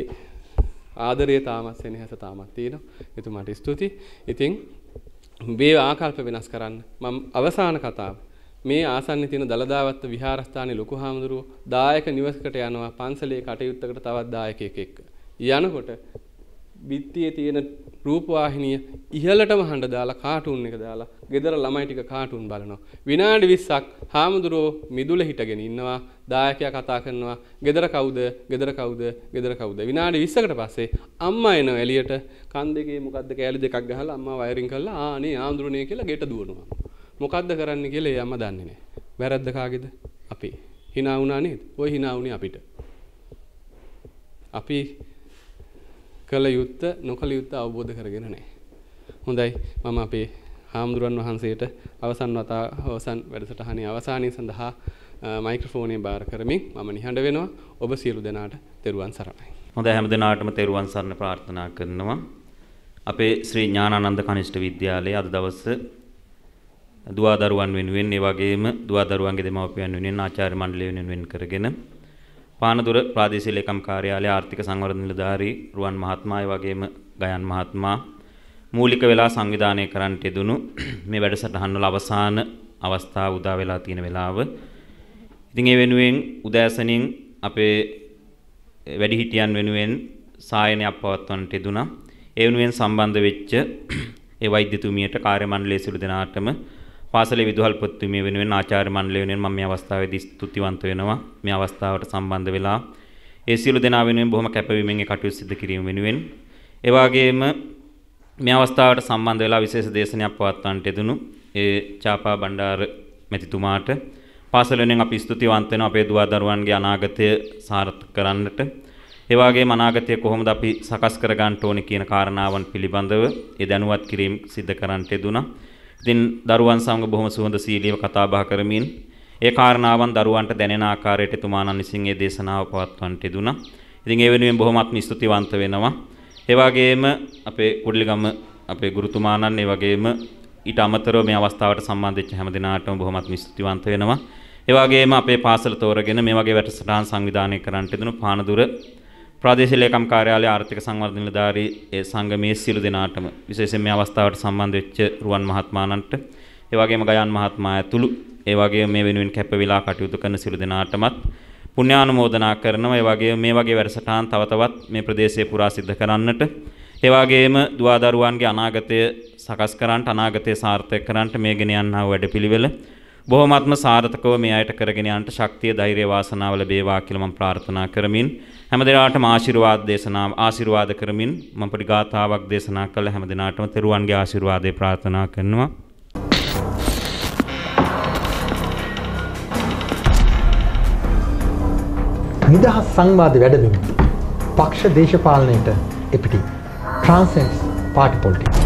ආදරය තාමත් සෙනෙහස තාමත් තියෙනවා. එතුමාට ස්තුතියි. ඉතින් මේ ආකල්ප වෙනස් කරන්න මම අවසාන කතාව මේ ආසන්නේ තියෙන දලදාවත්ත විහාරස්ථානයේ ලොකු හාමුදුරුවෝ දායක නිවසකට යනවා පන්සලේ කටයුත්තකට තවත් දායකයෙක් එක්ක. යනකොට බිත්තියේ තියෙන රූපවාහිනිය ඉහළටම හඬ දාලා කාටුන් එක දාලා ගෙදර ළමයි ටික කාටුන් බලනවා. විනාඩි 20ක් හාමුදුරුවෝ මිදුල හිටගෙන ඉන්නවා. දායකයා කතා කරනවා. ගෙදර කවුද? ගෙදර කවුද? ගෙදර කවුද? විනාඩි 20කට පස්සේ අම්මා එනවා එළියට. කන් දෙකේ මොකද්ද කෑලි දෙකක් ගහලා අම්මා වයරින් කරලා ආනේ ආඳුරුනේ කියලා ගෙට දුවනවා. මොකද්ද කරන්න කියලා ඒ අම්මා දන්නේ නැහැ. වැරද්ද කාගේද? අපි. hina වුණා නේද? ওই hina වුණේ අපිට. අපි කළ යුත්ත නොකළ යුත්ත අවබෝධ කරගෙන නැහැ. හොඳයි මම අපේ හාමුදුරන් වහන්සේට අවසන් වතා අවසන් වැඩසටහනේ අවසානයේ සඳහා මයික්‍රොෆෝනේ බාර කරමින් මම නිහඬ වෙනවා. ඔබ සියලු දෙනාට තෙරුවන් සරණයි. හොඳ හැම දිනාටම තෙරුවන් සරණ ප්‍රාර්ථනා කරනවා. අපේ ශ්‍රී ඥානානන්ද කනිෂ්ඨ විද්‍යාලයේ අද දවසේ දුවා දරුවන් වෙනුවෙන් ඒ වගේම දුවා දරුවන්ගේ දෙමාපියන් වෙනුවෙන් ආචාර්ය මණ්ඩලය වෙනුවෙන් කරගෙන පානදුර ප්‍රාදේශීය ලේකම් කාර්යාලයේ ආර්ථික සංවර්ධන නිලධාරී රුවන් මහත්මයා ඒ වගේම ගයන් මහත්මයා මූලික වෙලා සංවිධානය කරන්නට යෙදුණු මේ වැඩසටහන් වල අවසාන අවස්ථාව උදා වෙලා තියෙන වෙලාව. ඉතින් ඒ වෙනුවෙන් උදෑසනින් අපේ වැඩිහිටියන් වෙනුවෙන් සායනයක් පවත්වන්නට යෙදුණා. ඒ වෙනුවෙන් සම්බන්ධ වෙච්ච ඒ වෛද්‍යතුමියට කාර්ය මණ්ඩලයේ සිළු දෙනාටම පාසලේ විදුහල්පතිතුමිය වෙනුවෙන් ආචාර්ය මණ්ඩලය වෙනුවෙන් මම මේ අවස්ථාවේදී ස්තුතිවන්ත වෙනවා. මේ අවස්ථාවට සම්බන්ධ වෙලා ඒ සියලු දෙනා වෙනුවෙන් බොහොම කැපවීමෙන් ඒ කටයුතු සිදු කිරීම වෙනුවෙන් ඒ වගේම මේ අවස්ථාවට සම්බන්ධ වෙලා විශේෂ දේශනයක් පවත්වන්නට යෙදුණු ඒ චාපා බණ්ඩාර මැතිතුමාට පාසල වෙනුවෙන් අපි ස්තුතිවන්ත වෙනවා අපේ දුවා දරුවන්ගේ අනාගතය සාර්ථක කරන්නට. ඒ වගේම අනාගතය කොහොමද අපි සකස් කර ගන්න ඕනේ කියන කාරණාවන් පිළිබඳව ඒ දැනුවත් කිරීම සිදු කරන්නට යෙදුණා. ඉතින් දරුවන් සමග බොහොම සුහඳ සීලීව කතා බහ කරමින් ඒ කාරණාවන් දරුවන්ට දැනෙන ආකාරයට තුමාණන් විසින් ඒ දේශනාව පවත්වන්නට යෙදුණා. ඉතින් ඒ වෙනුවෙන් බොහොමත්ම ස්තුතිවන්ත වෙනවා. ඒ වගේම අපේ කුඩලිගම අපේ ගුරුතුමාණන් ඒ වගේම ඊට අමතරව මේ අවස්ථාවට සම්බන්ධ වෙච්ච හැම දිනාටම බොහොමත්ම ස්තුතිවන්ත වෙනවා. ඒ වගේම අපේ පාසල තෝරගෙන මේ වගේ වැඩසටහන් සංවිධානය කරන්නට දෙන පානදුර ප්‍රාදේශීය ලේකම් කාර්යාලයේ ආර්ථික සංවර්ධන නිලධාරී ඒ සංගමේ සියලු දෙනාටම විශේෂයෙන් මේ අවස්ථාවට සම්බන්ධ වෙච්ච රුවන් මහත්මාණන්ට ඒ වගේම ගයන් මහත්මයා ඇතුළු ඒ වගේම මේ වෙනුවෙන් කැපවිලා කටයුතු කරන සියලු දෙනාටමත් පුණ්‍යානුමෝදනා කරනවා ඒ වගේම මේ වගේ වැඩසටහන් තව තවත් මේ ප්‍රදේශයේ පුරා සිද්ධ කරන්නට ඒ වගේම දුවදරුවන්ගේ අනාගතය සකස් කරන්නට අනාගතය සාර්ථක කරන්නට මේ ගෙන යනා වැඩපිළිවෙල බොහොමත්ම සාර්ථකව මේ අයට කරගෙන යන්නට ශක්තිය ධෛර්ය වාසනාව ලැබේවා කියලා මම ප්‍රාර්ථනා කරමින් හැමදෙනාටම ආශිර්වාද දේශනාව ආශිර්වාද කරමින් මම පොඩි ගාථාවක් දේශනා කළ හැමදෙනාටම තෙරුවන්ගේ ආශිර්වාදේ ප්‍රාර්ථනා කරනවා නිදහස් සංවාද වැඩබිම පක්ෂ දේශපාලනයට එපිටි ට්‍රාන්සෙන්ඩ්ස් පාටි පොලිටික්ස්